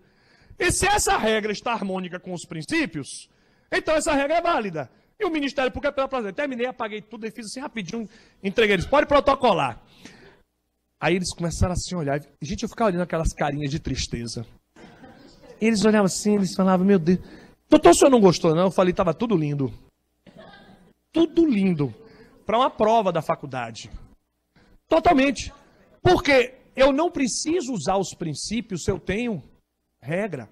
E se essa regra está harmônica com os princípios, então essa regra é válida. E o Ministério Público é pela prazer. Terminei, apaguei tudo e fiz assim rapidinho, entreguei eles. Pode protocolar. Aí eles começaram assim a olhar. Gente, eu ficava olhando aquelas carinhas de tristeza. Eles olhavam assim, eles falavam, meu Deus. Doutor, o senhor não gostou, não? Eu falei, estava tudo lindo. Tudo lindo. Para uma prova da faculdade. Totalmente. Porque eu não preciso usar os princípios se eu tenho regra.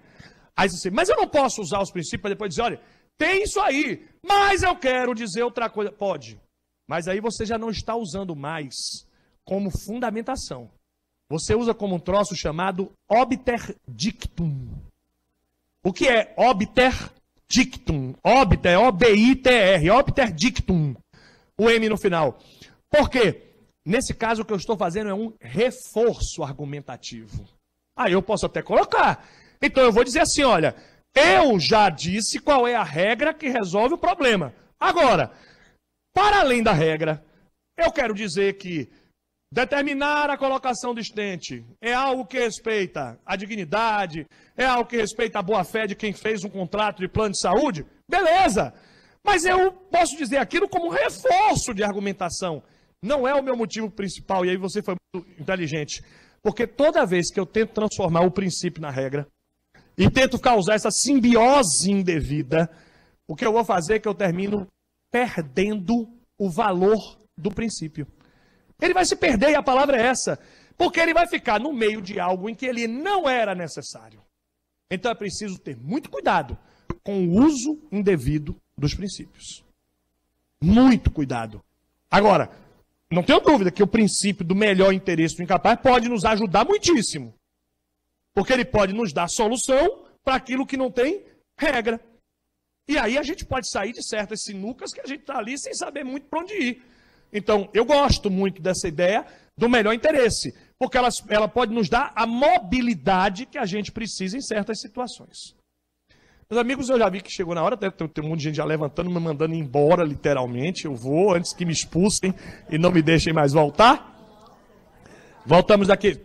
Aí você, mas eu não posso usar os princípios para depois dizer, olha, tem isso aí, mas eu quero dizer outra coisa. Pode. Mas aí você já não está usando mais como fundamentação. Você usa como um troço chamado obter dictum. O que é obter dictum? Obter, O-B-I-T-R, obter dictum. O M no final. Por quê? Nesse caso, o que eu estou fazendo é um reforço argumentativo. Aí eu posso até colocar. Então eu vou dizer assim: olha, eu já disse qual é a regra que resolve o problema. Agora, para além da regra, eu quero dizer que Determinar a colocação do estente é algo que respeita a dignidade, é algo que respeita a boa-fé de quem fez um contrato de plano de saúde? Beleza! Mas eu posso dizer aquilo como reforço de argumentação. Não é o meu motivo principal, e aí você foi muito inteligente. Porque toda vez que eu tento transformar o princípio na regra e tento causar essa simbiose indevida, o que eu vou fazer é que eu termino perdendo o valor do princípio. Ele vai se perder, e a palavra é essa. Porque ele vai ficar no meio de algo em que ele não era necessário. Então é preciso ter muito cuidado com o uso indevido dos princípios. Muito cuidado. Agora, não tenho dúvida que o princípio do melhor interesse do incapaz pode nos ajudar muitíssimo. Porque ele pode nos dar solução para aquilo que não tem regra. E aí a gente pode sair de certas sinucas que a gente está ali sem saber muito para onde ir. Então, eu gosto muito dessa ideia do melhor interesse, porque ela, ela pode nos dar a mobilidade que a gente precisa em certas situações. Meus amigos, eu já vi que chegou na hora, né? tem, tem um monte de gente já levantando, me mandando embora, literalmente. Eu vou antes que me expulsem e não me deixem mais voltar. Voltamos daqui.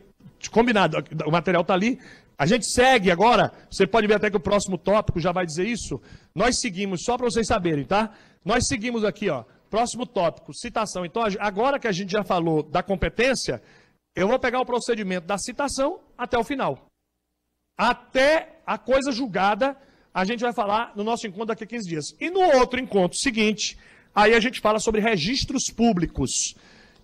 Combinado, o material está ali. A gente segue agora. Você pode ver até que o próximo tópico já vai dizer isso. Nós seguimos, só para vocês saberem, tá? Nós seguimos aqui, ó. Próximo tópico, citação. Então, agora que a gente já falou da competência, eu vou pegar o procedimento da citação até o final. Até a coisa julgada a gente vai falar no nosso encontro daqui a 15 dias. E no outro encontro seguinte, aí a gente fala sobre registros públicos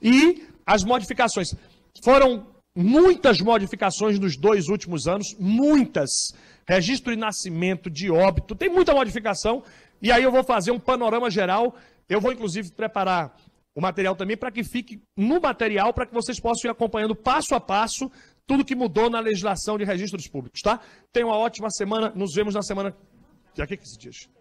e as modificações. Foram muitas modificações nos dois últimos anos, muitas. Registro de nascimento, de óbito, tem muita modificação. E aí eu vou fazer um panorama geral. Eu vou, inclusive, preparar o material também para que fique no material, para que vocês possam ir acompanhando passo a passo tudo que mudou na legislação de registros públicos, tá? Tenha uma ótima semana, nos vemos na semana. Já que se diz?